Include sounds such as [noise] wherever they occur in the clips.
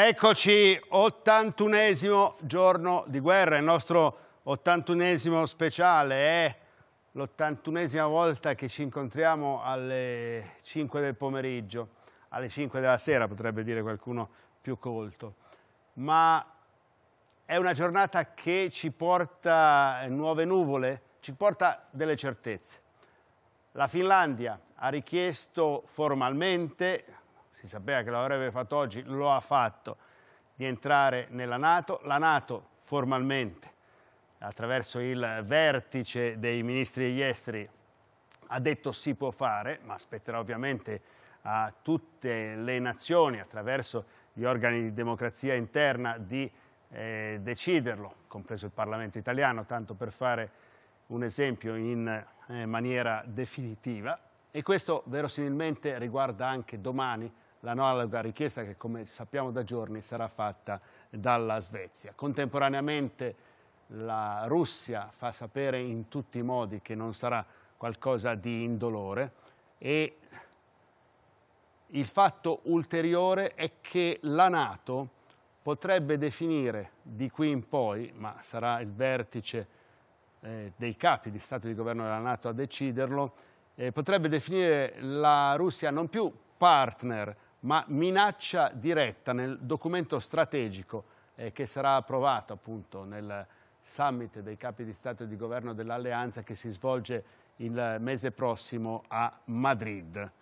Eccoci, 81esimo giorno di guerra, il nostro 81esimo speciale. È l'81esima volta che ci incontriamo alle 5 del pomeriggio, alle 5 della sera potrebbe dire qualcuno più colto. Ma è una giornata che ci porta nuove nuvole, ci porta delle certezze. La Finlandia ha richiesto formalmente si sapeva che lo avrebbe fatto oggi, lo ha fatto, di entrare nella Nato. La Nato formalmente, attraverso il vertice dei ministri degli esteri, ha detto si può fare, ma aspetterà ovviamente a tutte le nazioni, attraverso gli organi di democrazia interna, di eh, deciderlo, compreso il Parlamento italiano, tanto per fare un esempio in eh, maniera definitiva. E questo verosimilmente riguarda anche domani l'analoga richiesta che come sappiamo da giorni sarà fatta dalla Svezia. Contemporaneamente la Russia fa sapere in tutti i modi che non sarà qualcosa di indolore e il fatto ulteriore è che la Nato potrebbe definire di qui in poi, ma sarà il vertice eh, dei capi di Stato e di Governo della Nato a deciderlo, eh, potrebbe definire la Russia non più partner ma minaccia diretta nel documento strategico eh, che sarà approvato appunto nel summit dei capi di Stato e di Governo dell'Alleanza che si svolge il mese prossimo a Madrid.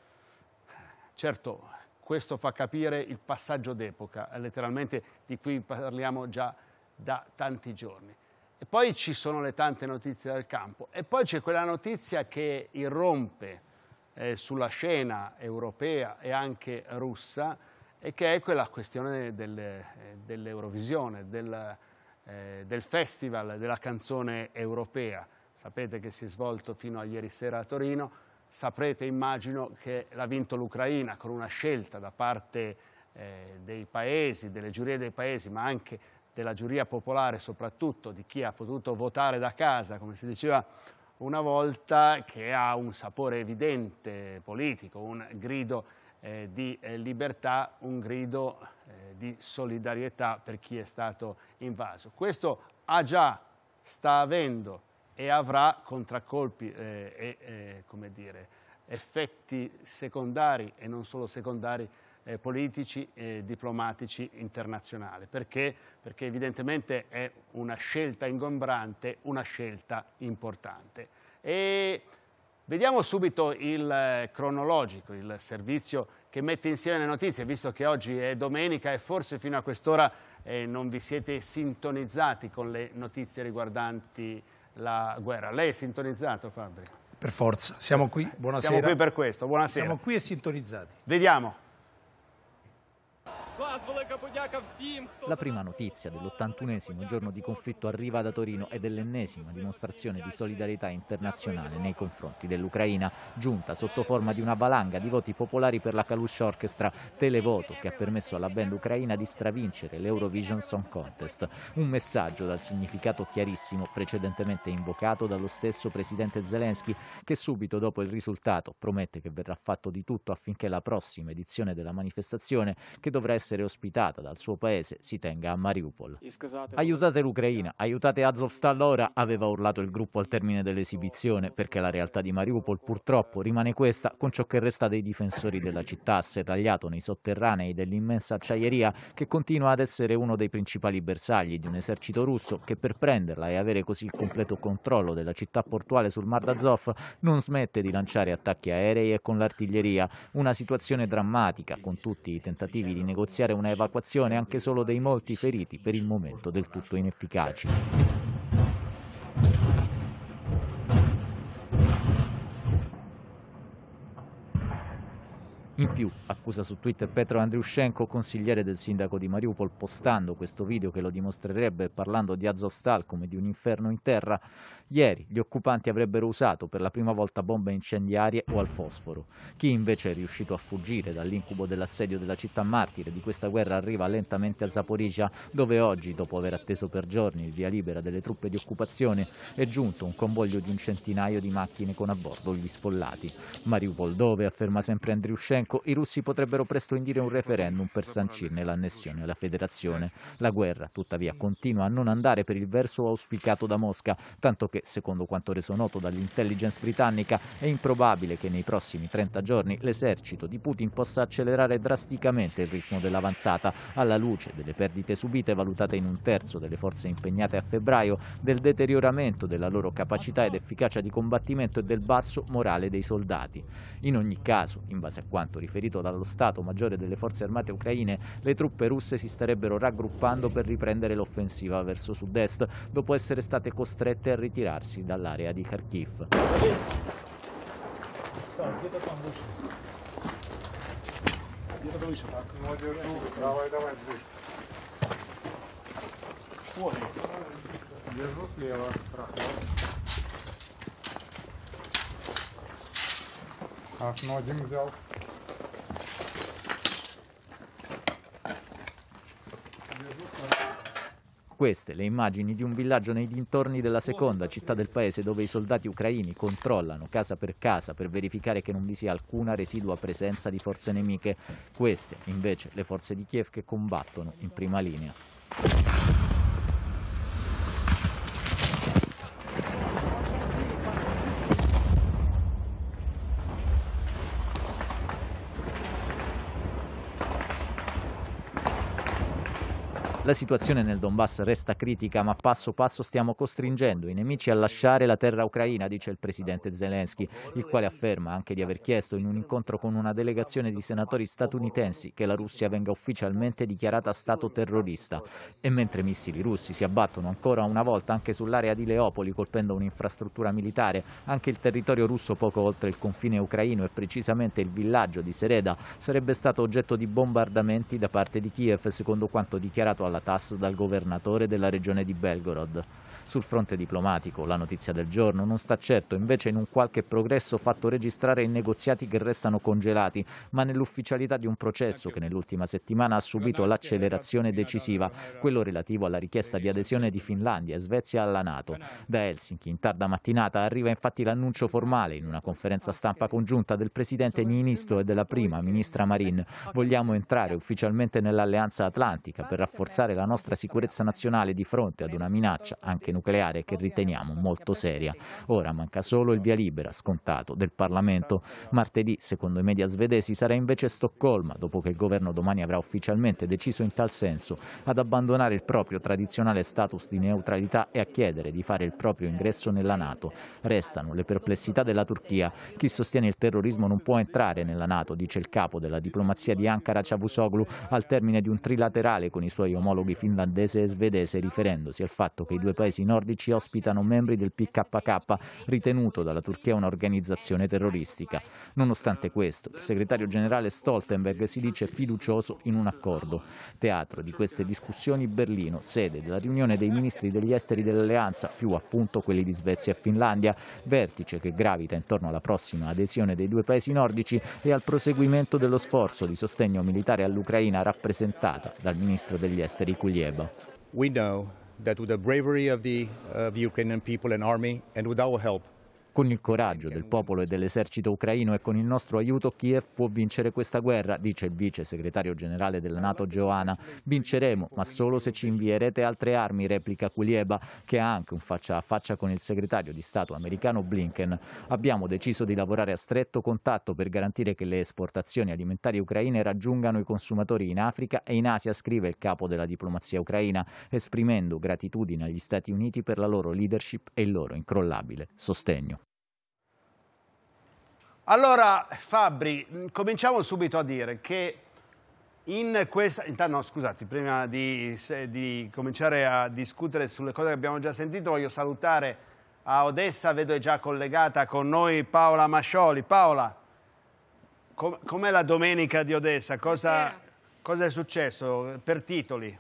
Certo, questo fa capire il passaggio d'epoca, eh, letteralmente di cui parliamo già da tanti giorni. E poi ci sono le tante notizie dal campo e poi c'è quella notizia che irrompe eh, sulla scena europea e anche russa e che è quella questione del, eh, dell'Eurovisione, del, eh, del festival della canzone europea. Sapete che si è svolto fino a ieri sera a Torino, saprete immagino che l'ha vinto l'Ucraina con una scelta da parte eh, dei paesi, delle giurie dei paesi, ma anche della giuria popolare soprattutto, di chi ha potuto votare da casa, come si diceva una volta che ha un sapore evidente politico, un grido eh, di eh, libertà, un grido eh, di solidarietà per chi è stato invaso. Questo ha già, sta avendo e avrà contraccolpi eh, e eh, dire, effetti secondari e non solo secondari eh, politici e diplomatici internazionali, perché? perché evidentemente è una scelta ingombrante, una scelta importante. E vediamo subito il eh, cronologico, il servizio che mette insieme le notizie, visto che oggi è domenica e forse fino a quest'ora eh, non vi siete sintonizzati con le notizie riguardanti la guerra. Lei è sintonizzato, Fabri? Per forza, siamo qui, buonasera. Siamo qui per questo, buonasera. Siamo qui e sintonizzati. Vediamo. La prima notizia dell'81 esimo giorno di conflitto arriva da Torino ed è l'ennesima dimostrazione di solidarietà internazionale nei confronti dell'Ucraina, giunta sotto forma di una valanga di voti popolari per la Kalush Orchestra, televoto che ha permesso alla band ucraina di stravincere l'Eurovision Song Contest. Un messaggio dal significato chiarissimo precedentemente invocato dallo stesso presidente Zelensky che subito dopo il risultato promette che verrà fatto di tutto affinché la prossima edizione della manifestazione, che dovrà essere essere ospitata dal suo paese si tenga a Mariupol. Aiutate l'Ucraina, eh, aiutate Azovstal ora, aveva urlato il gruppo al termine dell'esibizione, perché la realtà di Mariupol purtroppo rimane questa, con ciò che resta dei difensori della città, serragliato nei sotterranei dell'immensa acciaieria che continua ad essere uno dei principali bersagli di un esercito russo che per prenderla e avere così il completo controllo della città portuale sul Mar d'Azov non smette di lanciare attacchi aerei e con l'artiglieria, una situazione drammatica con tutti i tentativi di negoziare iniziare una evacuazione anche solo dei molti feriti per il momento del tutto inefficaci. In più, accusa su Twitter Petro Andriushenko, consigliere del sindaco di Mariupol, postando questo video che lo dimostrerebbe parlando di Azovstal come di un inferno in terra, ieri gli occupanti avrebbero usato per la prima volta bombe incendiarie o al fosforo. Chi invece è riuscito a fuggire dall'incubo dell'assedio della città martire di questa guerra arriva lentamente a Zaporizia, dove oggi, dopo aver atteso per giorni il via libera delle truppe di occupazione, è giunto un convoglio di un centinaio di macchine con a bordo gli sfollati. Mariupol, dove, afferma sempre Andriushenko, Lukashenko, i russi potrebbero presto indire un referendum per sancirne l'annessione alla federazione. La guerra, tuttavia, continua a non andare per il verso auspicato da Mosca, tanto che, secondo quanto reso noto dall'intelligence britannica, è improbabile che nei prossimi 30 giorni l'esercito di Putin possa accelerare drasticamente il ritmo dell'avanzata, alla luce delle perdite subite valutate in un terzo delle forze impegnate a febbraio, del deterioramento della loro capacità ed efficacia di combattimento e del basso morale dei soldati. In ogni caso, in base a quanto quanto riferito dallo Stato Maggiore delle Forze Armate ucraine, le truppe russe si starebbero raggruppando per riprendere l'offensiva verso sud-est, dopo essere state costrette a ritirarsi dall'area di Kharkiv. Держу слева. Окно один взял. Queste le immagini di un villaggio nei dintorni della seconda città del paese dove i soldati ucraini controllano casa per casa per verificare che non vi sia alcuna residua presenza di forze nemiche. Queste invece le forze di Kiev che combattono in prima linea. La situazione nel Donbass resta critica, ma passo passo stiamo costringendo i nemici a lasciare la terra ucraina, dice il presidente Zelensky, il quale afferma anche di aver chiesto in un incontro con una delegazione di senatori statunitensi che la Russia venga ufficialmente dichiarata stato terrorista. E mentre missili russi si abbattono ancora una volta anche sull'area di Leopoli, colpendo un'infrastruttura militare, anche il territorio russo poco oltre il confine ucraino e precisamente il villaggio di Sereda sarebbe stato oggetto di bombardamenti da parte di Kiev, secondo quanto dichiarato alla TAS dal governatore della regione di Belgorod. Sul fronte diplomatico, la notizia del giorno non sta certo invece in un qualche progresso fatto registrare in negoziati che restano congelati, ma nell'ufficialità di un processo che nell'ultima settimana ha subito l'accelerazione decisiva, quello relativo alla richiesta di adesione di Finlandia e Svezia alla Nato. Da Helsinki, in tarda mattinata, arriva infatti l'annuncio formale in una conferenza stampa congiunta del presidente Ministro e della prima ministra Marin. Vogliamo entrare ufficialmente nell'Alleanza Atlantica per rafforzare la nostra sicurezza nazionale di fronte ad una minaccia, anche nucleare che riteniamo molto seria. Ora manca solo il via libera, scontato, del Parlamento. Martedì, secondo i media svedesi, sarà invece Stoccolma, dopo che il governo domani avrà ufficialmente deciso in tal senso ad abbandonare il proprio tradizionale status di neutralità e a chiedere di fare il proprio ingresso nella Nato. Restano le perplessità della Turchia. Chi sostiene il terrorismo non può entrare nella Nato, dice il capo della diplomazia di Ankara Cavusoglu al termine di un trilaterale con i suoi omologhi finlandese e svedese riferendosi al fatto che i due paesi nordici ospitano membri del PKK, ritenuto dalla Turchia un'organizzazione terroristica. Nonostante questo, il segretario generale Stoltenberg si dice fiducioso in un accordo. Teatro di queste discussioni Berlino, sede della riunione dei ministri degli esteri dell'alleanza, più appunto quelli di Svezia e Finlandia, vertice che gravita intorno alla prossima adesione dei due paesi nordici e al proseguimento dello sforzo di sostegno militare all'Ucraina rappresentata dal ministro degli esteri Kulieva. that with the bravery of the, the Ukrainian people and army and with our help, Con il coraggio del popolo e dell'esercito ucraino e con il nostro aiuto Kiev può vincere questa guerra, dice il vice segretario generale della Nato Giovanna. Vinceremo, ma solo se ci invierete altre armi, replica Kulieba, che ha anche un faccia a faccia con il segretario di Stato americano Blinken. Abbiamo deciso di lavorare a stretto contatto per garantire che le esportazioni alimentari ucraine raggiungano i consumatori in Africa e in Asia, scrive il capo della diplomazia ucraina, esprimendo gratitudine agli Stati Uniti per la loro leadership e il loro incrollabile sostegno. Allora, Fabri, cominciamo subito a dire che in questa... Intanto, no, scusate, prima di, di, cominciare a discutere sulle cose che abbiamo già sentito, voglio salutare a Odessa, vedo è già collegata con noi Paola Mascioli. Paola, com'è la domenica di Odessa? Cosa, cosa è successo per titoli?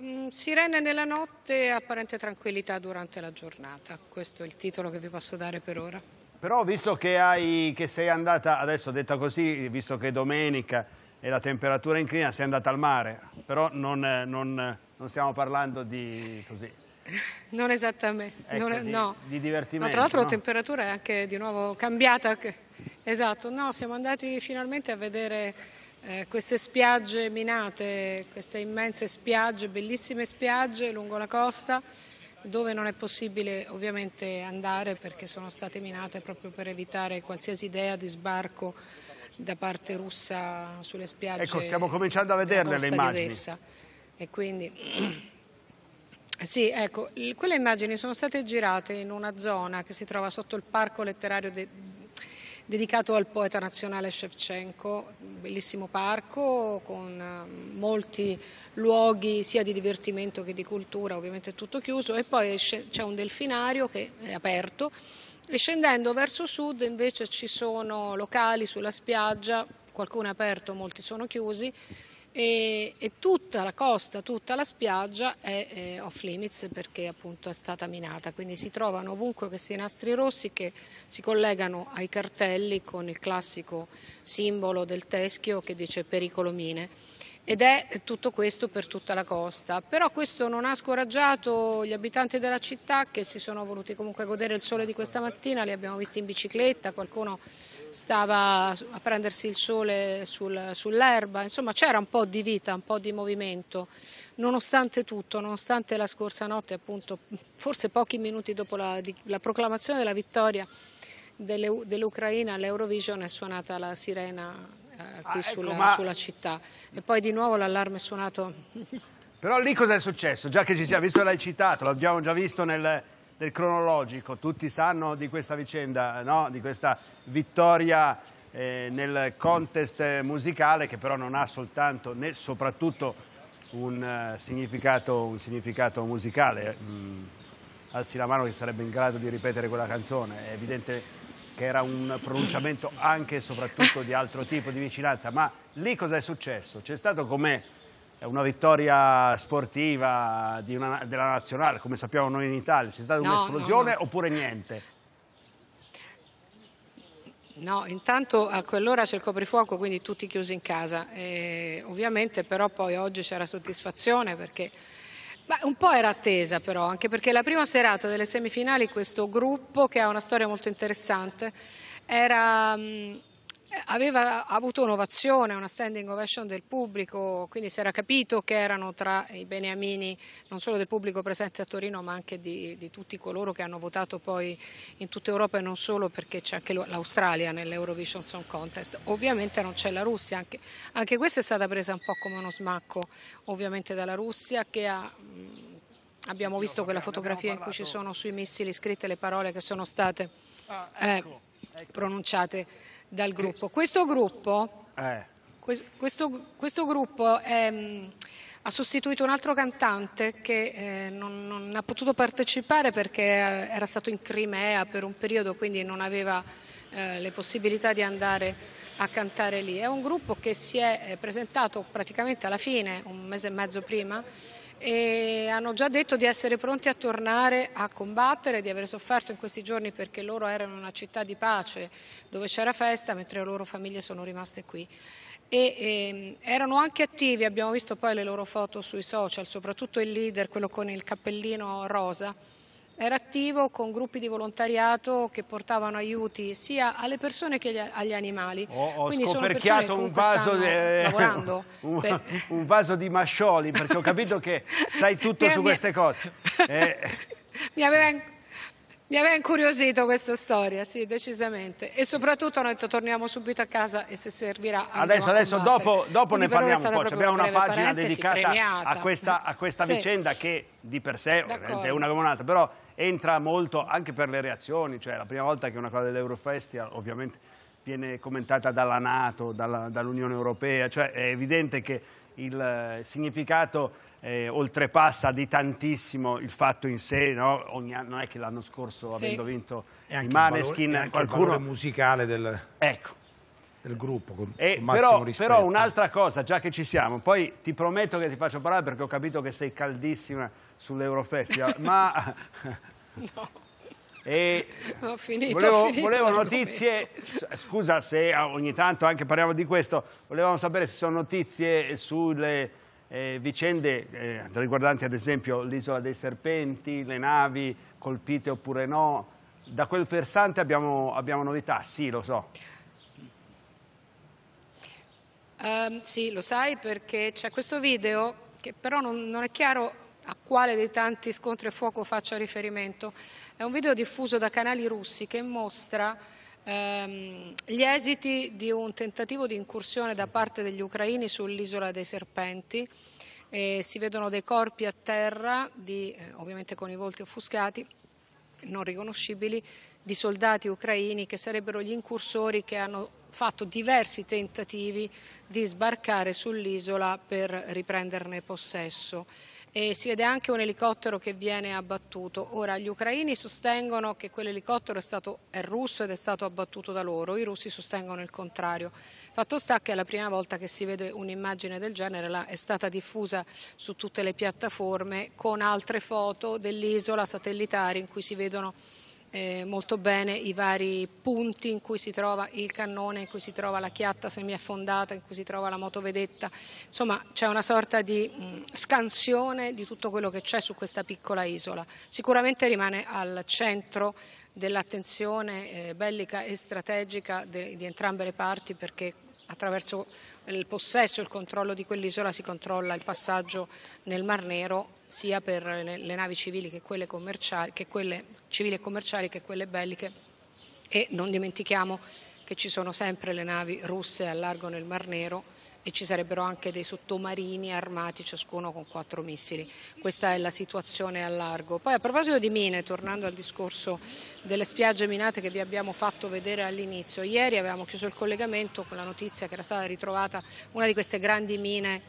Mm, sirene nella notte e apparente tranquillità durante la giornata, questo è il titolo che vi posso dare per ora. Però visto che, hai, che sei andata, adesso detta così, visto che è domenica e la temperatura inclina, sei andata al mare, però non, non, non stiamo parlando di così. [laughs] Non esattamente, ecco, non, di, no. Di divertimento. No, tra l'altro no? la temperatura è anche di nuovo cambiata. Esatto, no, siamo andati finalmente a vedere eh, queste spiagge minate, queste immense spiagge, bellissime spiagge lungo la costa dove non è possibile ovviamente andare perché sono state minate proprio per evitare qualsiasi idea di sbarco da parte russa sulle spiagge. Ecco, stiamo cominciando a vederle le immagini. E quindi [clears throat] sì, ecco, quelle immagini sono state girate in una zona che si trova sotto il parco letterario de, dedicato al poeta nazionale Shevchenko, un bellissimo parco con ehm, molti luoghi sia di divertimento che di cultura, ovviamente tutto chiuso e poi c'è un delfinario che è aperto e scendendo verso sud invece ci sono locali sulla spiaggia, qualcuno è aperto, molti sono chiusi e, e tutta la costa, tutta la spiaggia è eh, off limits perché appunto è stata minata, quindi si trovano ovunque questi nastri rossi che si collegano ai cartelli con il classico simbolo del teschio che dice pericolo mine ed è tutto questo per tutta la costa. Però questo non ha scoraggiato gli abitanti della città che si sono voluti comunque godere il sole di questa mattina, li abbiamo visti in bicicletta, qualcuno stava a prendersi il sole sul, sull'erba, insomma c'era un po' di vita, un po' di movimento, nonostante tutto, nonostante la scorsa notte appunto, forse pochi minuti dopo la, la proclamazione della vittoria dell'Ucraina all'Eurovision è suonata la sirena eh, qui ah, ecco, sulla, ma... sulla città e poi di nuovo l'allarme è suonato Però lì cosa è successo? Già che ci sia, visto che l'hai citato, l'abbiamo già visto nel, del cronologico, tutti sanno di questa vicenda, no? di questa vittoria eh, nel contest musicale che però non ha soltanto né soprattutto un, uh, significato, un significato, musicale. Mm, alzi la mano che sarebbe in grado di ripetere quella canzone, è evidente che era un pronunciamento anche e soprattutto di altro tipo di vicinanza, ma lì cosa è successo? C'è stato come è una vittoria sportiva una, della nazionale, come sappiamo noi in Italia? C'è stata no, un'esplosione no, no. oppure niente? No, intanto a quell'ora c'è il coprifuoco, quindi tutti chiusi in casa. E ovviamente però poi oggi c'era soddisfazione perché... Beh, un po' era attesa però, anche perché la prima serata delle semifinali questo gruppo, che ha una storia molto interessante, era, eh, aveva avuto un'ovazione, una standing ovation del pubblico, quindi si era capito che erano tra i beniamini non solo del pubblico presente a Torino ma anche di, di tutti coloro che hanno votato poi in tutta Europa e non solo perché c'è anche l'Australia nell'Eurovision Song Contest. Ovviamente non c'è la Russia, anche, anche, questa è stata presa un po' come uno smacco ovviamente dalla Russia che ha... Abbiamo visto quella fotografia in cui ci sono sui missili scritte le parole che sono state ah, eh, ecco, ecco. pronunciate dal gruppo. Questo gruppo, eh. questo, questo gruppo è, ehm, ha sostituito un altro cantante che eh, non, non, ha potuto partecipare perché eh, era stato in Crimea per un periodo, quindi non aveva eh, le possibilità di andare a cantare lì. È un gruppo che si è eh, presentato praticamente alla fine, un mese e mezzo prima, e hanno già detto di essere pronti a tornare a combattere, di aver sofferto in questi giorni perché loro erano in una città di pace dove c'era festa mentre le loro famiglie sono rimaste qui. E, e, ehm, erano anche attivi, abbiamo visto poi le loro foto sui social, soprattutto il leader, quello con il cappellino rosa era attivo con gruppi di volontariato che portavano aiuti sia alle persone che agli animali. Ho, ho Quindi scoperchiato un vaso, de... [laughs] un, per... un vaso, di mascioli perché ho capito che sai tutto mi, su queste mi... cose. Eh. [laughs] mi, aveva, mi aveva incuriosito questa storia, sì, decisamente. E soprattutto noi torniamo subito a casa e se servirà Adesso, adesso dopo, dopo ne parliamo un po'. Abbiamo una pagina dedicata premiata. a questa, a questa sì. vicenda che di per sé è una come un'altra, però entra molto anche per le reazioni, cioè la prima volta che una cosa dell'Eurofestival ovviamente viene commentata dalla Nato, dall'Unione dall Europea, cioè è evidente che il eh, significato eh, oltrepassa di tantissimo il fatto in sé, no? anno, non è che l'anno scorso sì. avendo vinto i Maneskin qualcuno... Il musicale del... Ecco del gruppo con, e, con massimo però, rispetto. Però un'altra cosa, già che ci siamo, poi ti prometto che ti faccio parlare perché ho capito che sei caldissima sull'Eurofestival, [laughs] ma... No. E ho finito, volevo, ho finito volevo notizie, scusa se ogni tanto anche parliamo di questo, volevamo sapere se sono notizie sulle eh, vicende eh, riguardanti ad esempio l'isola dei serpenti, le navi colpite oppure no. Da quel versante abbiamo, abbiamo novità? Sì, lo so. Um, sì, lo sai perché c'è questo video che però non, non è chiaro a quale dei tanti scontri a fuoco faccia riferimento. È un video diffuso da canali russi che mostra ehm, gli esiti di un tentativo di incursione da parte degli ucraini sull'isola dei serpenti. Eh, si vedono dei corpi a terra, di, eh, ovviamente con i volti offuscati, non riconoscibili, di soldati ucraini che sarebbero gli incursori che hanno fatto diversi tentativi di sbarcare sull'isola per riprenderne possesso e si vede anche un elicottero che viene abbattuto. Ora gli ucraini sostengono che quell'elicottero è, stato, è russo ed è stato abbattuto da loro, i russi sostengono il contrario. Fatto sta che è la prima volta che si vede un'immagine del genere, è stata diffusa su tutte le piattaforme con altre foto dell'isola satellitare in cui si vedono eh, molto bene i vari punti in cui si trova il cannone, in cui si trova la chiatta semiaffondata, in cui si trova la motovedetta. Insomma c'è una sorta di mm, scansione di tutto quello che c'è su questa piccola isola. Sicuramente rimane al centro dell'attenzione eh, bellica e strategica di entrambe le parti perché attraverso il possesso e il controllo di quell'isola si controlla il passaggio nel Mar Nero sia per le navi civili che quelle, che quelle civili e commerciali che quelle belliche e non dimentichiamo che ci sono sempre le navi russe al largo nel Mar Nero e ci sarebbero anche dei sottomarini armati, ciascuno con quattro missili. Questa è la situazione a largo. Poi a proposito di mine, tornando al discorso delle spiagge minate che vi abbiamo fatto vedere all'inizio, ieri avevamo chiuso il collegamento con la notizia che era stata ritrovata una di queste grandi mine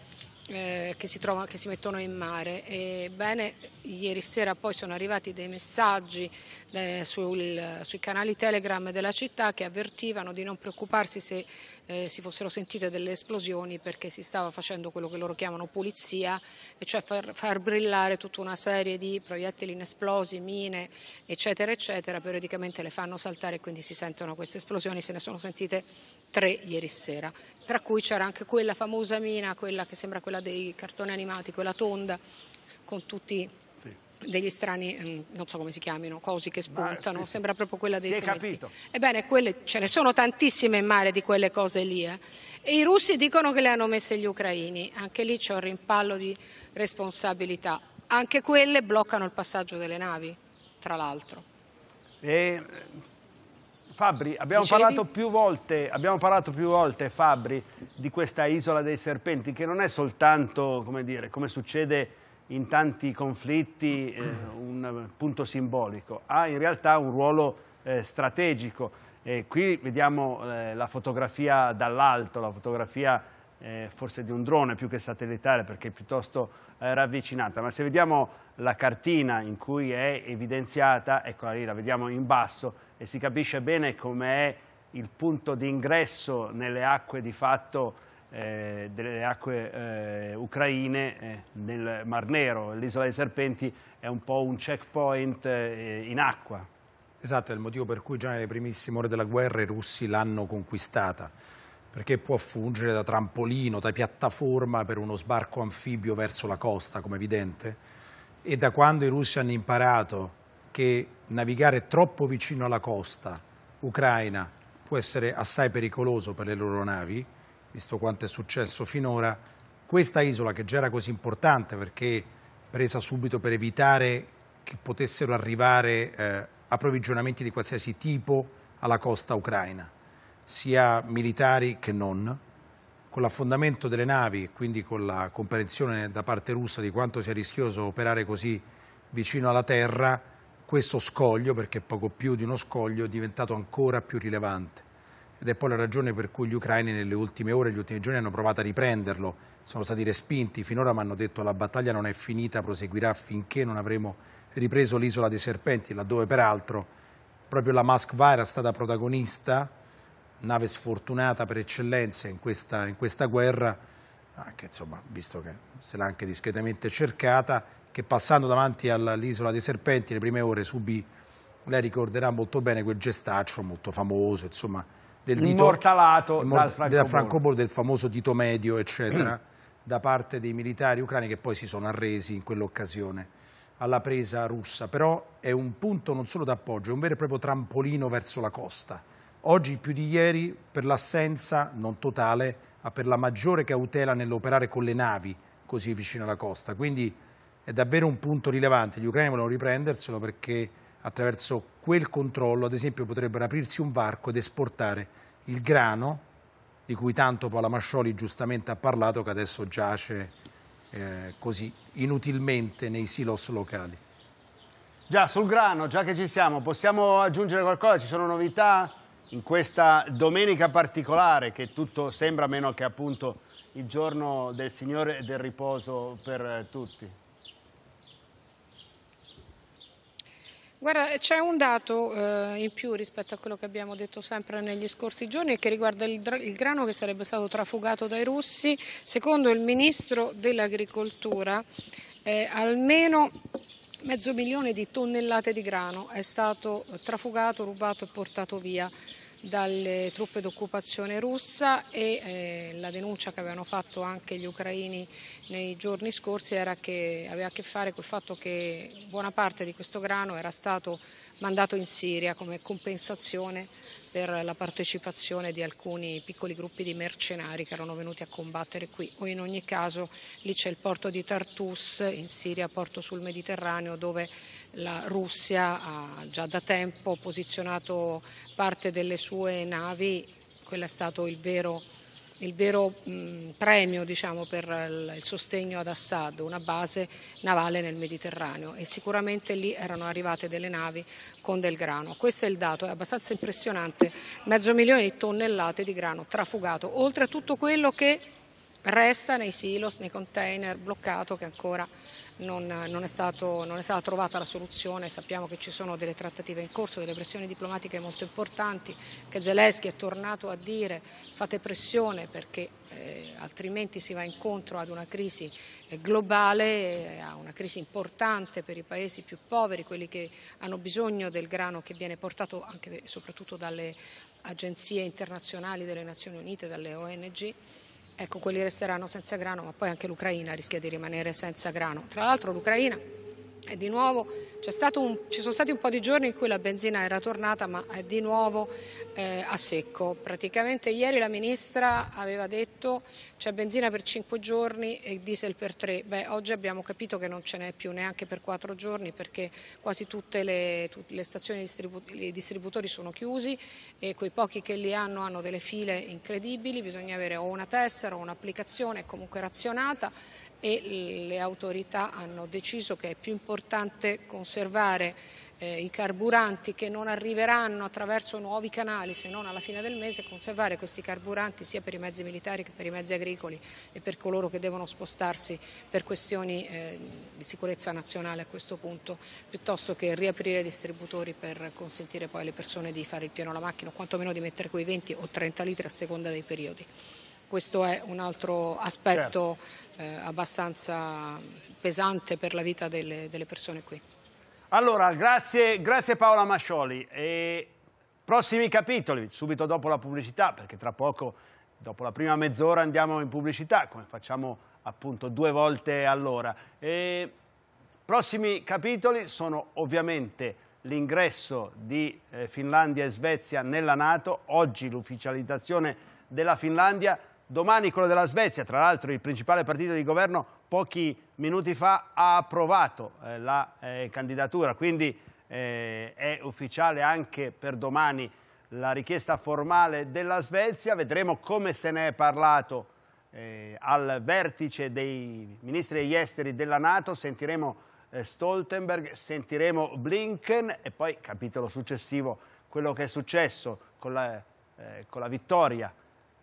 eh, che, si trovano, che, si mettono in mare. Ebbene, ieri sera poi sono arrivati dei messaggi eh, sul, sui canali Telegram della città che avvertivano di non preoccuparsi se eh, si fossero sentite delle esplosioni perché si stava facendo quello che loro chiamano pulizia, e cioè far, far brillare tutta una serie di proiettili inesplosi, mine, eccetera, eccetera, periodicamente le fanno saltare e quindi si sentono queste esplosioni, se ne sono sentite tre ieri sera, tra cui c'era anche quella famosa mina, quella che sembra quella dei cartoni animati, quella tonda, con tutti degli strani, mm, non so come si chiamino, cosi che spuntano, sì, sembra proprio quella dei si fumetti. Capito. Ebbene, quelle, ce ne sono tantissime in mare di quelle cose lì. Eh. E i russi dicono che le hanno messe gli ucraini, anche lì c'è un rimpallo di responsabilità. Anche quelle bloccano il passaggio delle navi, tra l'altro. E... Fabri, abbiamo parlato, volte, abbiamo parlato, più volte, Fabri, di questa isola dei serpenti, che non è soltanto, come, dire, come succede in tanti conflitti eh, un punto simbolico, ha in realtà un ruolo eh, strategico. E qui vediamo eh, la fotografia dall'alto, la fotografia eh, forse di un drone più che satellitare perché è piuttosto eh, ravvicinata, ma se vediamo la cartina in cui è evidenziata, eccola lì, la vediamo in basso e si capisce bene com'è il punto di ingresso nelle acque di fatto eh, delle acque eh, ucraine eh, nel Mar Nero. L'isola dei Serpenti è un po' un checkpoint eh, in acqua. Esatto, è il motivo per cui già nelle primissime ore della guerra i russi l'hanno conquistata perché può fungere da trampolino, da piattaforma per uno sbarco anfibio verso la costa, come evidente. E da quando i russi hanno imparato che navigare troppo vicino alla costa ucraina può essere assai pericoloso per le loro navi, visto quanto è successo finora, questa isola che già era così importante perché presa subito per evitare che potessero arrivare eh, approvvigionamenti di qualsiasi tipo alla costa ucraina, sia militari che non, con l'affondamento delle navi e quindi con la comprensione da parte russa di quanto sia rischioso operare così vicino alla terra, questo scoglio, perché poco più di uno scoglio, è diventato ancora più rilevante ed è poi la ragione per cui gli ucraini nelle ultime ore, negli ultimi giorni hanno provato a riprenderlo, sono stati respinti, finora mi hanno detto la battaglia non è finita, proseguirà finché non avremo ripreso l'isola dei serpenti, laddove peraltro proprio la Moskva era stata protagonista, nave sfortunata per eccellenza in questa, in questa guerra, anche, insomma, visto che se l'ha anche discretamente cercata, che passando davanti all'isola dei serpenti le prime ore subì, lei ricorderà molto bene quel gestaccio molto famoso, insomma, del dito, immortalato dal francobollo. Franco del famoso dito medio, eccetera, [clears throat] da parte dei militari ucraini che poi si sono arresi in quell'occasione alla presa russa. Però è un punto non solo d'appoggio, è un vero e proprio trampolino verso la costa. Oggi più di ieri, per l'assenza, non totale, ma per la maggiore cautela nell'operare con le navi così vicino alla costa. Quindi è davvero un punto rilevante. Gli ucraini vogliono riprenderselo perché attraverso quel controllo, ad esempio, potrebbero aprirsi un varco ed esportare il grano di cui tanto Paola Mascioli giustamente ha parlato, che adesso giace eh, così inutilmente nei silos locali. Già, sul grano, già che ci siamo, possiamo aggiungere qualcosa? Ci sono novità in questa domenica particolare che tutto sembra meno che appunto il giorno del Signore e del riposo per tutti? Guarda, c'è un dato eh, in più rispetto a quello che abbiamo detto sempre negli scorsi giorni e che riguarda il, il, grano che sarebbe stato trafugato dai russi. Secondo il ministro dell'agricoltura, eh, almeno mezzo milione di tonnellate di grano è stato trafugato, rubato e portato via dalle truppe d'occupazione russa e eh, la denuncia che avevano fatto anche gli ucraini nei giorni scorsi era che aveva a che fare col fatto che buona parte di questo grano era stato mandato in Siria come compensazione per la partecipazione di alcuni piccoli gruppi di mercenari che erano venuti a combattere qui o in ogni caso lì c'è il porto di Tartus in Siria, porto sul Mediterraneo dove la Russia ha già da tempo posizionato parte delle sue navi, quello è stato il vero, il vero mh, premio diciamo, per il sostegno ad Assad, una base navale nel Mediterraneo e sicuramente lì erano arrivate delle navi con del grano. Questo è il dato, è abbastanza impressionante, mezzo milione di tonnellate di grano trafugato, oltre a tutto quello che resta nei silos, nei container, bloccato che ancora non, non, è stato, non, è stata trovata la soluzione, sappiamo che ci sono delle trattative in corso, delle pressioni diplomatiche molto importanti, che Zelensky è tornato a dire fate pressione perché eh, altrimenti si va incontro ad una crisi eh, globale, eh, a una crisi importante per i paesi più poveri, quelli che hanno bisogno del grano che viene portato anche e soprattutto dalle agenzie internazionali delle Nazioni Unite, dalle ONG. Ecco, quelli resteranno senza grano, ma poi anche l'Ucraina rischia di rimanere senza grano. Tra l'altro l'Ucraina e di nuovo un, ci sono stati un po' di giorni in cui la benzina era tornata ma è di nuovo eh, a secco. Praticamente ieri la ministra aveva detto c'è benzina per 5 giorni e diesel per 3. Beh, oggi abbiamo capito che non ce n'è più neanche per 4 giorni perché quasi tutte le, tutte le stazioni distributori, distributori sono chiusi e quei pochi che li hanno hanno delle file incredibili, bisogna avere o una tessera o un'applicazione comunque razionata e le autorità hanno deciso che è più importante conservare eh, i carburanti che non arriveranno attraverso nuovi canali se non alla fine del mese, conservare questi carburanti sia per i mezzi militari che per i mezzi agricoli e per coloro che devono spostarsi per questioni eh, di sicurezza nazionale a questo punto, piuttosto che riaprire i distributori per consentire poi alle persone di fare il pieno alla macchina o quantomeno di mettere quei 20 o 30 litri a seconda dei periodi. Questo è un altro aspetto certo. eh, abbastanza pesante per la vita delle, delle persone qui. Allora, grazie, grazie Paola Mascioli. E prossimi capitoli, subito dopo la pubblicità, perché tra poco, dopo la prima mezz'ora, andiamo in pubblicità, come facciamo appunto due volte all'ora. prossimi capitoli sono ovviamente l'ingresso di eh, Finlandia e Svezia nella Nato, oggi l'ufficializzazione della Finlandia, Domani quello della Svezia, tra l'altro il principale partito di governo pochi minuti fa ha approvato eh, la eh, candidatura, quindi eh, è ufficiale anche per domani la richiesta formale della Svezia, vedremo come se ne è parlato eh, al vertice dei ministri degli esteri della Nato, sentiremo eh, Stoltenberg, sentiremo Blinken e poi capitolo successivo quello che è successo con la, eh, con la vittoria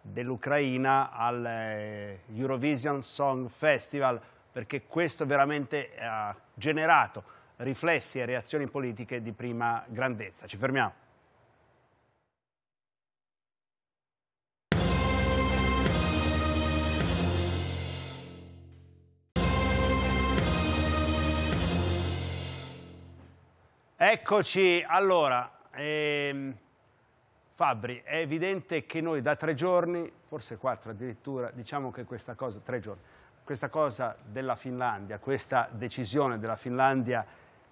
dell'Ucraina al eh, Eurovision Song Festival perché questo veramente ha generato riflessi e reazioni politiche di prima grandezza. Ci fermiamo. Eccoci, allora, ehm, Fabri, è evidente che noi da tre giorni, forse quattro addirittura, diciamo che questa cosa, tre giorni, questa cosa della Finlandia, questa decisione della Finlandia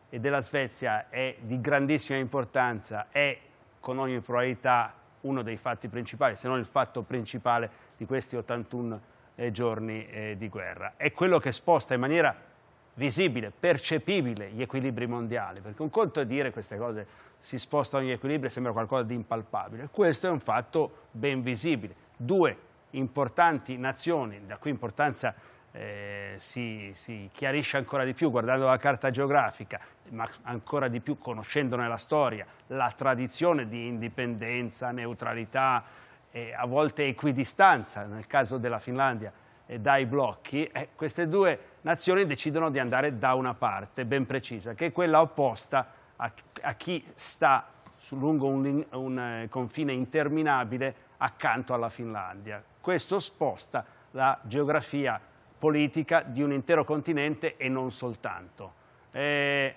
e della Svezia è di grandissima importanza, è con ogni probabilità uno dei fatti principali, se non il fatto principale di questi 81 eh, giorni eh, di guerra. È quello che sposta in maniera visibile, percepibile gli equilibri mondiali, perché un conto è dire queste cose si spostano gli equilibri, sembra qualcosa di impalpabile, questo è un fatto ben visibile. Due importanti nazioni, da cui importanza eh, si, si, chiarisce ancora di più guardando la carta geografica, ma ancora di più conoscendone la storia, la tradizione di indipendenza, neutralità, e a volte equidistanza, nel caso della Finlandia, eh, dai blocchi, eh, queste due nazioni decidono di andare da una parte ben precisa, che è quella opposta a, a chi sta lungo un, un eh, confine interminabile accanto alla Finlandia. Questo sposta la geografia politica di un intero continente e non soltanto. Eh,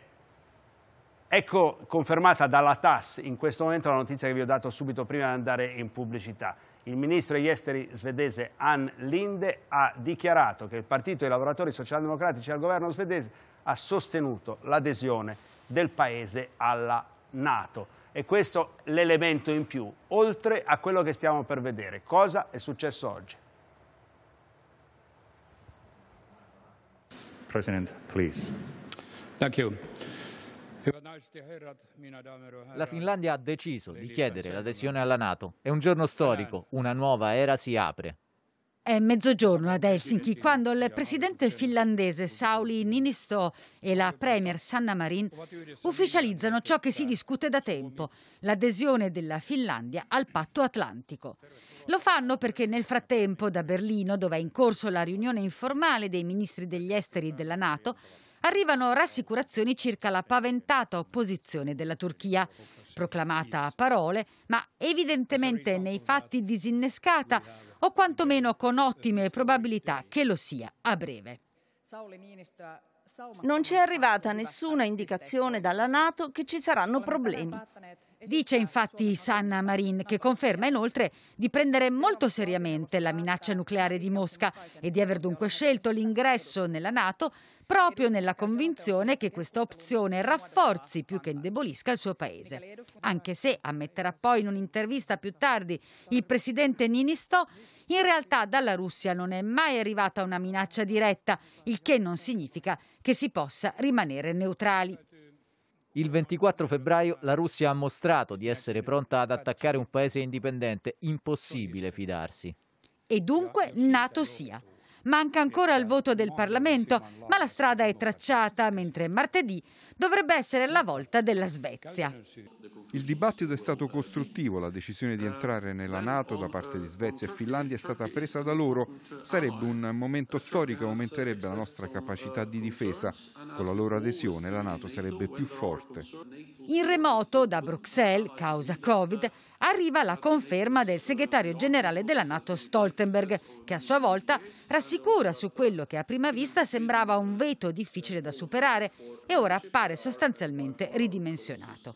ecco confermata dalla TAS in questo momento la notizia che vi ho dato subito prima di andare in pubblicità. Il ministro degli esteri svedese Ann Linde ha dichiarato che il partito dei lavoratori socialdemocratici al governo svedese ha sostenuto l'adesione del paese alla Nato. E questo l'elemento in più, oltre a quello che stiamo per vedere. Cosa è successo oggi? Presidente, please. Thank you. La Finlandia ha deciso di chiedere l'adesione alla Nato. È un giorno storico, una nuova era si apre. È mezzogiorno ad Helsinki quando il presidente finlandese Sauli Ninistö e la premier Sanna Marin ufficializzano ciò che si discute da tempo, l'adesione della Finlandia al patto atlantico. Lo fanno perché nel frattempo da Berlino, dove è in corso la riunione informale dei ministri degli esteri della Nato, arrivano rassicurazioni circa la paventata opposizione della Turchia, proclamata a parole, ma evidentemente nei fatti disinnescata o quantomeno con ottime probabilità che lo sia a breve. Non ci è arrivata nessuna indicazione dalla Nato che ci saranno problemi. Dice infatti Sanna Marin che conferma inoltre di prendere molto seriamente la minaccia nucleare di Mosca e di aver dunque scelto l'ingresso nella Nato proprio nella convinzione che questa opzione rafforzi più che indebolisca il suo paese. Anche se, ammetterà poi in un'intervista più tardi il presidente Ninistò, in realtà dalla Russia non è mai arrivata una minaccia diretta, il che non significa che si possa rimanere neutrali. Il 24 febbraio la Russia ha mostrato di essere pronta ad attaccare un paese indipendente, impossibile fidarsi. E dunque NATO sia. Manca ancora il voto del Parlamento, ma la strada è tracciata, mentre martedì Dovrebbe essere la volta della Svezia. Il dibattito è stato costruttivo, la decisione di entrare nella Nato da parte di Svezia e Finlandia è stata presa da loro. Sarebbe un momento storico e aumenterebbe la nostra capacità di difesa. Con la loro adesione la Nato sarebbe più forte. In remoto da Bruxelles, causa Covid, arriva la conferma del segretario generale della Nato Stoltenberg, che a sua volta rassicura su quello che a prima vista sembrava un veto difficile da superare e ora appare appare sostanzialmente ridimensionato.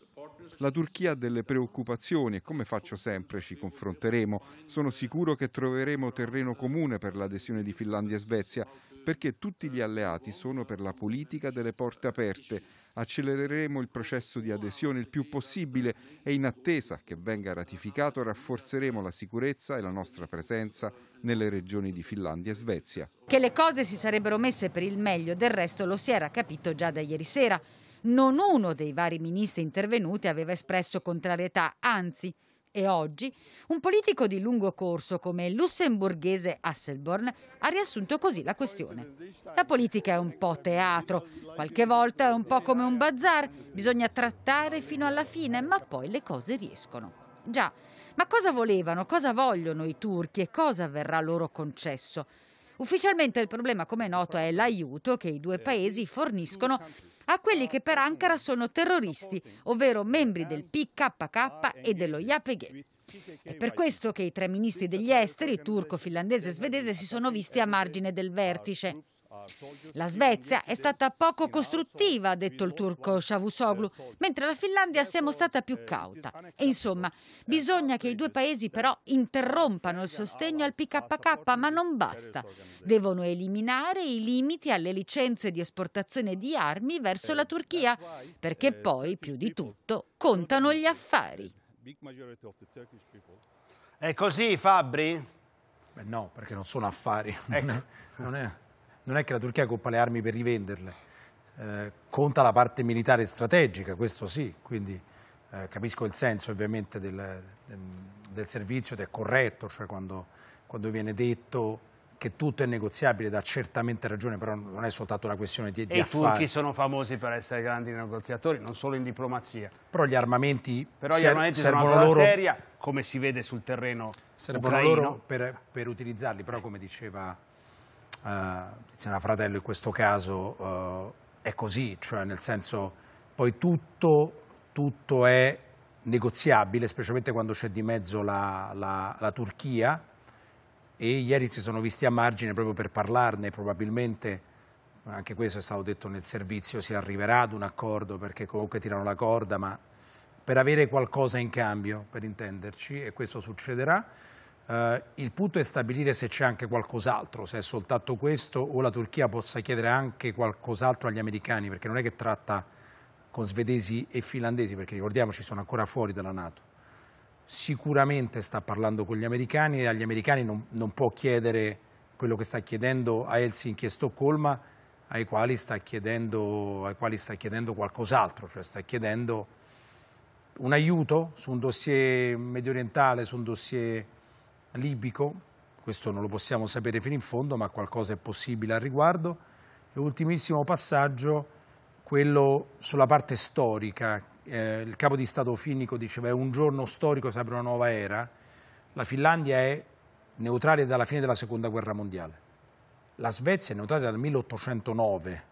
La Turchia ha delle preoccupazioni e come faccio sempre ci confronteremo. Sono sicuro che troveremo terreno comune per l'adesione di Finlandia e Svezia perché tutti gli alleati sono per la politica delle porte aperte. Accelereremo il processo di adesione il più possibile e in attesa che venga ratificato rafforzeremo la sicurezza e la nostra presenza nelle regioni di Finlandia e Svezia. Che le cose si sarebbero messe per il meglio del resto lo si era capito già da ieri sera non uno dei vari ministri intervenuti aveva espresso contrarietà, anzi, e oggi un politico di lungo corso come il lussemburghese Hasselborn ha riassunto così la questione. La politica è un po' teatro, qualche volta è un po' come un bazar, bisogna trattare fino alla fine, ma poi le cose riescono. Già, ma cosa volevano, cosa vogliono i turchi e cosa verrà loro concesso? Ufficialmente il problema, come è noto, è l'aiuto che i due paesi forniscono a quelli che per Ankara sono terroristi, ovvero membri del PKK e dello YPG. È per questo che i tre ministri degli esteri, turco, finlandese e svedese, si sono visti a margine del vertice. La Svezia è stata poco costruttiva, ha detto il turco Cavusoglu, mentre la Finlandia siamo stata più cauta. E insomma, bisogna che i due paesi però interrompano il sostegno al PKK, ma non basta. Devono eliminare i limiti alle licenze di esportazione di armi verso la Turchia, perché poi, più di tutto, contano gli affari. È così, Fabri? Beh, no, perché non sono affari. Ecco. non è... Non è non è che la Turchia compra le armi per rivenderle, eh, conta la parte militare strategica, questo sì, quindi eh, capisco il senso ovviamente del, del, servizio ed è corretto, cioè quando, quando viene detto che tutto è negoziabile, dà certamente ragione, però non è soltanto una questione di, di e affari. I turchi sono famosi per essere grandi negoziatori, non solo in diplomazia. Però gli armamenti, però gli armamenti servono loro... seria, come si vede sul terreno Servono ucraino. loro per, per utilizzarli, però come diceva eh, Tiziana Fratello in questo caso eh, è così, cioè nel senso poi tutto, tutto è negoziabile, specialmente quando c'è di mezzo la, la, la Turchia e ieri si sono visti a margine proprio per parlarne, probabilmente anche questo è stato detto nel servizio, si arriverà ad un accordo perché comunque tirano la corda, ma per avere qualcosa in cambio, per intenderci, e questo succederà. Eh, il punto è stabilire se c'è anche qualcos'altro, se è soltanto questo o la Turchia possa chiedere anche qualcos'altro agli americani, perché non è che tratta con svedesi e finlandesi, perché ricordiamoci sono ancora fuori dalla Nato. Sicuramente sta parlando con gli americani e agli americani non, non può chiedere quello che sta chiedendo a Helsinki e Stoccolma, ai quali sta chiedendo, chiedendo qualcos'altro, cioè sta chiedendo un aiuto su un dossier medio orientale, su un dossier libico, questo non lo possiamo sapere fino in fondo, ma qualcosa è possibile al riguardo. E ultimissimo passaggio, quello sulla parte storica. Eh, il capo di Stato finnico diceva è un giorno storico, si apre una nuova era. La Finlandia è neutrale dalla fine della Seconda Guerra Mondiale. La Svezia è neutrale dal 1809,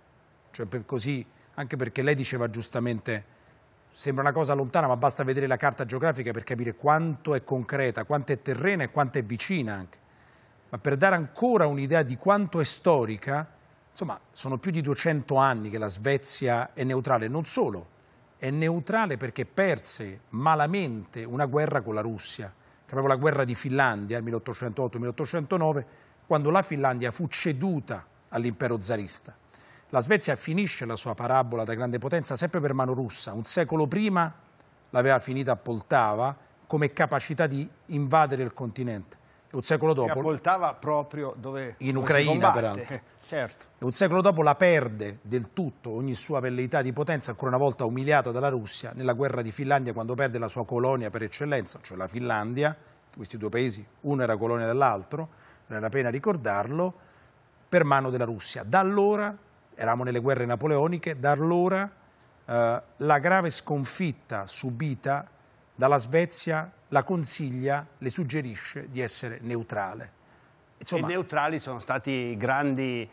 cioè per così, anche perché lei diceva giustamente sembra una cosa lontana, ma basta vedere la carta geografica per capire quanto è concreta, quanto è terrena e quanto è vicina anche. Ma per dare ancora un'idea di quanto è storica, insomma, sono più di 200 anni che la Svezia è neutrale, non solo, è neutrale perché perse malamente una guerra con la Russia, che proprio la guerra di Finlandia, 1808-1809, quando la Finlandia fu ceduta all'impero zarista. La Svezia finisce la sua parabola da grande potenza sempre per mano russa. Un secolo prima l'aveva finita a Poltava come capacità di invadere il continente. E un secolo dopo... A Poltava proprio dove... In Ucraina, peraltro. Eh, certo. E un secolo dopo la perde del tutto ogni sua velleità di potenza, ancora una volta umiliata dalla Russia, nella guerra di Finlandia, quando perde la sua colonia per eccellenza, cioè la Finlandia, questi due paesi, uno era colonia dell'altro, non era pena ricordarlo, per mano della Russia. Da allora eravamo nelle guerre napoleoniche, da allora eh, la grave sconfitta subita dalla Svezia la consiglia, le suggerisce di essere neutrale. Insomma, e neutrali sono stati grandi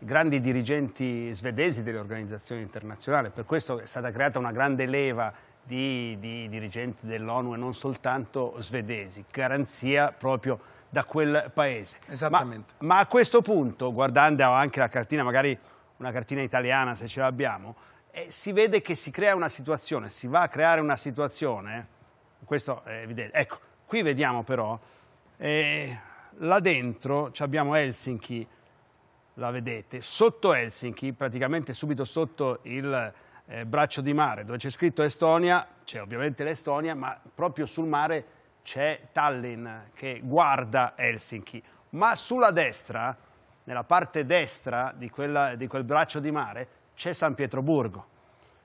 grandi dirigenti svedesi delle organizzazioni internazionali, per questo è stata creata una grande leva di, di dirigenti dell'ONU e non soltanto svedesi, garanzia proprio da quel paese. Esattamente. Ma, ma a questo punto, guardando anche la cartina magari una cartina italiana se ce l'abbiamo, e si vede che si crea una situazione, si va a creare una situazione, questo è evidente. Ecco, qui vediamo però, eh, là dentro abbiamo Helsinki, la vedete, sotto Helsinki, praticamente subito sotto il eh, braccio di mare, dove c'è scritto Estonia, c'è ovviamente l'Estonia, ma proprio sul mare c'è Tallinn che guarda Helsinki. Ma sulla destra nella parte destra di, quella, di quel braccio di mare c'è San Pietroburgo,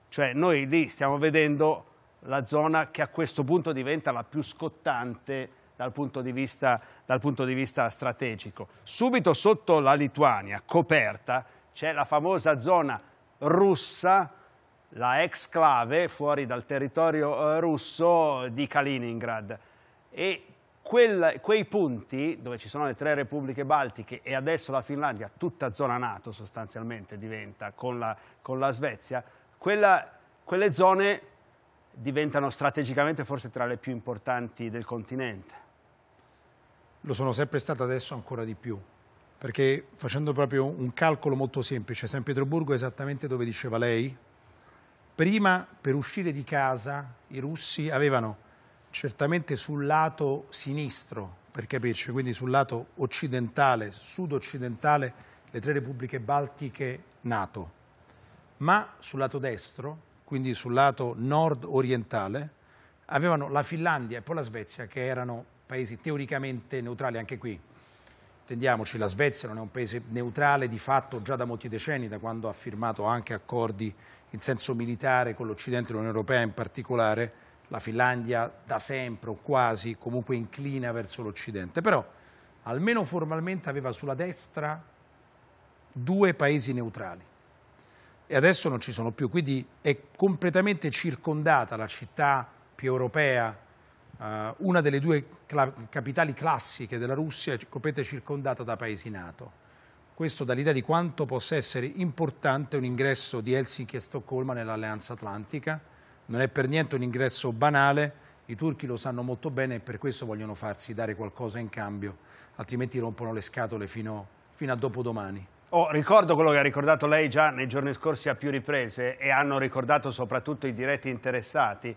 cioè noi lì stiamo vedendo la zona che a questo punto diventa la più scottante dal punto di vista, punto di vista strategico. Subito sotto la Lituania, coperta, c'è la famosa zona russa, la exclave fuori dal territorio eh, russo di Kaliningrad e Quel, quei punti dove ci sono le tre repubbliche baltiche e adesso la Finlandia, tutta zona Nato sostanzialmente diventa con la, con la Svezia, quella, quelle zone diventano strategicamente forse tra le più importanti del continente. Lo sono sempre state adesso ancora di più, perché facendo proprio un calcolo molto semplice, San Pietroburgo è esattamente dove diceva lei, prima per uscire di casa i russi avevano certamente sul lato sinistro, per capirci, quindi sul lato occidentale, sud-occidentale, le tre repubbliche baltiche NATO, ma sul lato destro, quindi sul lato nord-orientale, avevano la Finlandia e poi la Svezia, che erano paesi teoricamente neutrali anche qui. Intendiamoci, la Svezia non è un paese neutrale di fatto già da molti decenni, da quando ha firmato anche accordi in senso militare con l'Occidente e l'Unione Europea in particolare, la Finlandia da sempre o quasi comunque inclina verso l'Occidente, però almeno formalmente aveva sulla destra due paesi neutrali e adesso non ci sono più, quindi è completamente circondata la città più europea, eh, una delle due cla capitali classiche della Russia, completamente circondata da paesi NATO. Questo dà l'idea di quanto possa essere importante un ingresso di Helsinki e Stoccolma nell'Alleanza Atlantica, non è per niente un ingresso banale, i turchi lo sanno molto bene e per questo vogliono farsi dare qualcosa in cambio, altrimenti rompono le scatole fino, fino a dopodomani. Oh, ricordo quello che ha ricordato lei già nei giorni scorsi a più riprese e hanno ricordato soprattutto i diretti interessati.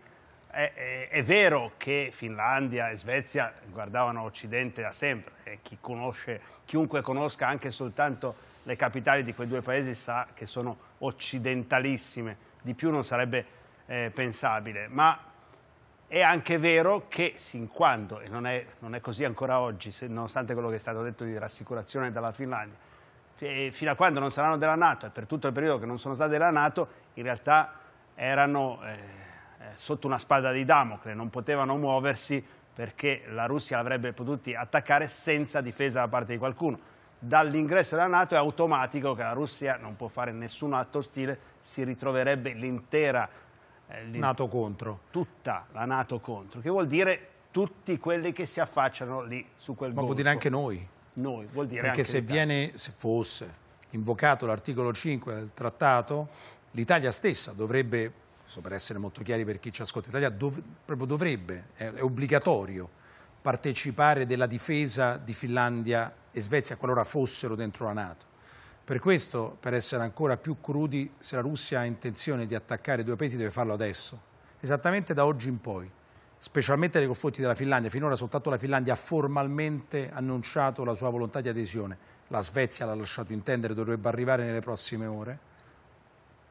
È, è, è, vero che Finlandia e Svezia guardavano Occidente da sempre e chi conosce, chiunque conosca anche soltanto le capitali di quei due paesi sa che sono occidentalissime, di più non sarebbe eh, pensabile, ma è anche vero che sin quando, e non è, non è così ancora oggi, se, nonostante quello che è stato detto di rassicurazione dalla Finlandia, eh, fino a quando non saranno della Nato e per tutto il periodo che non sono state della Nato, in realtà erano eh, eh, sotto una spada di Damocle, non potevano muoversi perché la Russia avrebbe potuti attaccare senza difesa da parte di qualcuno. Dall'ingresso della Nato è automatico che la Russia non può fare nessun atto ostile, si ritroverebbe l'intera Nato contro. Tutta la Nato contro, che vuol dire tutti quelli che si affacciano lì su quel Ma golfo. Ma vuol dire anche noi. Noi, vuol dire Perché se viene, se fosse invocato l'articolo 5 del trattato, l'Italia stessa dovrebbe, so per essere molto chiari per chi ci ascolta, l'Italia dov proprio dovrebbe, è, è obbligatorio, partecipare della difesa di Finlandia e Svezia qualora fossero dentro la Nato. Per questo, per essere ancora più crudi, se la Russia ha intenzione di attaccare i due paesi deve farlo adesso, esattamente da oggi in poi, specialmente nei confronti della Finlandia. Finora soltanto la Finlandia ha formalmente annunciato la sua volontà di adesione, la Svezia l'ha lasciato intendere, dovrebbe arrivare nelle prossime ore.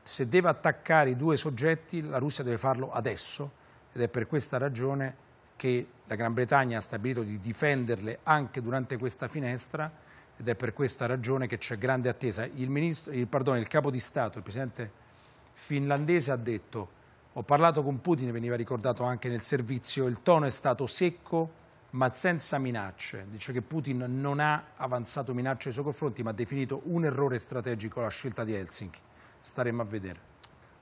Se deve attaccare i due soggetti, la Russia deve farlo adesso ed è per questa ragione che la Gran Bretagna ha stabilito di difenderle anche durante questa finestra ed è per questa ragione che c'è grande attesa. Il, ministro, il, pardon, il capo di Stato, il presidente finlandese, ha detto ho parlato con Putin, veniva ricordato anche nel servizio, il tono è stato secco ma senza minacce. Dice che Putin non ha avanzato minacce ai suoi confronti ma ha definito un errore strategico la scelta di Helsinki. Staremo a vedere.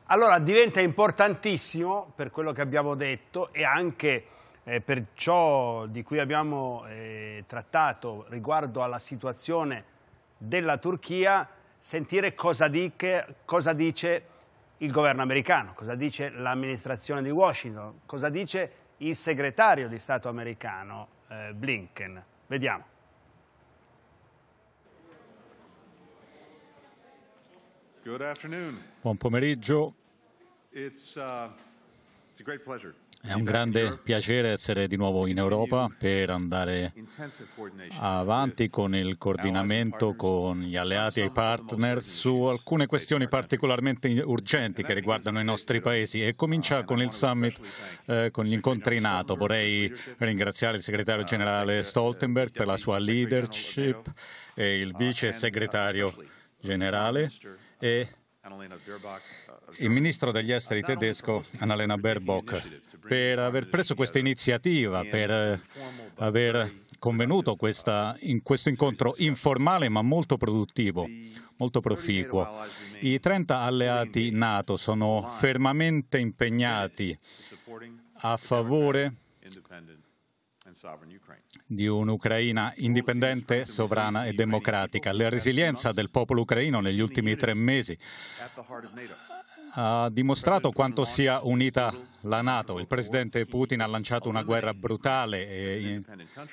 Allora diventa importantissimo, per quello che abbiamo detto, e anche eh, per ciò di cui abbiamo eh, trattato riguardo alla situazione della Turchia, sentire cosa, dice, cosa dice il governo americano, cosa dice l'amministrazione di Washington, cosa dice il segretario di Stato americano eh, Blinken. Vediamo. Buon pomeriggio. It's, uh, it's è un grande piacere essere di nuovo in Europa per andare avanti con il coordinamento con gli alleati e i partner su alcune questioni particolarmente urgenti che riguardano i nostri paesi e comincia con il summit, eh, con gli incontri NATO. Vorrei ringraziare il segretario generale Stoltenberg per la sua leadership e il vice segretario generale e il ministro degli esteri tedesco Annalena Baerbock per aver preso questa iniziativa, per eh, aver convenuto questa, in questo incontro informale ma molto produttivo, molto proficuo. I 30 alleati NATO sono fermamente impegnati a favore di un'Ucraina indipendente, sovrana e democratica. La resilienza del popolo ucraino negli ultimi tre mesi ha dimostrato quanto sia unita la Nato. Il presidente Putin ha lanciato una guerra brutale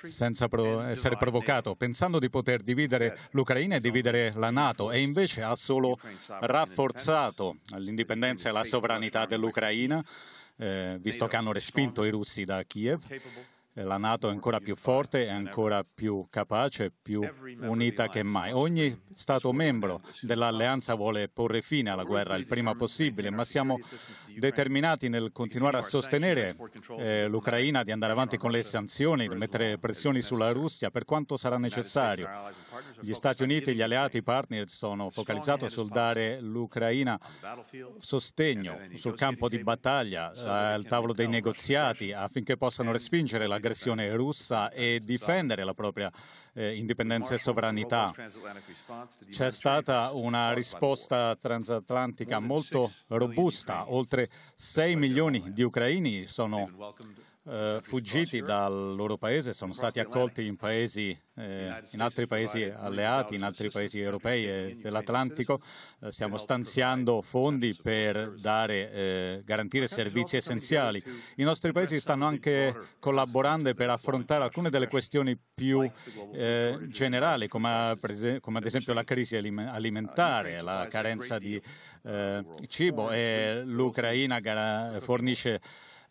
senza essere provocato, pensando di poter dividere l'Ucraina e dividere la Nato e invece ha solo rafforzato l'indipendenza e la sovranità dell'Ucraina, eh, visto che hanno respinto i russi da Kiev eh, la Nato è ancora più forte, è ancora più capace, più unita che mai. Ogni Stato membro dell'alleanza vuole porre fine alla guerra il prima possibile, ma siamo determinati nel continuare a sostenere eh, l'Ucraina, di andare avanti con le sanzioni, di mettere pressioni sulla Russia per quanto sarà necessario. Gli Stati Uniti, gli alleati, i partner sono focalizzati sul dare all'Ucraina sostegno sul campo di battaglia, al tavolo dei negoziati, affinché possano respingere la guerra un'aggressione russa e difendere la propria eh, indipendenza e sovranità. C'è stata una risposta transatlantica molto robusta, oltre 6 milioni di ucraini sono eh, fuggiti dal loro paese sono stati accolti in, paesi, eh, in, altri paesi alleati, in altri paesi europei e dell'Atlantico. Eh, stiamo stanziando fondi per dare, eh, garantire servizi essenziali. I nostri paesi stanno anche collaborando per affrontare alcune delle questioni più eh, generali, come, come, ad esempio la crisi alimentare, la carenza di eh, cibo e l'Ucraina fornisce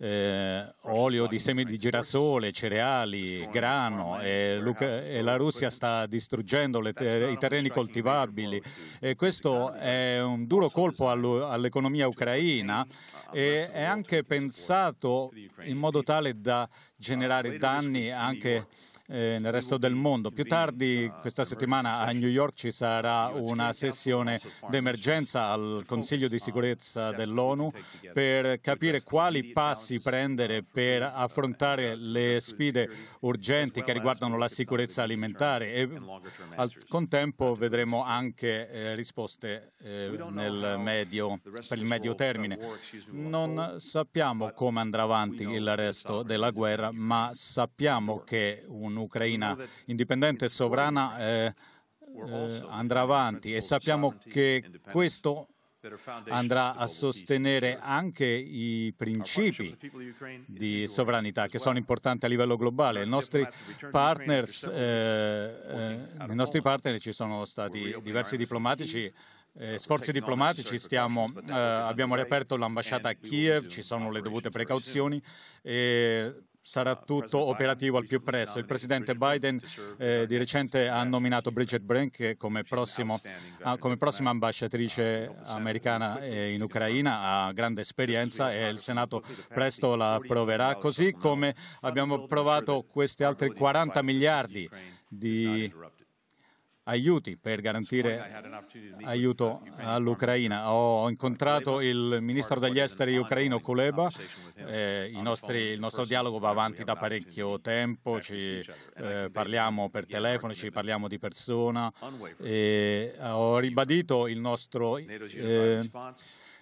eh, olio di semi di girasole, cereali, grano e, eh, eh, la Russia sta distruggendo ter- i terreni coltivabili. E eh, questo è un duro colpo all'economia ucraina e è anche pensato in modo tale da generare danni anche eh, nel resto del mondo. Più tardi questa settimana a New York ci sarà una sessione d'emergenza al Consiglio di sicurezza dell'ONU per capire quali passi prendere per affrontare le sfide urgenti che riguardano la sicurezza alimentare e al contempo vedremo anche eh, risposte eh, medio, per il medio termine. Non sappiamo come andrà avanti il resto della guerra, ma sappiamo che un un'Ucraina indipendente e sovrana eh, eh andrà avanti e sappiamo che questo andrà a sostenere anche i principi di sovranità che sono importanti a livello globale. Eh, eh, I nostri partners, eh, eh, i nostri partner ci sono stati diversi diplomatici. Eh, uh, sforzi diplomatici, stiamo, abbiamo riaperto l'ambasciata a Kiev, ci sono le dovute precauzioni, sarà tutto operativo al più presto. Il presidente Biden eh, di recente ha nominato Bridget Brink come, prossimo, come prossima ambasciatrice americana in Ucraina, ha grande esperienza e il Senato presto la approverà, così come abbiamo approvato questi altri 40 miliardi di aiuti per garantire aiuto all'Ucraina. Ho incontrato il ministro degli esteri ucraino Kuleba, eh, nostri, il nostro dialogo va avanti da parecchio tempo, ci eh, parliamo per telefono, ci parliamo di persona ho ribadito il nostro... Eh,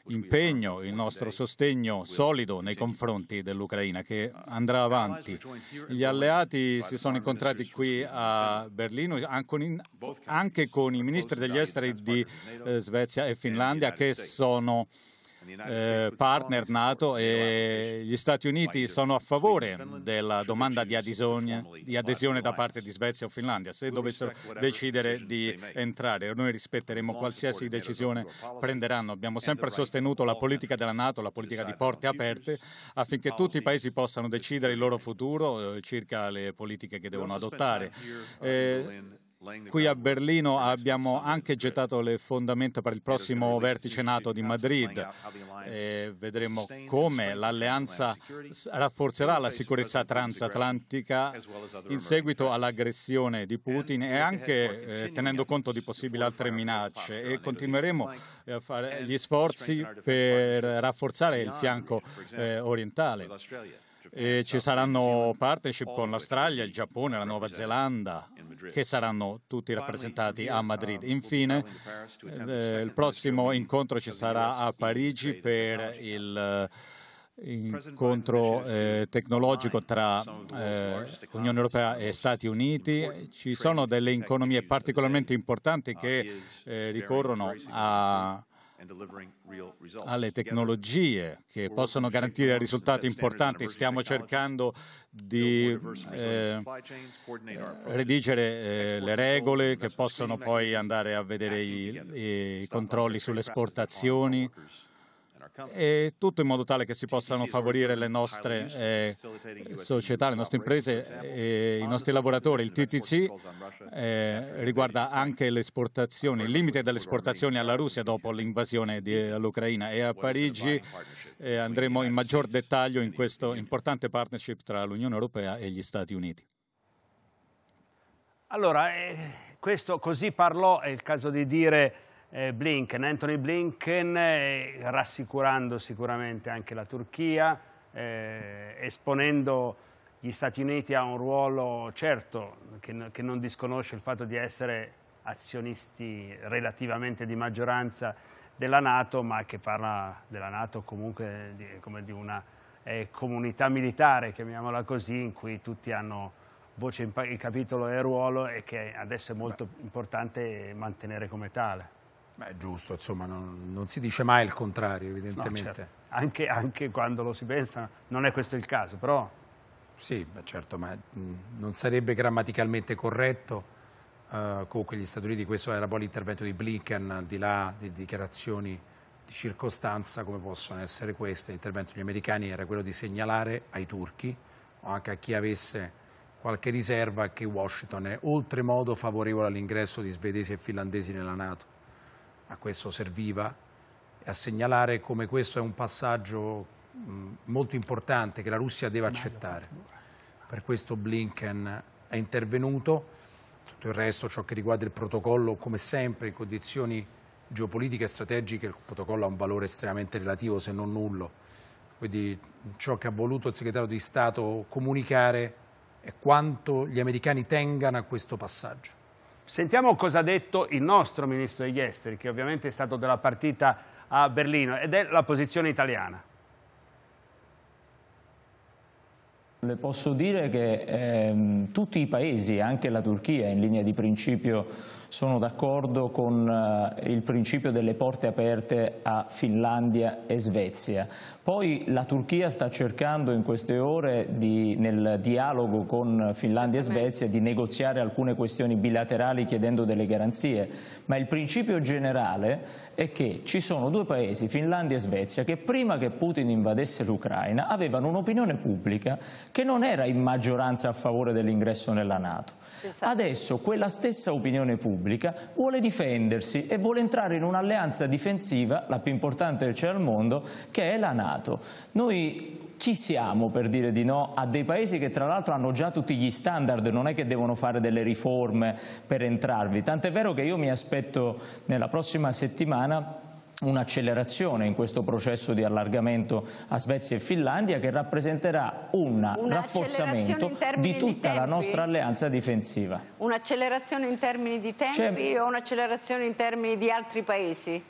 impegno, il nostro sostegno solido nei confronti dell'Ucraina che ah, ah, andrà avanti. Cioè, gli alleati si sono incontrati qui a Berlino anche con i ministri degli esteri di eh, Svezia e Finlandia che sono eh, partner NATO e gli Stati Uniti sono a favore della domanda di adesione, di adesione da parte di Svezia o Finlandia. Se dovessero decidere di entrare, noi rispetteremo qualsiasi decisione prenderanno. Abbiamo sempre sostenuto la politica della NATO, la politica di porte aperte, affinché tutti i paesi possano decidere il loro futuro eh, circa le politiche che devono adottare. Eh, Qui a Berlino abbiamo anche gettato le fondamenta per il prossimo vertice NATO di Madrid. E vedremo come l'alleanza rafforzerà la sicurezza transatlantica in seguito all'aggressione di Putin e anche eh, tenendo conto di possibili altre minacce. E continueremo eh, a fare gli sforzi per rafforzare il fianco eh, orientale. E ci saranno partnership con l'Australia, il Giappone, la Nuova Zelanda, che saranno tutti rappresentati a uh, Madrid. Infine, eh, il prossimo incontro ci sarà a Parigi per il eh, incontro eh, tecnologico tra eh, Unione Europea e Stati Uniti. Ci sono delle economie particolarmente importanti che uh, eh, ricorrono a alle tecnologie che possono garantire risultati importanti. Stiamo cercando di eh, redigere eh, le regole che possono poi andare a vedere i, i controlli sulle esportazioni e tutto in modo tale che si possano favorire le nostre eh, società, le nostre imprese, e eh, i nostri lavoratori. Il TTC eh, riguarda anche le esportazioni, il limite delle esportazioni alla Russia dopo l'invasione dell'Ucraina eh, e a Parigi eh, andremo in maggior dettaglio in questo importante partnership tra l'Unione Europea e gli Stati Uniti. Allora, questo così parlò, è il caso di dire eh, Blinken, Anthony Blinken, eh, rassicurando sicuramente anche la Turchia, eh, esponendo gli Stati Uniti a un ruolo certo che, che, non disconosce il fatto di essere azionisti relativamente di maggioranza della Nato, ma che parla della Nato comunque di, come di una eh, comunità militare, chiamiamola così, in cui tutti hanno voce in capitolo e ruolo e che adesso è molto importante mantenere come tale. Beh, giusto, insomma, non, non, si dice mai il contrario, evidentemente. No, certo. anche, anche, quando lo si pensa, non è questo il caso, però... Sì, beh, certo, ma non sarebbe grammaticalmente corretto. Uh, comunque gli Stati Uniti, questo era poi l'intervento di Blinken, al di là di dichiarazioni di circostanza come possono essere queste, l'intervento degli americani era quello di segnalare ai turchi o anche a chi avesse qualche riserva che Washington è oltremodo favorevole all'ingresso di svedesi e finlandesi nella Nato a questo serviva, a segnalare come questo è un passaggio molto importante che la Russia deve accettare. Per questo Blinken è intervenuto, tutto il resto, ciò che riguarda il protocollo, come sempre in condizioni geopolitiche e strategiche, il protocollo ha un valore estremamente relativo se non nullo. Quindi ciò che ha voluto il segretario di Stato comunicare è quanto gli americani tengano a questo passaggio. Sentiamo cosa ha detto il nostro ministro degli esteri, che ovviamente è stato della partita a Berlino, ed è la posizione italiana. Le posso dire che ehm, tutti i paesi, anche la Turchia in linea di principio sono d'accordo con eh, il principio delle porte aperte a Finlandia e Svezia. Poi la Turchia sta cercando in queste ore, di, nel dialogo con Finlandia e Svezia, di negoziare alcune questioni bilaterali chiedendo delle garanzie, ma il principio generale è che ci sono due paesi, Finlandia e Svezia, che prima che Putin invadesse l'Ucraina avevano un'opinione pubblica che non era in maggioranza a favore dell'ingresso nella Nato. Esatto. Adesso quella stessa opinione pubblica Repubblica, vuole difendersi e vuole entrare in un'alleanza difensiva, la più importante che c'è al mondo, che è la Nato. Noi chi siamo per dire di no a dei paesi che tra l'altro hanno già tutti gli standard, non è che devono fare delle riforme per entrarvi, tant'è vero che io mi aspetto nella prossima settimana un'accelerazione in questo processo di allargamento a Svezia e Finlandia che rappresenterà un rafforzamento di tutta di la nostra alleanza difensiva. Un'accelerazione in termini di tempi o un'accelerazione in termini di altri paesi?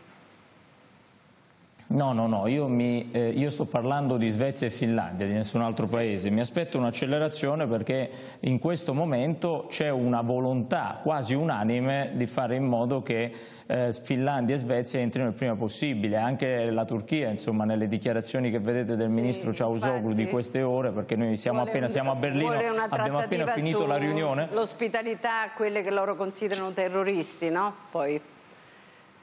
No, no, no, io, mi, eh, io, sto parlando di Svezia e Finlandia, di nessun altro paese. Mi aspetto un'accelerazione perché in questo momento c'è una volontà quasi unanime di fare in modo che eh, Finlandia e Svezia entrino il prima possibile. Anche la Turchia, insomma, nelle dichiarazioni che vedete del sì, ministro Ciausoglu di queste ore, perché noi siamo, appena, un, siamo a Berlino, abbiamo appena finito la riunione. L'ospitalità a quelle che loro considerano terroristi, no? Poi.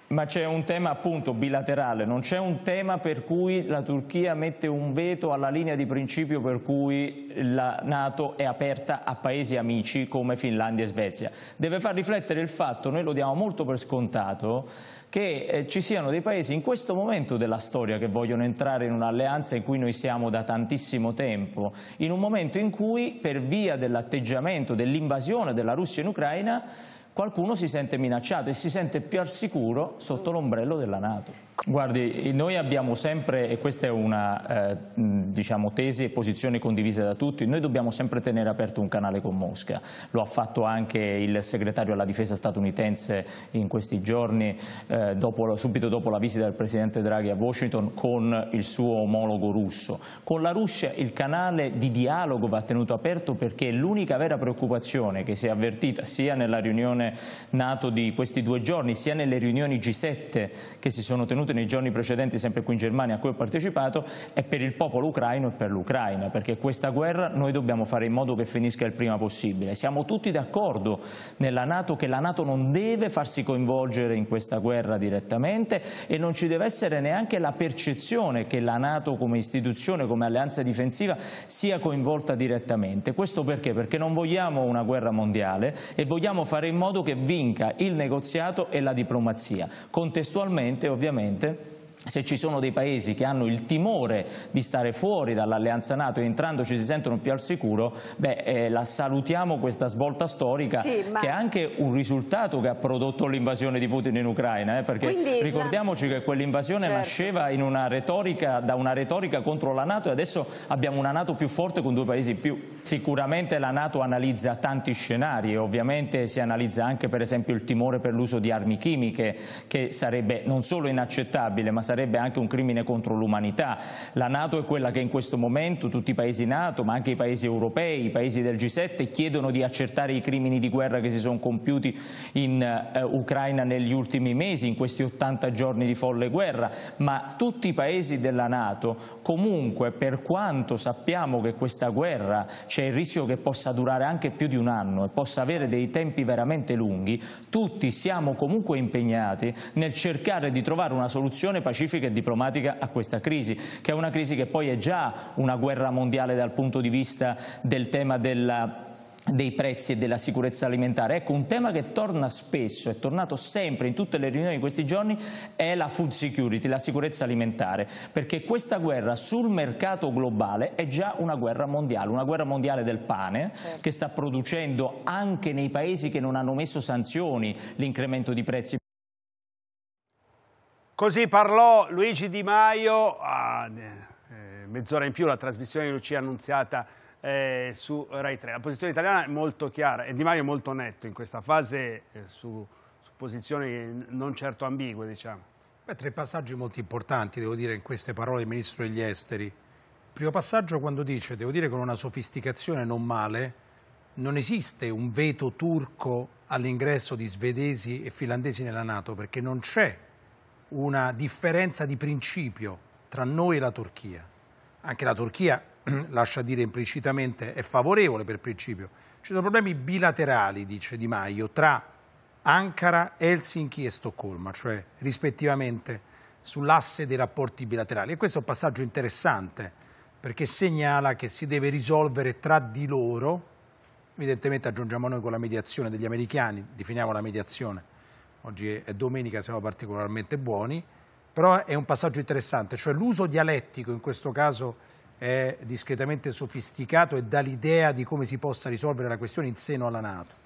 Ma c'è un tema appunto bilaterale, non c'è un tema per cui la Turchia mette un veto alla linea di principio per cui la Nato è aperta a paesi amici come Finlandia e Svezia. Deve far riflettere il fatto, noi lo diamo molto per scontato, che eh, ci siano dei paesi in questo momento della storia che vogliono entrare in un'alleanza in cui noi siamo da tantissimo tempo, in un momento in cui per via dell'atteggiamento, dell'invasione della Russia in Ucraina qualcuno si sente minacciato e si sente più al sicuro sotto l'ombrello della Nato. Guardi, noi abbiamo sempre, e questa è una eh, diciamo, tesi e posizione condivisa da tutti, noi dobbiamo sempre tenere aperto un canale con Mosca. Lo ha fatto anche il segretario alla difesa statunitense in questi giorni, eh, dopo, subito dopo la visita del presidente Draghi a Washington con il suo omologo russo. Con la Russia il canale di dialogo va tenuto aperto perché l'unica vera preoccupazione che si è avvertita sia nella riunione NATO di questi due giorni, sia nelle riunioni G7 che si sono tenute avvenuto nei giorni precedenti sempre qui in Germania a cui ho partecipato è per il popolo ucraino e per l'Ucraina, perché questa guerra noi dobbiamo fare in modo che finisca il prima possibile. Siamo tutti d'accordo nella Nato che la Nato non deve farsi coinvolgere in questa guerra direttamente e non ci deve essere neanche la percezione che la Nato come istituzione, come alleanza difensiva sia coinvolta direttamente. Questo perché? Perché non vogliamo una guerra mondiale e vogliamo fare in modo che vinca il negoziato e la diplomazia. Contestualmente ovviamente obviamente se ci sono dei paesi che hanno il timore di stare fuori dall'alleanza Nato e entrandoci si sentono più al sicuro, beh, eh, la salutiamo questa svolta storica sì, ma... che è anche un risultato che ha prodotto l'invasione di Putin in Ucraina, eh, perché Quindi ricordiamoci la... che quell'invasione certo. nasceva una retorica, da una retorica contro la Nato e adesso abbiamo una Nato più forte con due paesi in più. Sicuramente la Nato analizza tanti scenari e ovviamente si analizza anche per esempio il timore per l'uso di armi chimiche che sarebbe non solo inaccettabile ma sarebbe sarebbe anche un crimine contro l'umanità. La Nato è quella che in questo momento tutti i paesi Nato, ma anche i paesi europei, i paesi del G7 chiedono di accertare i crimini di guerra che si sono compiuti in eh, Ucraina negli ultimi mesi, in questi 80 giorni di folle guerra, ma tutti i paesi della Nato comunque per quanto sappiamo che questa guerra c'è il rischio che possa durare anche più di un anno e possa avere dei tempi veramente lunghi, tutti siamo comunque impegnati nel cercare di trovare una soluzione pacifica pacifica e diplomatica a questa crisi, che è una crisi che poi è già una guerra mondiale dal punto di vista del tema della dei prezzi e della sicurezza alimentare. Ecco, un tema che torna spesso, è tornato sempre in tutte le riunioni di questi giorni, è la food security, la sicurezza alimentare, perché questa guerra sul mercato globale è già una guerra mondiale, una guerra mondiale del pane certo. che sta producendo anche nei paesi che non hanno messo sanzioni l'incremento di prezzi. Così parlò Luigi Di Maio, a eh, mezz'ora in più la trasmissione di Lucia annunziata eh, su Rai 3. La posizione italiana è molto chiara e Di Maio è molto netto in questa fase eh, su, su, posizioni non certo ambigue, diciamo. Beh, tre passaggi molto importanti, devo dire, in queste parole del Ministro degli Esteri. Primo passaggio quando dice, devo dire con una sofisticazione non male, non esiste un veto turco all'ingresso di svedesi e finlandesi nella Nato perché non c'è una differenza di principio tra noi e la Turchia. Anche la Turchia, [clears throat] lascia dire implicitamente, è favorevole per principio. Ci sono problemi bilaterali, dice Di Maio, tra Ankara, Helsinki e Stoccolma, cioè rispettivamente sull'asse dei rapporti bilaterali. E questo è un passaggio interessante perché segnala che si deve risolvere tra di loro, evidentemente aggiungiamo noi con la mediazione degli americani, definiamo la mediazione, oggi è domenica, siamo particolarmente buoni, però è un passaggio interessante, cioè l'uso dialettico in questo caso è discretamente sofisticato e dà l'idea di come si possa risolvere la questione in seno alla Nato.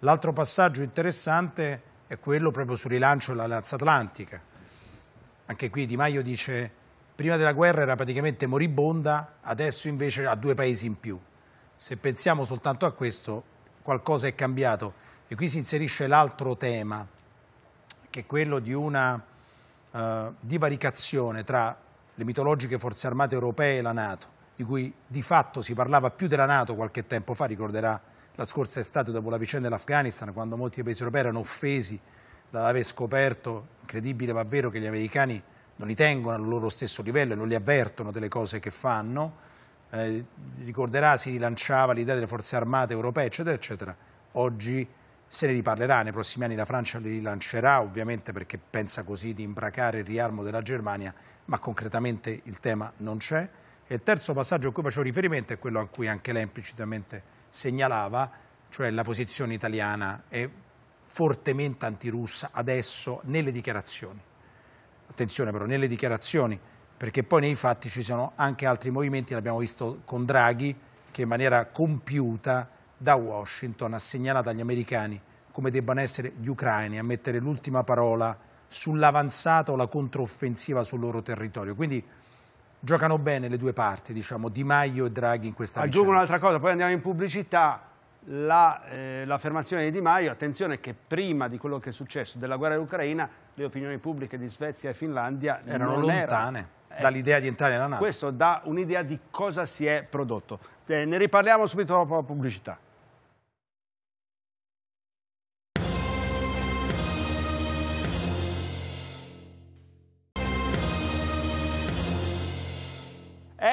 L'altro passaggio interessante è quello proprio sul rilancio dell'Alleanza Atlantica. Anche qui Di Maio dice prima della guerra era praticamente moribonda, adesso invece ha due paesi in più. Se pensiamo soltanto a questo, qualcosa è cambiato. E qui si inserisce l'altro tema, che quello di una eh, divaricazione tra le mitologiche forze armate europee e la Nato, di cui di fatto si parlava più della Nato qualche tempo fa, ricorderà la scorsa estate dopo la vicenda dell'Afghanistan, quando molti paesi europei erano offesi dall'aver scoperto, incredibile ma vero, che gli americani non li tengono al loro stesso livello e non li avvertono delle cose che fanno. Eh, ricorderà, si rilanciava l'idea delle forze armate europee, eccetera, eccetera. Oggi se ne riparlerà nei prossimi anni, la Francia li rilancerà ovviamente perché pensa così di imbracare il riarmo della Germania, ma concretamente il tema non c'è. E il terzo passaggio a cui faccio riferimento è quello a cui anche lei implicitamente segnalava, cioè la posizione italiana è fortemente antirussa adesso nelle dichiarazioni. Attenzione però, nelle dichiarazioni, perché poi nei fatti ci sono anche altri movimenti, l'abbiamo visto con Draghi, che in maniera compiuta da Washington ha segnalato agli americani come debbano essere gli ucraini a mettere l'ultima parola sull'avanzata o la controffensiva sul loro territorio. Quindi giocano bene le due parti, diciamo, Di Maio e Draghi in questa Aggiungo vicenda. un'altra cosa, poi andiamo in pubblicità. L'affermazione la, eh, di Di Maio, attenzione che prima di quello che è successo della guerra in Ucraina, le opinioni pubbliche di Svezia e Finlandia erano lontane. Erano eh, dall'idea di entrare nella NATO. Questo dà un'idea di cosa si è prodotto. Eh, ne riparliamo subito dopo la pubblicità.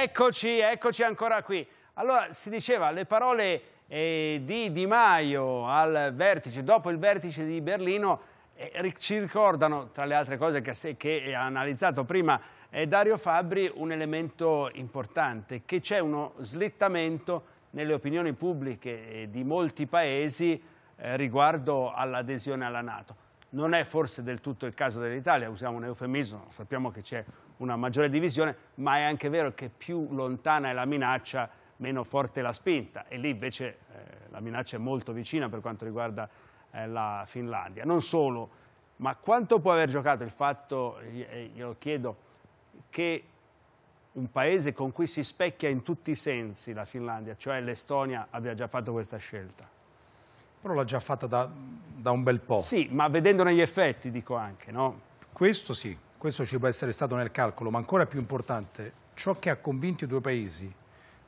Eccoci, eccoci ancora qui. Allora, si diceva, le parole eh, di Di Maio al vertice, dopo il vertice di Berlino, eh, ci ricordano, tra le altre cose che, che ha analizzato prima eh, Dario Fabbri, un elemento importante, che c'è uno slittamento nelle opinioni pubbliche eh, di molti paesi eh, riguardo all'adesione alla Nato. Non è forse del tutto il caso dell'Italia, usiamo un eufemismo, sappiamo che c'è una maggiore divisione, ma è anche vero che più lontana è la minaccia, meno forte è la spinta. E lì invece eh, la minaccia è molto vicina per quanto riguarda eh, la Finlandia. Non solo, ma quanto può aver giocato il fatto, glielo chiedo, che un paese con cui si specchia in tutti i sensi la Finlandia, cioè l'Estonia, abbia già fatto questa scelta? Però l'ha già fatta da, da, un bel po'. Sì, ma vedendone gli effetti, dico anche, no? Questo sì, questo ci può essere stato nel calcolo, ma ancora più importante, ciò che ha convinto i due paesi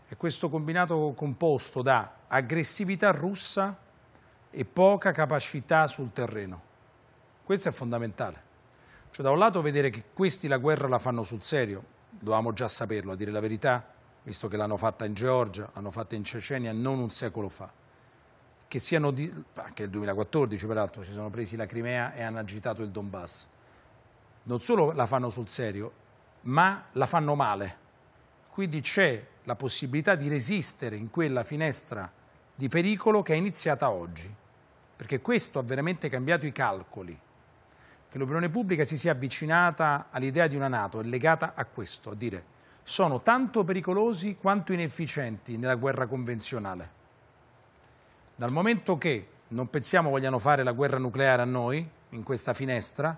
è questo combinato composto da aggressività russa e poca capacità sul terreno. Questo è fondamentale. Cioè da un lato vedere che questi la guerra la fanno sul serio, dovevamo già saperlo a dire la verità, visto che l'hanno fatta in Georgia, l'hanno fatta in Cecenia non un secolo fa. Che siano di, anche nel 2014 peraltro si sono presi la Crimea e hanno agitato il Donbass non solo la fanno sul serio, ma la fanno male. Quindi c'è la possibilità di resistere in quella finestra di pericolo che è iniziata oggi, perché questo ha veramente cambiato i calcoli. Che l'opinione pubblica si sia avvicinata all'idea di una Nato è legata a questo, a dire sono tanto pericolosi quanto inefficienti nella guerra convenzionale. Dal momento che non pensiamo vogliano fare la guerra nucleare a noi, in questa finestra,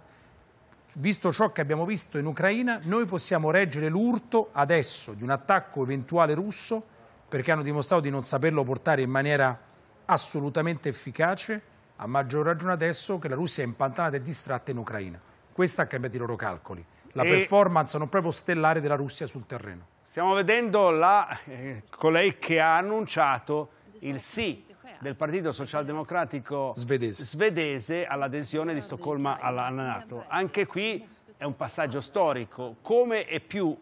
visto ciò che abbiamo visto in Ucraina, noi possiamo reggere l'urto adesso di un attacco eventuale russo, perché hanno dimostrato di non saperlo portare in maniera assolutamente efficace, a maggior ragione adesso che la Russia è impantanata e distratta in Ucraina. Questa ha cambiato i loro calcoli. La e... performance non proprio stellare della Russia sul terreno. Stiamo vedendo la, eh, colei che ha annunciato il sì del Partito Socialdemocratico svedese, svedese all'adesione di Stoccolma alla Nato. Anche qui è un passaggio storico, come e più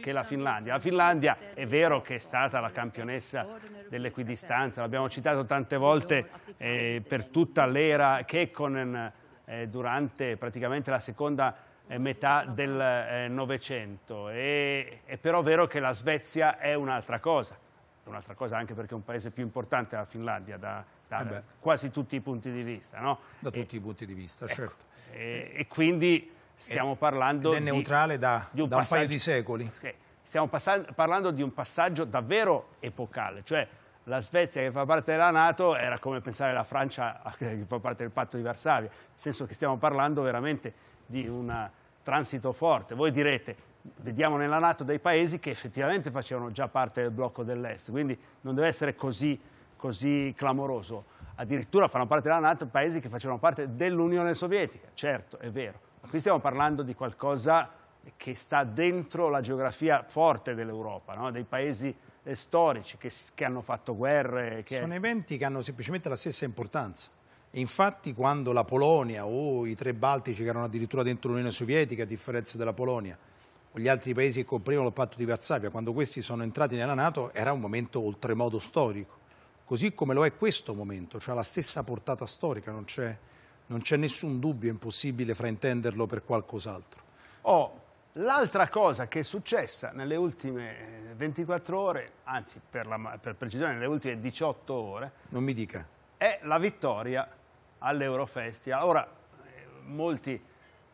che la Finlandia. La Finlandia è vero che è stata la campionessa dell'equidistanza, l'abbiamo citato tante volte eh, per tutta l'era Kekkonen eh, durante praticamente la seconda eh, metà del eh, Novecento. è però vero che la Svezia è un'altra cosa un'altra cosa anche perché è un paese più importante la Finlandia da, da eh quasi tutti i punti di vista. No? Da e, tutti i punti di vista, ecco, certo. E, e, quindi stiamo parlando... Ed è neutrale di, da, di un, da un paio di secoli. Stiamo parlando di un passaggio davvero epocale, cioè la Svezia che fa parte della Nato era come pensare la Francia [laughs] che fa parte del patto di Varsavia, nel senso che stiamo parlando veramente di un transito forte. Voi direte, vediamo nella Nato dei paesi che effettivamente facevano già parte del blocco dell'Est, quindi non deve essere così, così clamoroso. Addirittura fanno parte della Nato paesi che facevano parte dell'Unione Sovietica, certo, è vero, ma qui stiamo parlando di qualcosa che sta dentro la geografia forte dell'Europa, no? dei paesi eh, storici che, che hanno fatto guerre. Che... Sono eventi che hanno semplicemente la stessa importanza. Infatti quando la Polonia o i tre Baltici che erano addirittura dentro l'Unione Sovietica, a differenza della Polonia, gli altri paesi che comprivano il patto di Varsavia, quando questi sono entrati nella Nato, era un momento oltremodo storico, così come lo è questo momento, cioè la stessa portata storica, non c'è, nessun dubbio, è impossibile fraintenderlo per qualcos'altro. Oh, l'altra cosa che è successa nelle ultime 24 eh, ore, anzi per, la, per precisione nelle ultime 18 ore, non mi dica, è la vittoria all'Eurofestival. Ora, eh, molti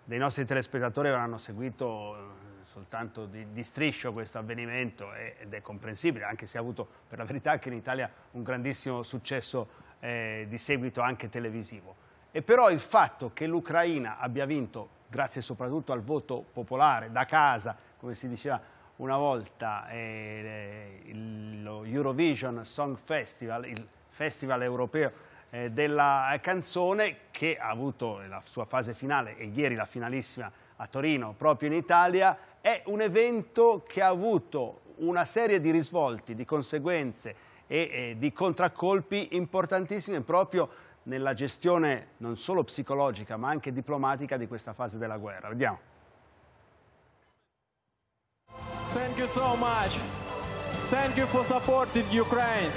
dei nostri telespettatori avranno seguito eh, soltanto di, di striscio questo avvenimento ed è comprensibile, anche se ha avuto per la verità anche in Italia un grandissimo successo eh, di seguito anche televisivo. E però il fatto che l'Ucraina abbia vinto, grazie soprattutto al voto popolare, da casa, come si diceva una volta, eh, eh lo Eurovision Song Festival, il festival europeo eh, della canzone, che ha avuto la sua fase finale e ieri la finalissima a Torino, proprio in Italia, è un evento che ha avuto una serie di risvolti, di conseguenze e, e di contraccolpi importantissimi proprio nella gestione non solo psicologica ma anche diplomatica di questa fase della guerra. Vediamo. Thank you so much. Thank you for supporting Ukraine.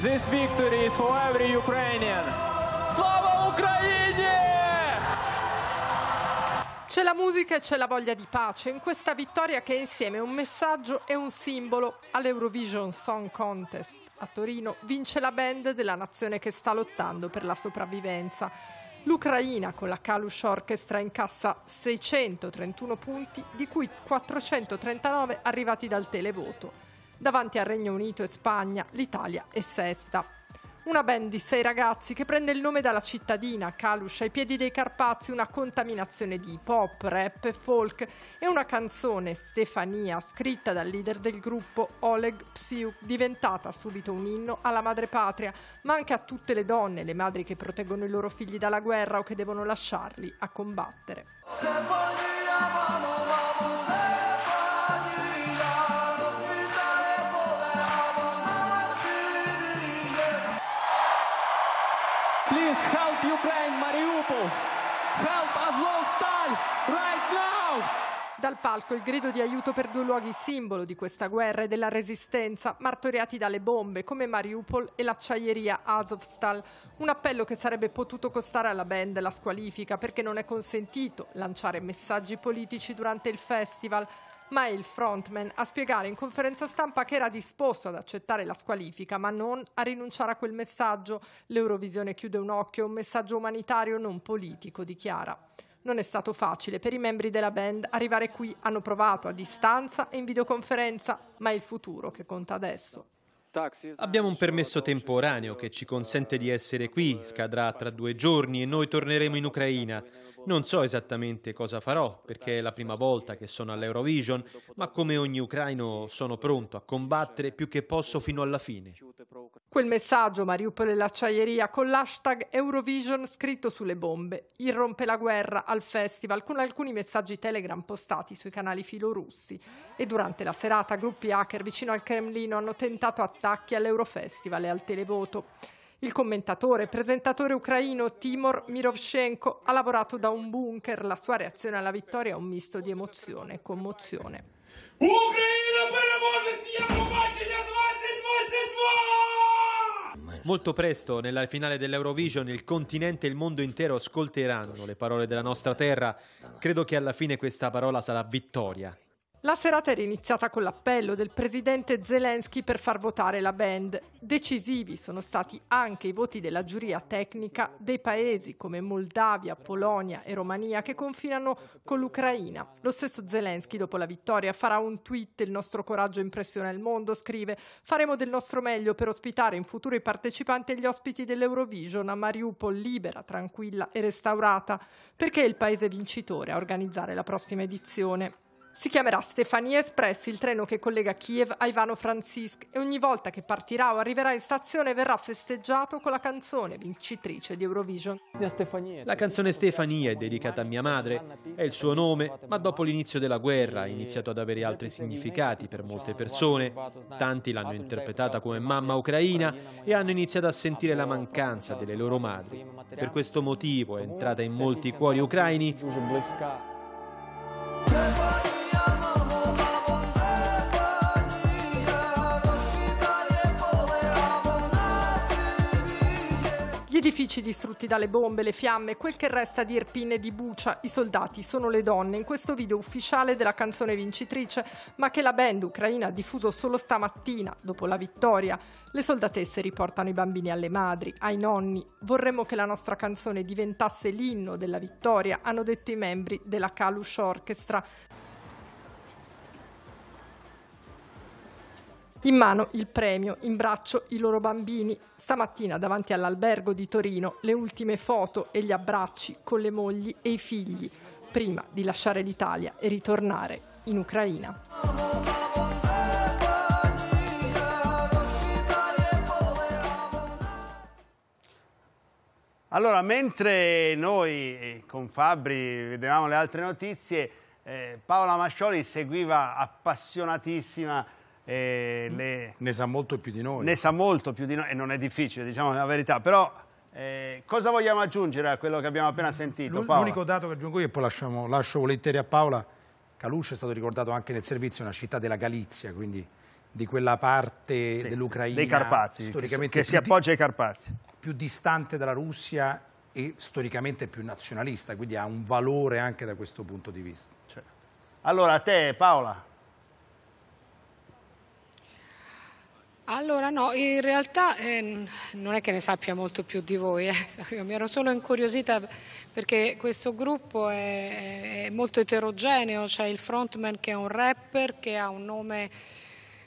This victory is for every Ukrainian. Slava Ukraine! C'è la musica e c'è la voglia di pace in questa vittoria che è insieme un messaggio e un simbolo all'Eurovision Song Contest. A Torino vince la band della nazione che sta lottando per la sopravvivenza. L'Ucraina con la Kalush Orchestra incassa 631 punti, di cui 439 arrivati dal televoto. Davanti al Regno Unito e Spagna l'Italia è sesta. Una band di sei ragazzi che prende il nome dalla cittadina, Kalush, ai piedi dei Carpazi, una contaminazione di hip hop, rap, folk e una canzone, Stefania, scritta dal leader del gruppo Oleg Psiuk, diventata subito un inno alla madre patria, ma anche a tutte le donne, le madri che proteggono i loro figli dalla guerra o che devono lasciarli a combattere. Se vogliamo, Ukraine, Mariupol. Help Azovstal right now! Dal palco il grido di aiuto per due luoghi simbolo di questa guerra e della resistenza, martoriati dalle bombe come Mariupol e l'acciaieria Azovstal. Un appello che sarebbe potuto costare alla band la squalifica perché non è consentito lanciare messaggi politici durante il festival ma è il frontman a spiegare in conferenza stampa che era disposto ad accettare la squalifica, ma non a rinunciare a quel messaggio. L'Eurovisione chiude un occhio, un messaggio umanitario non politico, dichiara. Non è stato facile per i membri della band arrivare qui, hanno provato a distanza e in videoconferenza, ma è il futuro che conta adesso. Abbiamo un permesso temporaneo che ci consente di essere qui, scadrà tra due giorni e noi torneremo in Ucraina. Non so esattamente cosa farò perché è la prima volta che sono all'Eurovision, ma come ogni ucraino sono pronto a combattere più che posso fino alla fine. Quel messaggio Mariupol e l'acciaieria con l'hashtag Eurovision scritto sulle bombe irrompe la guerra al festival con alcuni messaggi Telegram postati sui canali filorussi e durante la serata gruppi hacker vicino al Cremlino hanno tentato attacchi all'Eurofestival e al televoto. Il commentatore e presentatore ucraino Timor Mirovchenko ha lavorato da un bunker. La sua reazione alla vittoria è un misto di emozione e commozione. Ucraina per la Molto presto, nella finale dell'Eurovision, il continente e il mondo intero ascolteranno le parole della nostra terra. Credo che alla fine questa parola sarà vittoria. La serata era iniziata con l'appello del presidente Zelensky per far votare la band. Decisivi sono stati anche i voti della giuria tecnica dei paesi come Moldavia, Polonia e Romania che confinano con l'Ucraina. Lo stesso Zelensky dopo la vittoria farà un tweet Il nostro coraggio impressiona il mondo, scrive Faremo del nostro meglio per ospitare in futuro i partecipanti e gli ospiti dell'Eurovision a Mariupol libera, tranquilla e restaurata, perché è il paese vincitore a organizzare la prossima edizione. Si chiamerà Stefania Express, il treno che collega Kiev a Ivano Francisc e ogni volta che partirà o arriverà in stazione verrà festeggiato con la canzone vincitrice di Eurovision. La canzone Stefania è dedicata a mia madre, è il suo nome, ma dopo l'inizio della guerra ha iniziato ad avere altri significati per molte persone. Tanti l'hanno interpretata come mamma ucraina e hanno iniziato a sentire la mancanza delle loro madri. Per questo motivo è entrata in molti cuori ucraini. edifici distrutti dalle bombe, le fiamme, quel che resta di Irpin e di Bucia, i soldati sono le donne, in questo video ufficiale della canzone vincitrice, ma che la band ucraina ha diffuso solo stamattina, dopo la vittoria. Le soldatesse riportano i bambini alle madri, ai nonni. Vorremmo che la nostra canzone diventasse l'inno della vittoria, hanno detto i membri della Kalush Orchestra, In mano il premio, in braccio i loro bambini. Stamattina davanti all'albergo di Torino le ultime foto e gli abbracci con le mogli e i figli, prima di lasciare l'Italia e ritornare in Ucraina. Allora, mentre noi eh, con Fabri vedevamo le altre notizie, eh, Paola Mascioli seguiva appassionatissima le... Ne sa molto più di noi. Ne sa molto più di noi e non è difficile, diciamo la verità, però... Eh, cosa vogliamo aggiungere a quello che abbiamo appena sentito? L'unico dato che aggiungo io e poi lasciamo, lascio volentieri a Paola, Calusce è stato ricordato anche nel servizio, una città della Galizia, quindi di quella parte sì, dell'Ucraina. Dei Carpazi, che, che si appoggia ai Carpazi. Più distante dalla Russia e storicamente più nazionalista, quindi ha un valore anche da questo punto di vista. Certo. Allora, a te Paola. Allora no, in realtà eh, non è che ne sappia molto più di voi, eh. [laughs] io mi ero solo incuriosita perché questo gruppo è, è molto eterogeneo, c'è il frontman che è un rapper che ha un nome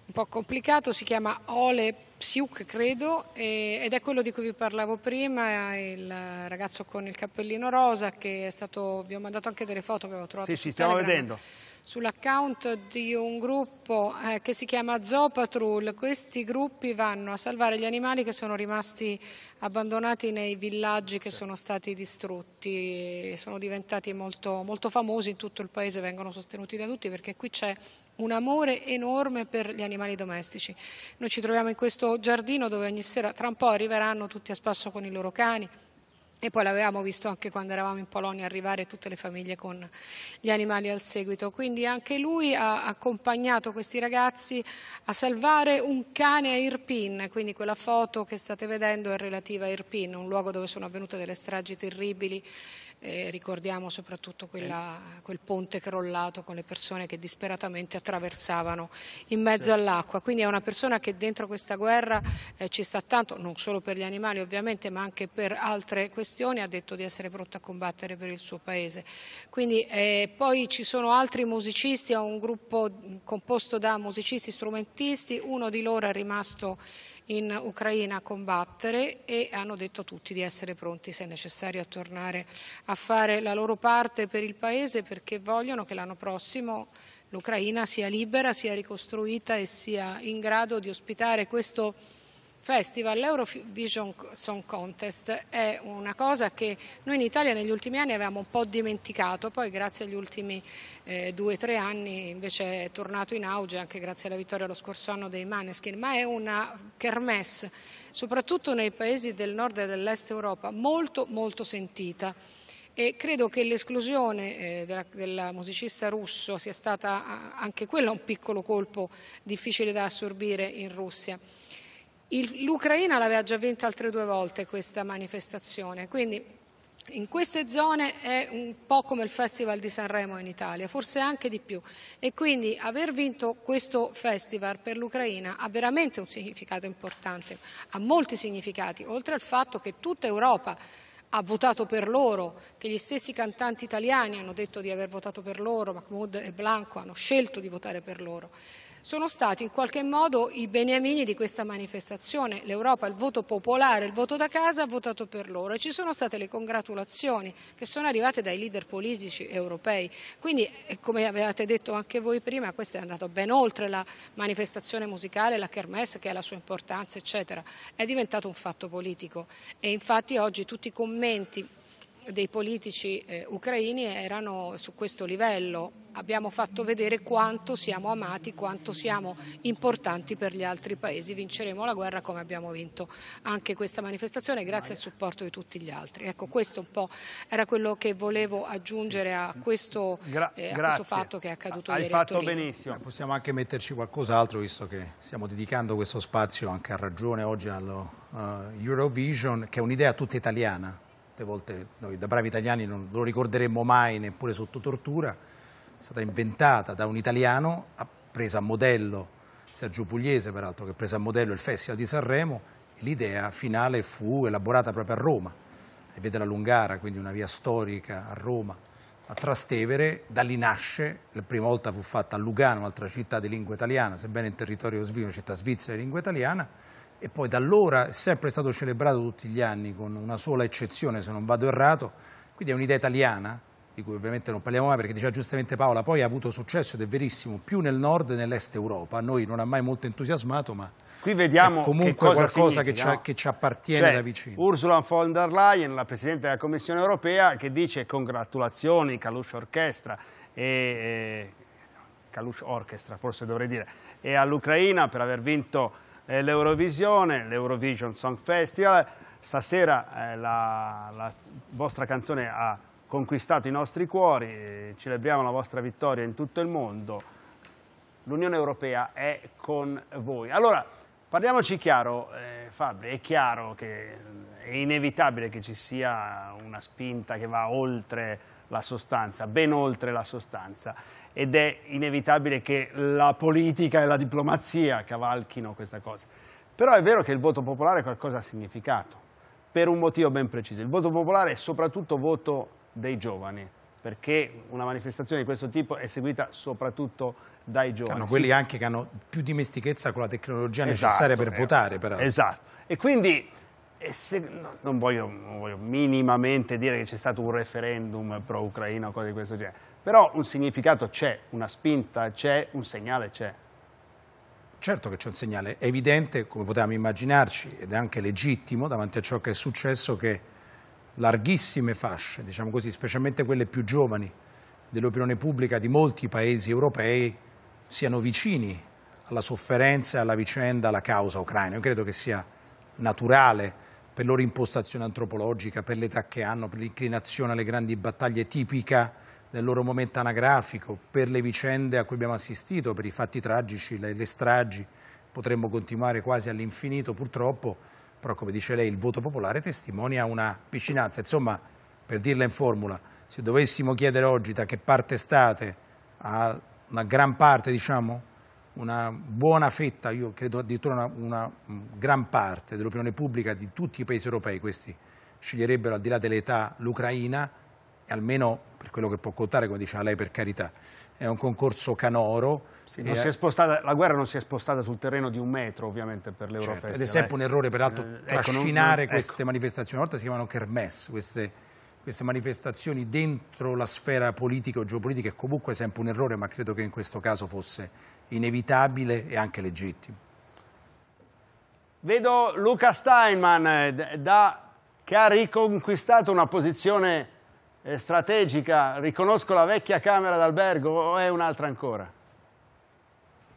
un po' complicato, si chiama Ole Psiuk credo e, ed è quello di cui vi parlavo prima, il ragazzo con il cappellino rosa che è stato, vi ho mandato anche delle foto che avevo trovato. Sì, sì, stiamo Telegram. vedendo sull'account di un gruppo eh, che si chiama Zopatrul. Questi gruppi vanno a salvare gli animali che sono rimasti abbandonati nei villaggi che sono stati distrutti e sono diventati molto, molto famosi in tutto il paese, vengono sostenuti da tutti perché qui c'è un amore enorme per gli animali domestici. Noi ci troviamo in questo giardino dove ogni sera, tra un po' arriveranno tutti a spasso con i loro cani, e poi l'avevamo visto anche quando eravamo in Polonia arrivare tutte le famiglie con gli animali al seguito. Quindi anche lui ha accompagnato questi ragazzi a salvare un cane a Irpin. Quindi quella foto che state vedendo è relativa a Irpin, un luogo dove sono avvenute delle stragi terribili eh, ricordiamo soprattutto quella, eh. quel ponte crollato con le persone che disperatamente attraversavano in mezzo sì. all'acqua. Quindi è una persona che dentro questa guerra eh, ci sta tanto, non solo per gli animali ovviamente, ma anche per altre questioni, ha detto di essere pronta a combattere per il suo paese. Quindi, eh, poi ci sono altri musicisti, è un gruppo composto da musicisti strumentisti, uno di loro è rimasto in Ucraina a combattere e hanno detto tutti di essere pronti se necessario a tornare a fare la loro parte per il Paese perché vogliono che l'anno prossimo l'Ucraina sia libera, sia ricostruita e sia in grado di ospitare questo Festival, l'Eurovision Song Contest è una cosa che noi in Italia negli ultimi anni avevamo un po' dimenticato, poi grazie agli ultimi eh, due o tre anni invece è tornato in auge anche grazie alla vittoria lo scorso anno dei Maneskin, ma è una kermesse, soprattutto nei paesi del nord e dell'est Europa, molto molto sentita e credo che l'esclusione eh, del musicista russo sia stata anche quella un piccolo colpo difficile da assorbire in Russia. Il, L'Ucraina l'aveva già vinta altre due volte questa manifestazione, quindi in queste zone è un po' come il Festival di Sanremo in Italia, forse anche di più. E quindi aver vinto questo festival per l'Ucraina ha veramente un significato importante, ha molti significati, oltre al fatto che tutta Europa ha votato per loro, che gli stessi cantanti italiani hanno detto di aver votato per loro, Mahmoud e Blanco hanno scelto di votare per loro sono stati in qualche modo i beniamini di questa manifestazione. L'Europa, il voto popolare, il voto da casa ha votato per loro e ci sono state le congratulazioni che sono arrivate dai leader politici europei. Quindi, eh, come avevate detto anche voi prima, questo è andato ben oltre la manifestazione musicale, la kermesse che ha la sua importanza, eccetera. È diventato un fatto politico e infatti oggi tutti i commenti dei politici eh, ucraini erano su questo livello. Abbiamo fatto vedere quanto siamo amati, quanto siamo importanti per gli altri paesi. Vinceremo la guerra come abbiamo vinto anche questa manifestazione grazie al supporto di tutti gli altri. Ecco, questo un po' era quello che volevo aggiungere a questo, eh, a questo fatto che è accaduto Hai ieri. Hai fatto benissimo. Possiamo anche metterci qualcos'altro visto che stiamo dedicando questo spazio anche a ragione oggi allo uh, Eurovision che è un'idea tutta italiana Molte volte noi da bravi italiani non lo ricorderemmo mai neppure sotto tortura, è stata inventata da un italiano, ha preso a modello Sergio Pugliese peraltro, che ha preso a modello il Festival di Sanremo, l'idea finale fu elaborata proprio a Roma, e vede la Lungara, quindi una via storica a Roma, a Trastevere, da lì nasce, la prima volta fu fatta a Lugano, un'altra città di lingua italiana, sebbene in territorio svino, una città svizzera di lingua italiana, e poi da allora è sempre stato celebrato tutti gli anni con una sola eccezione se non vado errato, quindi è un'idea italiana di cui ovviamente non parliamo mai perché diceva giustamente Paola, poi ha avuto successo ed è verissimo più nel nord e nell'est Europa, a noi non ha mai molto entusiasmato ma Qui vediamo comunque qualcosa che, ci, che, ci, appartiene cioè, da vicino. Ursula von der Leyen, la Presidente della Commissione Europea, che dice congratulazioni Caluscio Orchestra e Caluscio Orchestra forse dovrei dire, e all'Ucraina per aver vinto l'Eurovisione, l'Eurovision Song Festival. Stasera eh, la, la vostra canzone ha conquistato i nostri cuori, celebriamo la vostra vittoria in tutto il mondo l'Unione Europea è con voi. Allora, parliamoci chiaro, eh, Fabri, è chiaro che è inevitabile che ci sia una spinta che va oltre la sostanza, ben oltre la sostanza ed è inevitabile che la politica e la diplomazia cavalchino questa cosa. Però è vero che il voto popolare qualcosa ha significato, per un motivo ben preciso. Il voto popolare è soprattutto voto dei giovani, perché una manifestazione di questo tipo è seguita soprattutto dai giovani. Sono quelli anche che hanno più dimestichezza con la tecnologia esatto, necessaria per eh, votare, però. Esatto. E quindi, e se, non, voglio, non voglio minimamente dire che c'è stato un referendum pro-Ucraina o cose di questo genere, però un significato c'è, una spinta c'è, un segnale c'è. Certo che c'è un segnale, è evidente, come potevamo immaginarci, ed è anche legittimo davanti a ciò che è successo, che larghissime fasce, diciamo così, specialmente quelle più giovani dell'opinione pubblica di molti paesi europei siano vicini alla sofferenza, e alla vicenda, alla causa ucraina. Io credo che sia naturale per loro impostazione antropologica, per l'età che hanno, per l'inclinazione alle grandi battaglie tipica nel loro momento anagrafico, per le vicende a cui abbiamo assistito, per i fatti tragici, le, le stragi, potremmo continuare quasi all'infinito purtroppo, però come dice lei il voto popolare testimonia una vicinanza. Insomma, per dirla in formula, se dovessimo chiedere oggi da che parte state a una gran parte, diciamo, una buona fetta, io credo addirittura una, una gran parte dell'opinione pubblica di tutti i paesi europei, questi sceglierebbero al di là dell'età l'Ucraina e almeno per quello che può contare, come diceva lei per carità. È un concorso canoro. Sì, è... Eh, spostata, la guerra non si è spostata sul terreno di un metro ovviamente per l'Eurofestival. Certo, ed è sempre un errore peraltro eh, ecco, trascinare ecco, non, queste ecco. manifestazioni, una volta si chiamano kermesse, queste, queste manifestazioni dentro la sfera politica o geopolitica è comunque sempre un errore, ma credo che in questo caso fosse inevitabile e anche legittimo. Vedo Luca Steinman eh, da, che ha riconquistato una posizione strategica, riconosco la vecchia camera d'albergo o è un'altra ancora?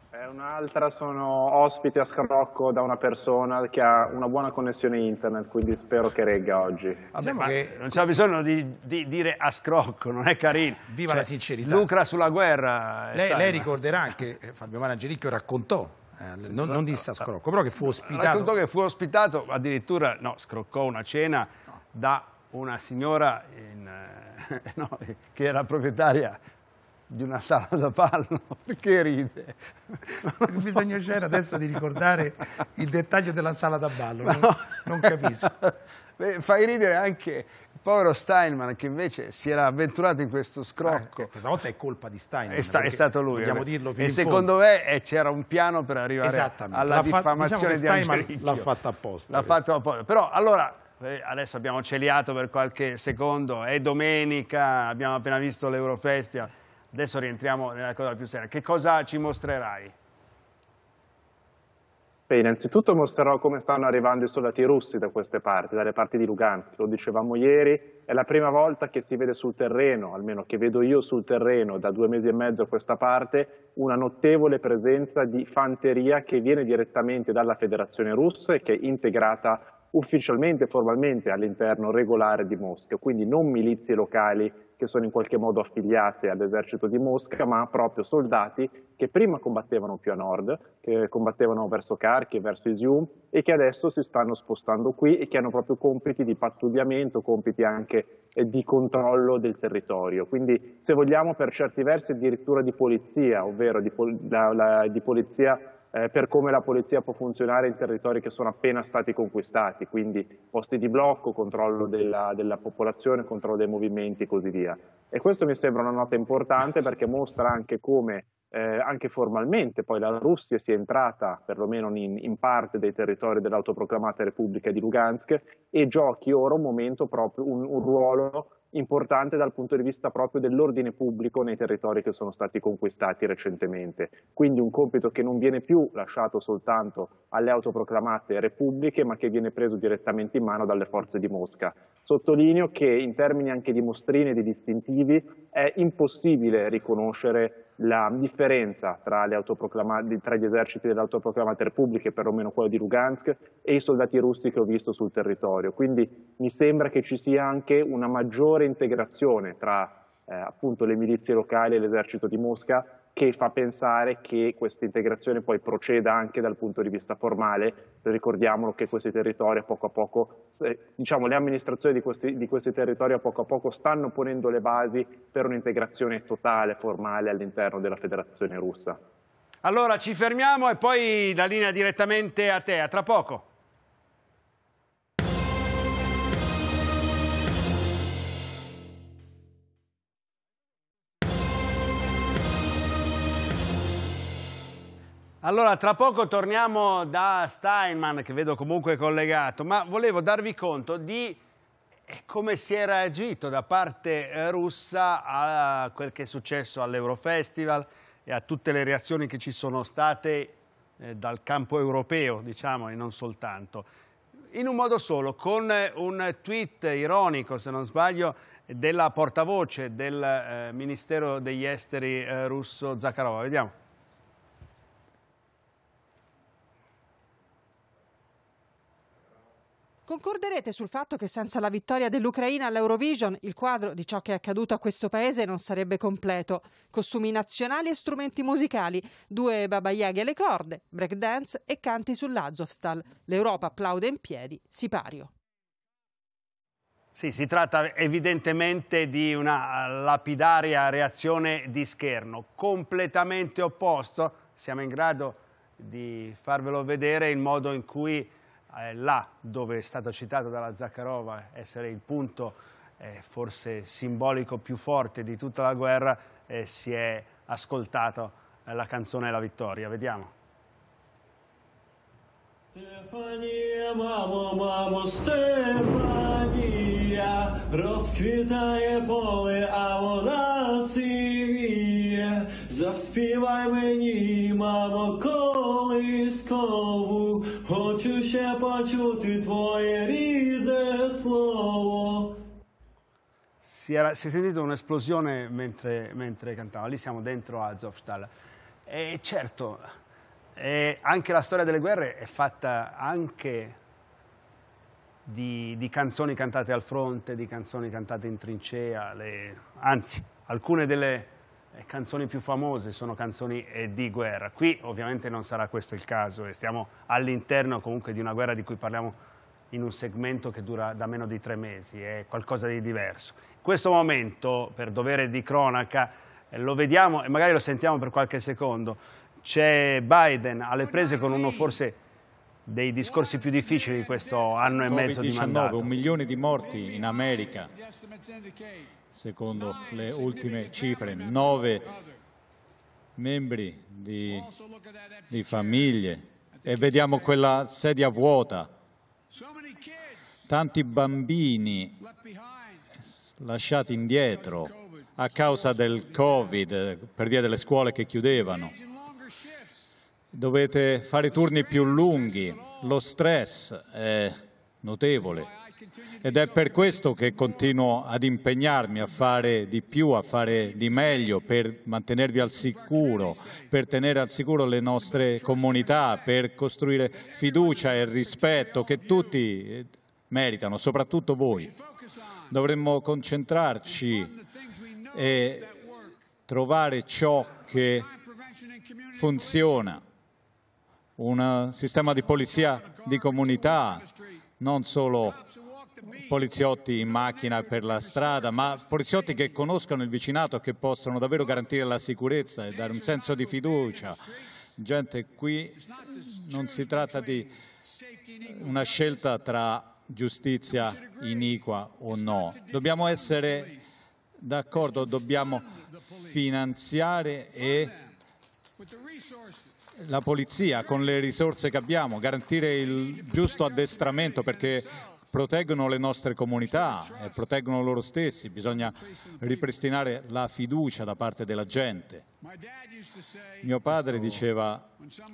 È un'altra, sono ospite a scrocco da una persona che ha una buona connessione internet, quindi spero che regga oggi. Vabbè, cioè, che... Non c'è bisogno di, di, dire a scrocco, non è carino. Viva cioè, la sincerità. Lucra sulla guerra. Lei, lei, ricorderà che eh, Fabio Marangelicchio raccontò eh, non, non, disse a Scrocco, però che fu ospitato. Raccontò che fu ospitato, addirittura no, scroccò una cena no. da una signora in, eh, [laughs] no, che era proprietaria di una sala da pallo, [laughs] perché ride? Che bisogno c'era adesso di ricordare il dettaglio della sala da ballo, non, no. non capisco. [laughs] Beh, fai ridere anche il povero Steinman che invece si era avventurato in questo scrocco. Ah, questa volta è colpa di Steinman. È, sta, è stato lui. Vogliamo dirlo fino E secondo fondo. me eh, c'era un piano per arrivare alla diciamo diffamazione diciamo di Angelico. L'ha fatta apposta. L'ha eh. fatto apposta. Però allora eh, adesso abbiamo celiato per qualche secondo, è domenica, abbiamo appena visto l'Eurofestival, adesso rientriamo nella cosa più seria. Che cosa ci mostrerai? Beh, innanzitutto mostrerò come stanno arrivando i soldati russi da queste parti, dalle parti di Lugansk. Lo dicevamo ieri, è la prima volta che si vede sul terreno, almeno che vedo io sul terreno da due mesi e mezzo a questa parte, una notevole presenza di fanteria che viene direttamente dalla Federazione Russa e che è integrata ufficialmente formalmente all'interno regolare di Mosca, quindi non milizie locali che sono in qualche modo affiliate all'esercito di Mosca, ma proprio soldati che prima combattevano più a nord, che combattevano verso Kharkiv, verso Izium e che adesso si stanno spostando qui e che hanno proprio compiti di pattugliamento, compiti anche eh, di controllo del territorio. Quindi se vogliamo per certi versi addirittura di polizia, ovvero di, pol la, la, di polizia eh, per come la polizia può funzionare in territori che sono appena stati conquistati, quindi posti di blocco, controllo della, della popolazione, controllo dei movimenti e così via. E questo mi sembra una nota importante perché mostra anche come eh, anche formalmente poi la Russia sia entrata perlomeno in, in parte dei territori dell'autoproclamata Repubblica di Lugansk e giochi ora un momento proprio un, un ruolo importante dal punto di vista proprio dell'ordine pubblico nei territori che sono stati conquistati recentemente. Quindi un compito che non viene più lasciato soltanto alle autoproclamate repubbliche, ma che viene preso direttamente in mano dalle forze di Mosca. Sottolineo che in termini anche di mostrine e di distintivi è impossibile riconoscere la differenza tra, tra, gli eserciti dell'autoproclamata Repubblica, perlomeno quello di Lugansk, e i soldati russi che ho visto sul territorio. Quindi mi sembra che ci sia anche una maggiore integrazione tra eh, appunto le milizie locali e l'esercito di Mosca che fa pensare che questa integrazione poi proceda anche dal punto di vista formale. Ricordiamolo che questi territori a poco a poco, diciamo le amministrazioni di questi, di questi territori a poco a poco stanno ponendo le basi per un'integrazione totale, formale all'interno della federazione russa. Allora ci fermiamo e poi la linea direttamente a te, a tra poco. Allora, tra poco torniamo da Steinman, che vedo comunque collegato, ma volevo darvi conto di eh, come si è reagito da parte eh, russa a quel che è successo all'Eurofestival e a tutte le reazioni che ci sono state eh, dal campo europeo, diciamo, e non soltanto. In un modo solo, con un tweet ironico, se non sbaglio, della portavoce del Ministero degli Esteri russo Zakharova. Vediamo. Concorderete sul fatto che senza la vittoria dell'Ucraina all'Eurovision il quadro di ciò che è accaduto a questo paese non sarebbe completo. Costumi nazionali e strumenti musicali, due babaiaghe alle corde, breakdance e canti sull'Azovstal. L'Europa applaude in piedi, sipario. Sì, si tratta evidentemente di una eh, lapidaria reazione di scherno, completamente opposto, siamo in grado di farvelo vedere il modo in cui eh, là dove è stato citato dalla Zaccarova essere il punto eh, forse simbolico più forte di tutta la guerra, eh, si è ascoltato la canzone La vittoria. Vediamo. Стефания, мамо, мамо, Стефания, розквітає поле, а вона сивіє. Заспівай мені, мамо, колискову, хочу ще почути твоє рідне слово. Si, era, si è sentita un'esplosione mentre, mentre cantava, lì siamo dentro a Zofstal. E certo, e anche la storia delle guerre è fatta anche di, di, canzoni cantate al fronte, di canzoni cantate in trincea, le, anzi, alcune delle eh, canzoni più famose sono canzoni eh, di guerra. Qui ovviamente non sarà questo il caso e eh, stiamo all'interno comunque di una guerra di cui parliamo in un segmento che dura da meno di tre mesi, è qualcosa di diverso. In questo momento, per dovere di cronaca, lo vediamo e magari lo sentiamo per qualche secondo, c'è Biden alle prese con uno forse dei discorsi più difficili di questo anno e mezzo di mandato. un milione di morti in America secondo le ultime cifre, nove membri di, di famiglie e vediamo quella sedia vuota. Tanti bambini lasciati indietro a causa del Covid, per via delle scuole che chiudevano. Dovete fare turni più lunghi, lo stress è notevole ed è per questo che continuo ad impegnarmi a fare di più, a fare di meglio, per mantenervi al sicuro, per tenere al sicuro le nostre comunità, per costruire fiducia e rispetto che tutti eh, meritano, soprattutto voi. Dovremmo concentrarci e trovare ciò che funziona, un sistema di polizia di comunità, non solo poliziotti in macchina per la strada, ma poliziotti che conoscono il vicinato, che possono davvero garantire la sicurezza e dare un senso di fiducia. Gente, qui non si tratta di una scelta tra giustizia iniqua o no. Dobbiamo essere d'accordo, dobbiamo finanziare e la polizia con le risorse che abbiamo, garantire il giusto addestramento perché proteggono le nostre comunità, eh, proteggono loro stessi, bisogna ripristinare la fiducia da parte della gente. Mio padre diceva...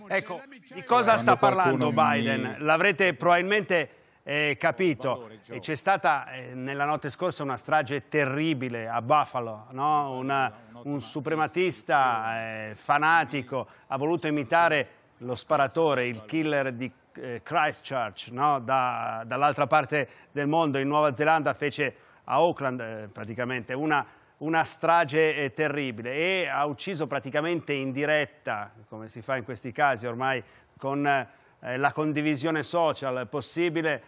Ecco, di cosa sta parlando Biden? Mi... L'avrete probabilmente... Eh, capito, c'è stata eh, nella notte scorsa una strage terribile a Buffalo, no? una, un suprematista eh, fanatico ha voluto imitare lo sparatore, il killer di eh, Christchurch, no? da, dall'altra parte del mondo, in Nuova Zelanda, fece a Auckland eh, praticamente una, una strage eh, terribile e ha ucciso praticamente in diretta, come si fa in questi casi ormai, con eh, la condivisione social possibile,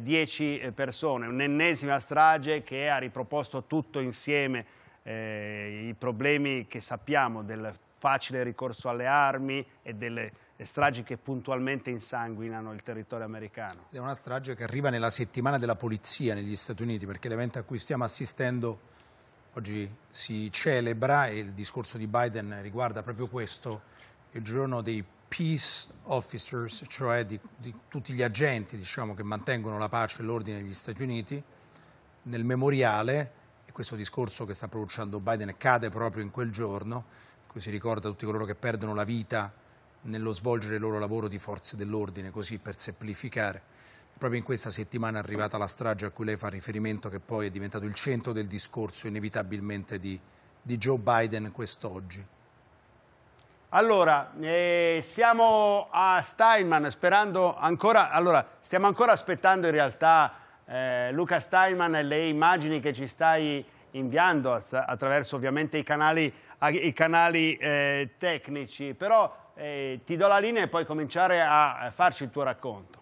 10 eh, eh, persone. Un'ennesima strage che ha riproposto tutto insieme i problemi che sappiamo del facile ricorso alle armi e delle le stragi che puntualmente insanguinano il territorio americano. È una strage che arriva nella settimana della polizia negli Stati Uniti, perché l'evento a cui stiamo assistendo oggi si celebra e il discorso di Biden riguarda proprio questo, il giorno dei peace officers, cioè di, di tutti gli agenti diciamo, che mantengono la pace e l'ordine negli Stati Uniti, nel memoriale, e questo discorso che sta pronunciando Biden cade proprio in quel giorno, in cui si ricorda tutti coloro che perdono la vita nello svolgere il loro lavoro di forze dell'ordine, così per semplificare. Proprio in questa settimana è arrivata la strage a cui lei fa riferimento, che poi è diventato il centro del discorso inevitabilmente di, di Joe Biden quest'oggi. Allora, eh, siamo a Steinman, sperando ancora, allora, stiamo ancora aspettando in realtà eh, Luca Steinman e le immagini che ci stai inviando attraverso ovviamente i canali, i canali eh, tecnici, però eh, ti do la linea e puoi cominciare a farci il tuo racconto.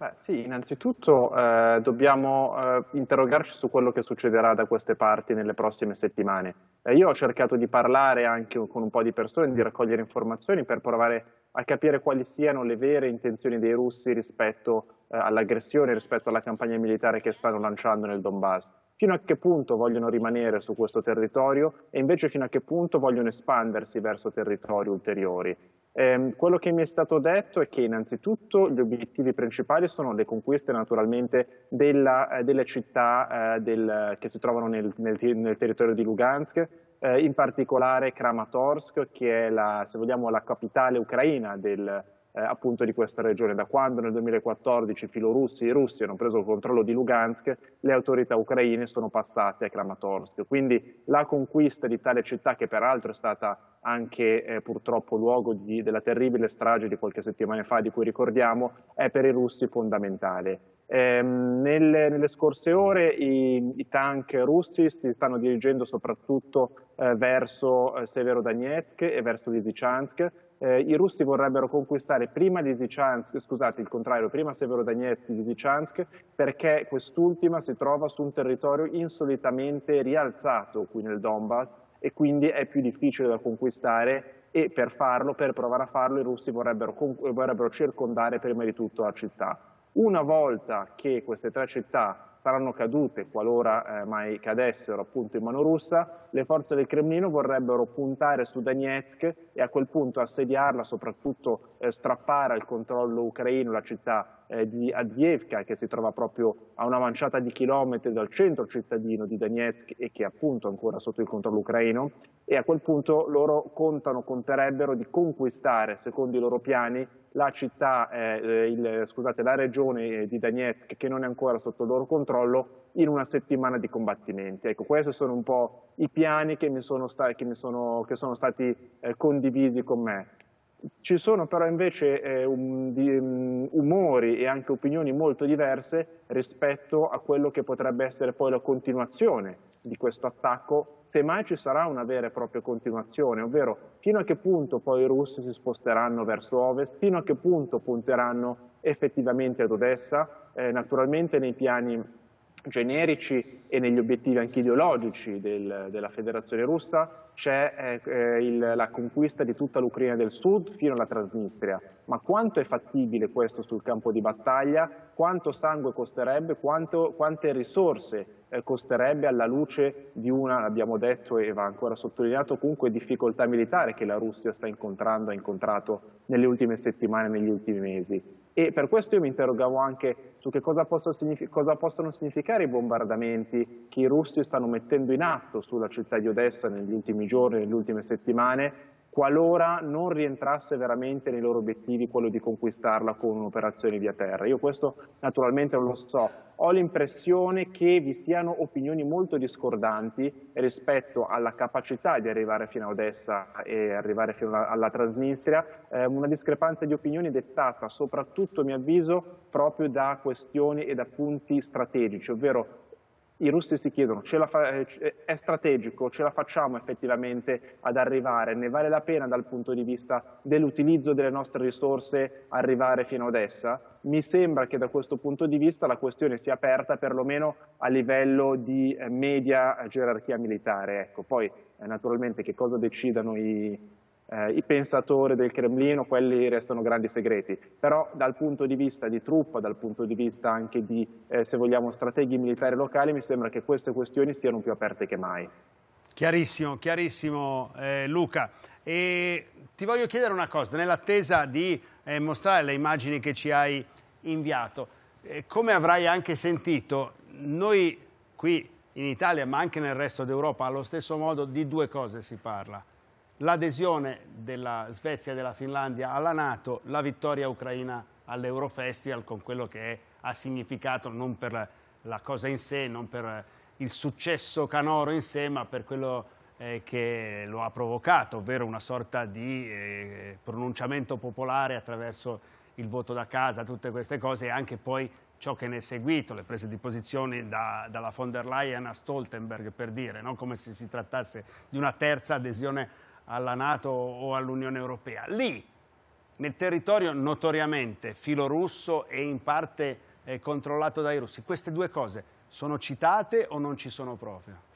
Beh, sì, innanzitutto eh, dobbiamo eh, interrogarci su quello che succederà da queste parti nelle prossime settimane. Eh, io ho cercato di parlare anche con un po' di persone, di raccogliere informazioni per provare a capire quali siano le vere intenzioni dei russi rispetto eh, all'aggressione, rispetto alla campagna militare che stanno lanciando nel Donbass. Fino a che punto vogliono rimanere su questo territorio e invece fino a che punto vogliono espandersi verso territori ulteriori. Eh, quello che mi è stato detto è che innanzitutto gli obiettivi principali sono le conquiste naturalmente della, eh, delle città eh, del, che si trovano nel, nel, nel territorio di Lugansk, eh, in particolare Kramatorsk che è la, se vogliamo, la capitale ucraina del, eh, appunto di questa regione. Da quando nel 2014 i filorussi e i russi hanno preso il controllo di Lugansk, le autorità ucraine sono passate a Kramatorsk. Quindi la conquista di tale città, che peraltro è stata anche eh, purtroppo luogo di, della terribile strage di qualche settimana fa di cui ricordiamo, è per i russi fondamentale. Eh, nelle, nelle, scorse ore i, i, tank russi si stanno dirigendo soprattutto eh, verso eh, Severodonetsk e verso Lysychansk. Eh, I russi vorrebbero conquistare prima Lysychansk, scusate il contrario, prima Severodonetsk e Lysychansk perché quest'ultima si trova su un territorio insolitamente rialzato qui nel Donbass e quindi è più difficile da conquistare e per farlo, per provare a farlo, i russi vorrebbero, vorrebbero circondare prima di tutto la città. Una volta che queste tre città saranno cadute, qualora eh, mai cadessero appunto in mano russa, le forze del Cremlino vorrebbero puntare su Donetsk e a quel punto assediarla, soprattutto eh, strappare al controllo ucraino la città eh, di Adievka che si trova proprio a una manciata di chilometri dal centro cittadino di Donetsk e che è appunto ancora sotto il controllo ucraino e a quel punto loro contano, conterebbero di conquistare secondo i loro piani la città, eh, eh il, scusate, la regione eh, di Donetsk che non è ancora sotto il loro controllo in una settimana di combattimenti. Ecco, questi sono un po' i piani che, sono, che, sono, che sono, stati eh, condivisi con me. Ci sono però invece eh, um, di, um, umori e anche opinioni molto diverse rispetto a quello che potrebbe essere poi la continuazione di questo attacco, se mai ci sarà una vera e propria continuazione, ovvero fino a che punto poi i russi si sposteranno verso ovest, fino a che punto punteranno effettivamente ad Odessa, eh, naturalmente nei piani generici e negli obiettivi anche ideologici del, della Federazione Russa c'è eh, eh la conquista di tutta l'Ucraina del Sud fino alla Transnistria. Ma quanto è fattibile questo sul campo di battaglia? Quanto sangue costerebbe? Quanto, quante risorse eh, costerebbe alla luce di una, abbiamo detto e va ancora sottolineato, comunque difficoltà militare che la Russia sta incontrando, ha incontrato nelle ultime settimane, negli ultimi mesi? E per questo io mi interrogavo anche su che cosa, signifi cosa possono significare i bombardamenti che i russi stanno mettendo in atto sulla città di Odessa negli ultimi giorni, nelle ultime settimane, qualora non rientrasse veramente nei loro obiettivi quello di conquistarla con un'operazione via terra. Io questo naturalmente non lo so, ho l'impressione che vi siano opinioni molto discordanti rispetto alla capacità di arrivare fino a Odessa e arrivare fino alla Transnistria, eh, una discrepanza di opinioni dettata soprattutto, a mio avviso, proprio da questioni e da punti strategici, ovvero i russi si chiedono eh, eh, è strategico, ce la facciamo effettivamente ad arrivare, ne vale la pena dal punto di vista dell'utilizzo delle nostre risorse arrivare fino ad essa? Mi sembra che da questo punto di vista la questione sia aperta perlomeno a livello di eh, media gerarchia militare. Ecco, poi naturalmente che cosa decidano i, eh, i pensatori del Cremlino, quelli restano grandi segreti, però dal punto di vista di truppa, dal punto di vista anche di, eh, se vogliamo, strateghi militari locali, mi sembra che queste questioni siano più aperte che mai. Chiarissimo, chiarissimo eh, Luca. E ti voglio chiedere una cosa, nell'attesa di eh, mostrare le immagini che ci hai inviato, eh, come avrai anche sentito, noi qui in Italia, ma anche nel resto d'Europa, allo stesso modo di due cose si parla l'adesione della Svezia e della Finlandia alla Nato, la vittoria ucraina all'Eurofestival con quello che ha significato non per la cosa in sé, non per il successo canoro in sé, ma per quello eh, che lo ha provocato, ovvero una sorta di eh, pronunciamento popolare attraverso il voto da casa, tutte queste cose e anche poi ciò che ne è seguito, le prese di posizione da, dalla von der Leyen a Stoltenberg per dire, no? come se si trattasse di una terza adesione alla Nato o all'Unione Europea. Lì, nel territorio notoriamente filorusso e in parte eh, controllato dai russi, queste due cose sono citate o non ci sono proprio?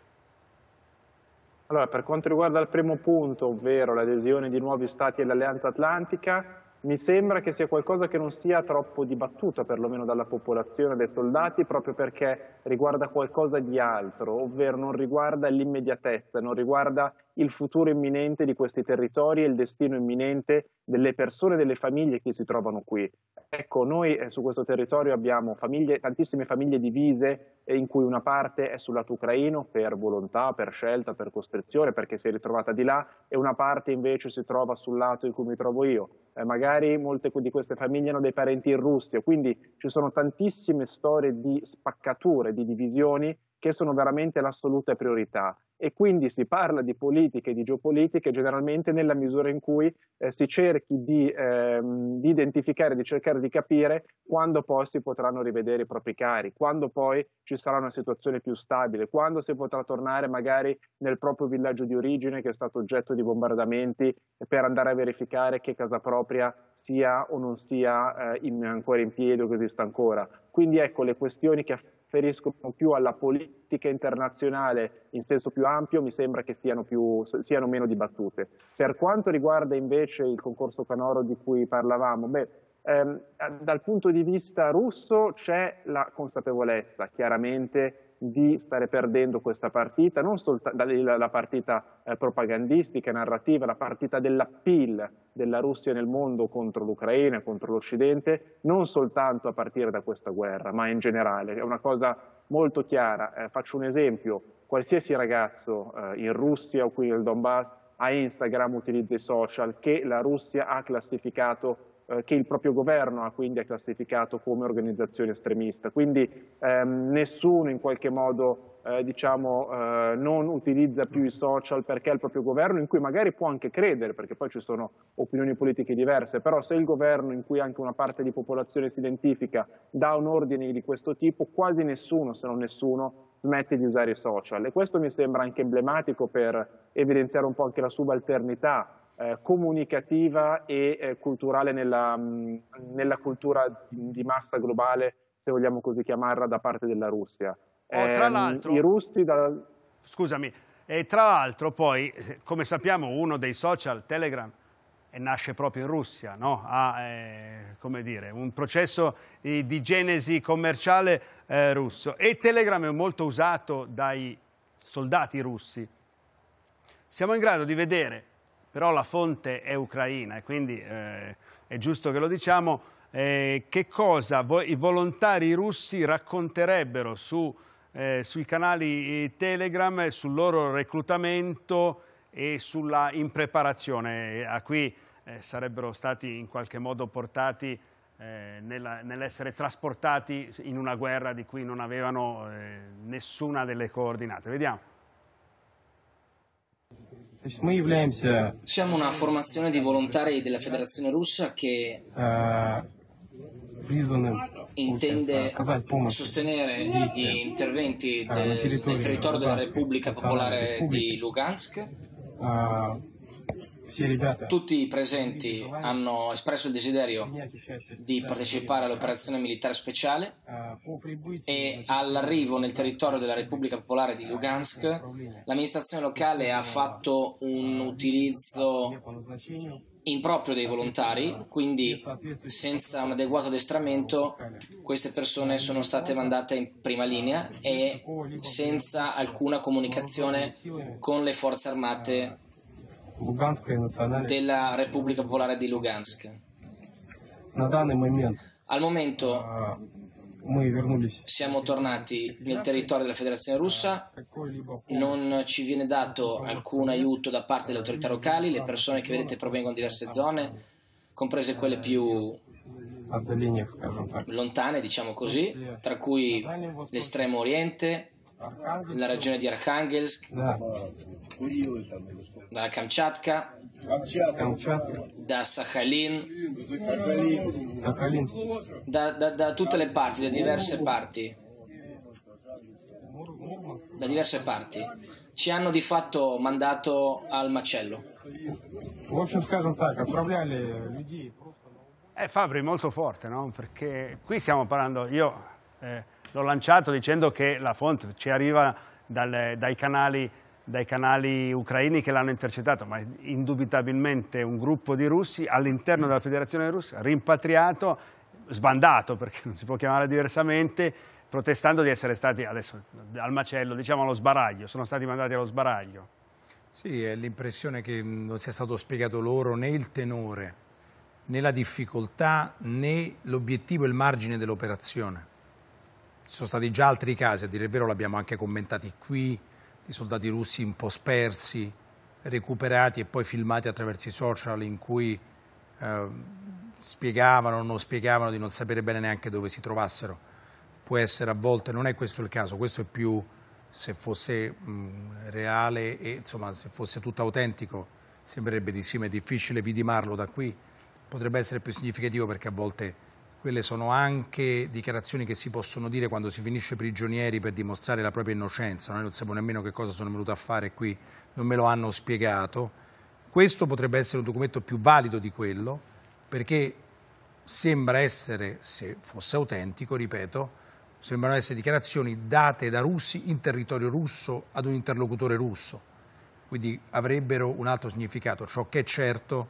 Allora, per quanto riguarda il primo punto, ovvero l'adesione di nuovi stati all'Alleanza Atlantica, mi sembra che sia qualcosa che non sia troppo dibattuto, perlomeno dalla popolazione, dai soldati, proprio perché riguarda qualcosa di altro, ovvero non riguarda l'immediatezza, non riguarda il futuro imminente di questi territori e il destino imminente delle persone e delle famiglie che si trovano qui. Ecco, noi eh, su questo territorio abbiamo famiglie, tantissime famiglie divise eh, in cui una parte è sul lato ucraino per volontà, per scelta, per costrizione, perché si è ritrovata di là e una parte invece si trova sul lato in cui mi trovo io. Eh, magari molte di queste famiglie hanno dei parenti in Russia, quindi ci sono tantissime storie di spaccature, di divisioni che sono veramente l'assoluta priorità e quindi si parla di politiche, di geopolitiche, generalmente nella misura in cui eh, si cerchi di, ehm, di, identificare, di cercare di capire quando poi si potranno rivedere i propri cari, quando poi ci sarà una situazione più stabile, quando si potrà tornare magari nel proprio villaggio di origine che è stato oggetto di bombardamenti per andare a verificare che casa propria sia o non sia eh, in, ancora in piedi o che esista ancora. Quindi ecco le questioni che afferiscono più alla politica internazionale in senso più ampio mi sembra che siano, più, siano meno dibattute. Per quanto riguarda invece il concorso Canoro di cui parlavamo, beh, ehm, dal punto di vista russo c'è la consapevolezza chiaramente di stare perdendo questa partita, non soltanto la partita eh, propagandistica, narrativa, la partita dell'appeal della Russia nel mondo contro l'Ucraina, contro l'Occidente, non soltanto a partire da questa guerra, ma in generale. È una cosa molto chiara. Eh, faccio un esempio, qualsiasi ragazzo eh, in Russia o qui nel Donbass ha Instagram, utilizza i social che la Russia ha classificato eh, che il proprio governo ha quindi classificato come organizzazione estremista. Quindi ehm, nessuno in qualche modo eh, diciamo, eh, non utilizza più i social perché il proprio governo, in cui magari può anche credere, perché poi ci sono opinioni politiche diverse, però se il governo in cui anche una parte di popolazione si identifica dà un ordine di questo tipo, quasi nessuno, se non nessuno, smette di usare i social. E questo mi sembra anche emblematico per evidenziare un po' anche la subalternità eh, comunicativa e eh, culturale nella, mm, nella cultura di, di, massa globale, se vogliamo così chiamarla, da parte della Russia. Oh, tra ehm, l'altro... I russi... Da... Scusami, e tra l'altro poi, eh, come sappiamo, uno dei social, Telegram, eh, nasce proprio in Russia, no? ha eh, come dire, un processo di, eh, di genesi commerciale eh, russo e Telegram è molto usato dai soldati russi. Siamo in grado di vedere però la fonte è ucraina e quindi eh, è giusto che lo diciamo, eh, che cosa vo i volontari russi racconterebbero su, eh, sui canali eh, Telegram eh, sul loro reclutamento e sulla impreparazione a cui eh, sarebbero stati in qualche modo portati nell'essere trasportati in una guerra di cui non avevano nessuna delle coordinate. Vediamo. Siamo una formazione di volontari della Federazione Russa che э, intende sostenere gli interventi э, del, nel territorio della Repubblica Popolare di Lugansk э, tutti i presenti hanno espresso il desiderio di partecipare all'operazione militare speciale ah, e all'arrivo nel territorio della Repubblica Popolare di ah, Lugansk l'amministrazione locale ha fatto un ah, utilizzo improprio dei volontari, quindi senza un adeguato addestramento queste persone sono state mandate in prima linea e senza alcuna comunicazione con le forze armate della Repubblica Popolare di Lugansk. Al momento siamo tornati nel territorio della Federazione Russa, non ci viene dato alcun aiuto da parte delle autorità locali, le persone che vedete provengono da diverse zone, comprese quelle più lontane, diciamo così, tra cui l'estremo oriente, nella regione di Arkhangelsk, da Kamchatka, da Sakhalin, da, da, da tutte le parti, da diverse parti. Da diverse parti. Ci hanno di fatto mandato al macello. Eh, Fabri, molto forte, no? Perché qui stiamo parlando, io eh, l'ho lanciato dicendo che la fonte ci arriva dal, dai, canali, dai, canali, ucraini che l'hanno intercettato, ma indubitabilmente un gruppo di russi all'interno della federazione russa, rimpatriato, sbandato perché non si può chiamare diversamente, protestando di essere stati adesso al macello, diciamo allo sbaraglio, sono stati mandati allo sbaraglio. Sì, è l'impressione che mm, non sia stato spiegato loro né il tenore, né la difficoltà, né l'obiettivo e il margine dell'operazione. Ci sono stati già altri casi, a dire il vero l'abbiamo anche commentati qui, di soldati russi un po' spersi, recuperati e poi filmati attraverso i social in cui eh, spiegavano o non spiegavano di non sapere bene neanche dove si trovassero. Può essere a volte, non è questo il caso, questo è più se fosse mh, reale e insomma se fosse tutto autentico sembrerebbe di sì, ma è difficile vidimarlo da qui, potrebbe essere più significativo perché a volte quelle sono anche dichiarazioni che si possono dire quando si finisce prigionieri per dimostrare la propria innocenza, noi non sappiamo nemmeno che cosa sono venuto a fare qui, non me lo hanno spiegato. Questo potrebbe essere un documento più valido di quello, perché sembra essere, se fosse autentico, ripeto, sembrano essere dichiarazioni date da russi in territorio russo ad un interlocutore russo, quindi avrebbero un altro significato. Ciò che è certo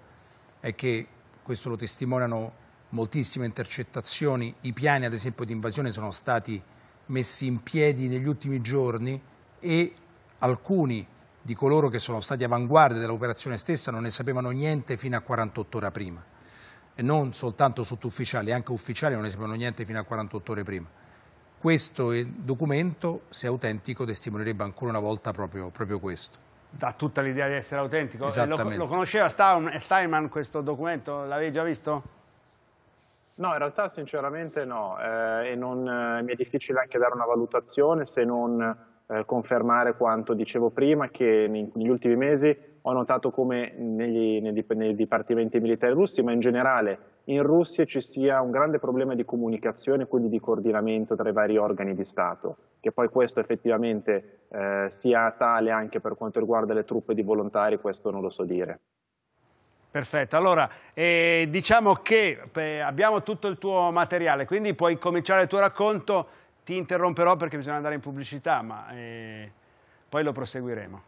è che, questo lo testimoniano moltissime intercettazioni, i piani ad esempio di invasione sono stati messi in piedi negli ultimi giorni e alcuni di coloro che sono stati avanguardia dell'operazione stessa non ne sapevano niente fino a 48 ore prima e non soltanto sotto ufficiali, anche ufficiali non ne sapevano niente fino a 48 ore prima. Questo eh, documento, se autentico, testimonierebbe ancora una volta proprio, proprio questo dà tutta l'idea di essere autentico. Lo, lo, conosceva Steinman questo documento? L'avevi già visto? No, in realtà sinceramente no, eh, e non, eh, mi è difficile anche dare una valutazione se non eh, confermare quanto dicevo prima, che negli ultimi mesi ho notato come negli, nei, nei dipartimenti militari russi, ma in generale in Russia ci sia un grande problema di comunicazione, quindi di coordinamento tra i vari organi di Stato, che poi questo effettivamente eh, sia tale anche per quanto riguarda le truppe di volontari, questo non lo so dire. Perfetto, allora eh, diciamo che eh, abbiamo tutto il tuo materiale, quindi puoi cominciare il tuo racconto, ti interromperò perché bisogna andare in pubblicità, ma eh, poi lo proseguiremo.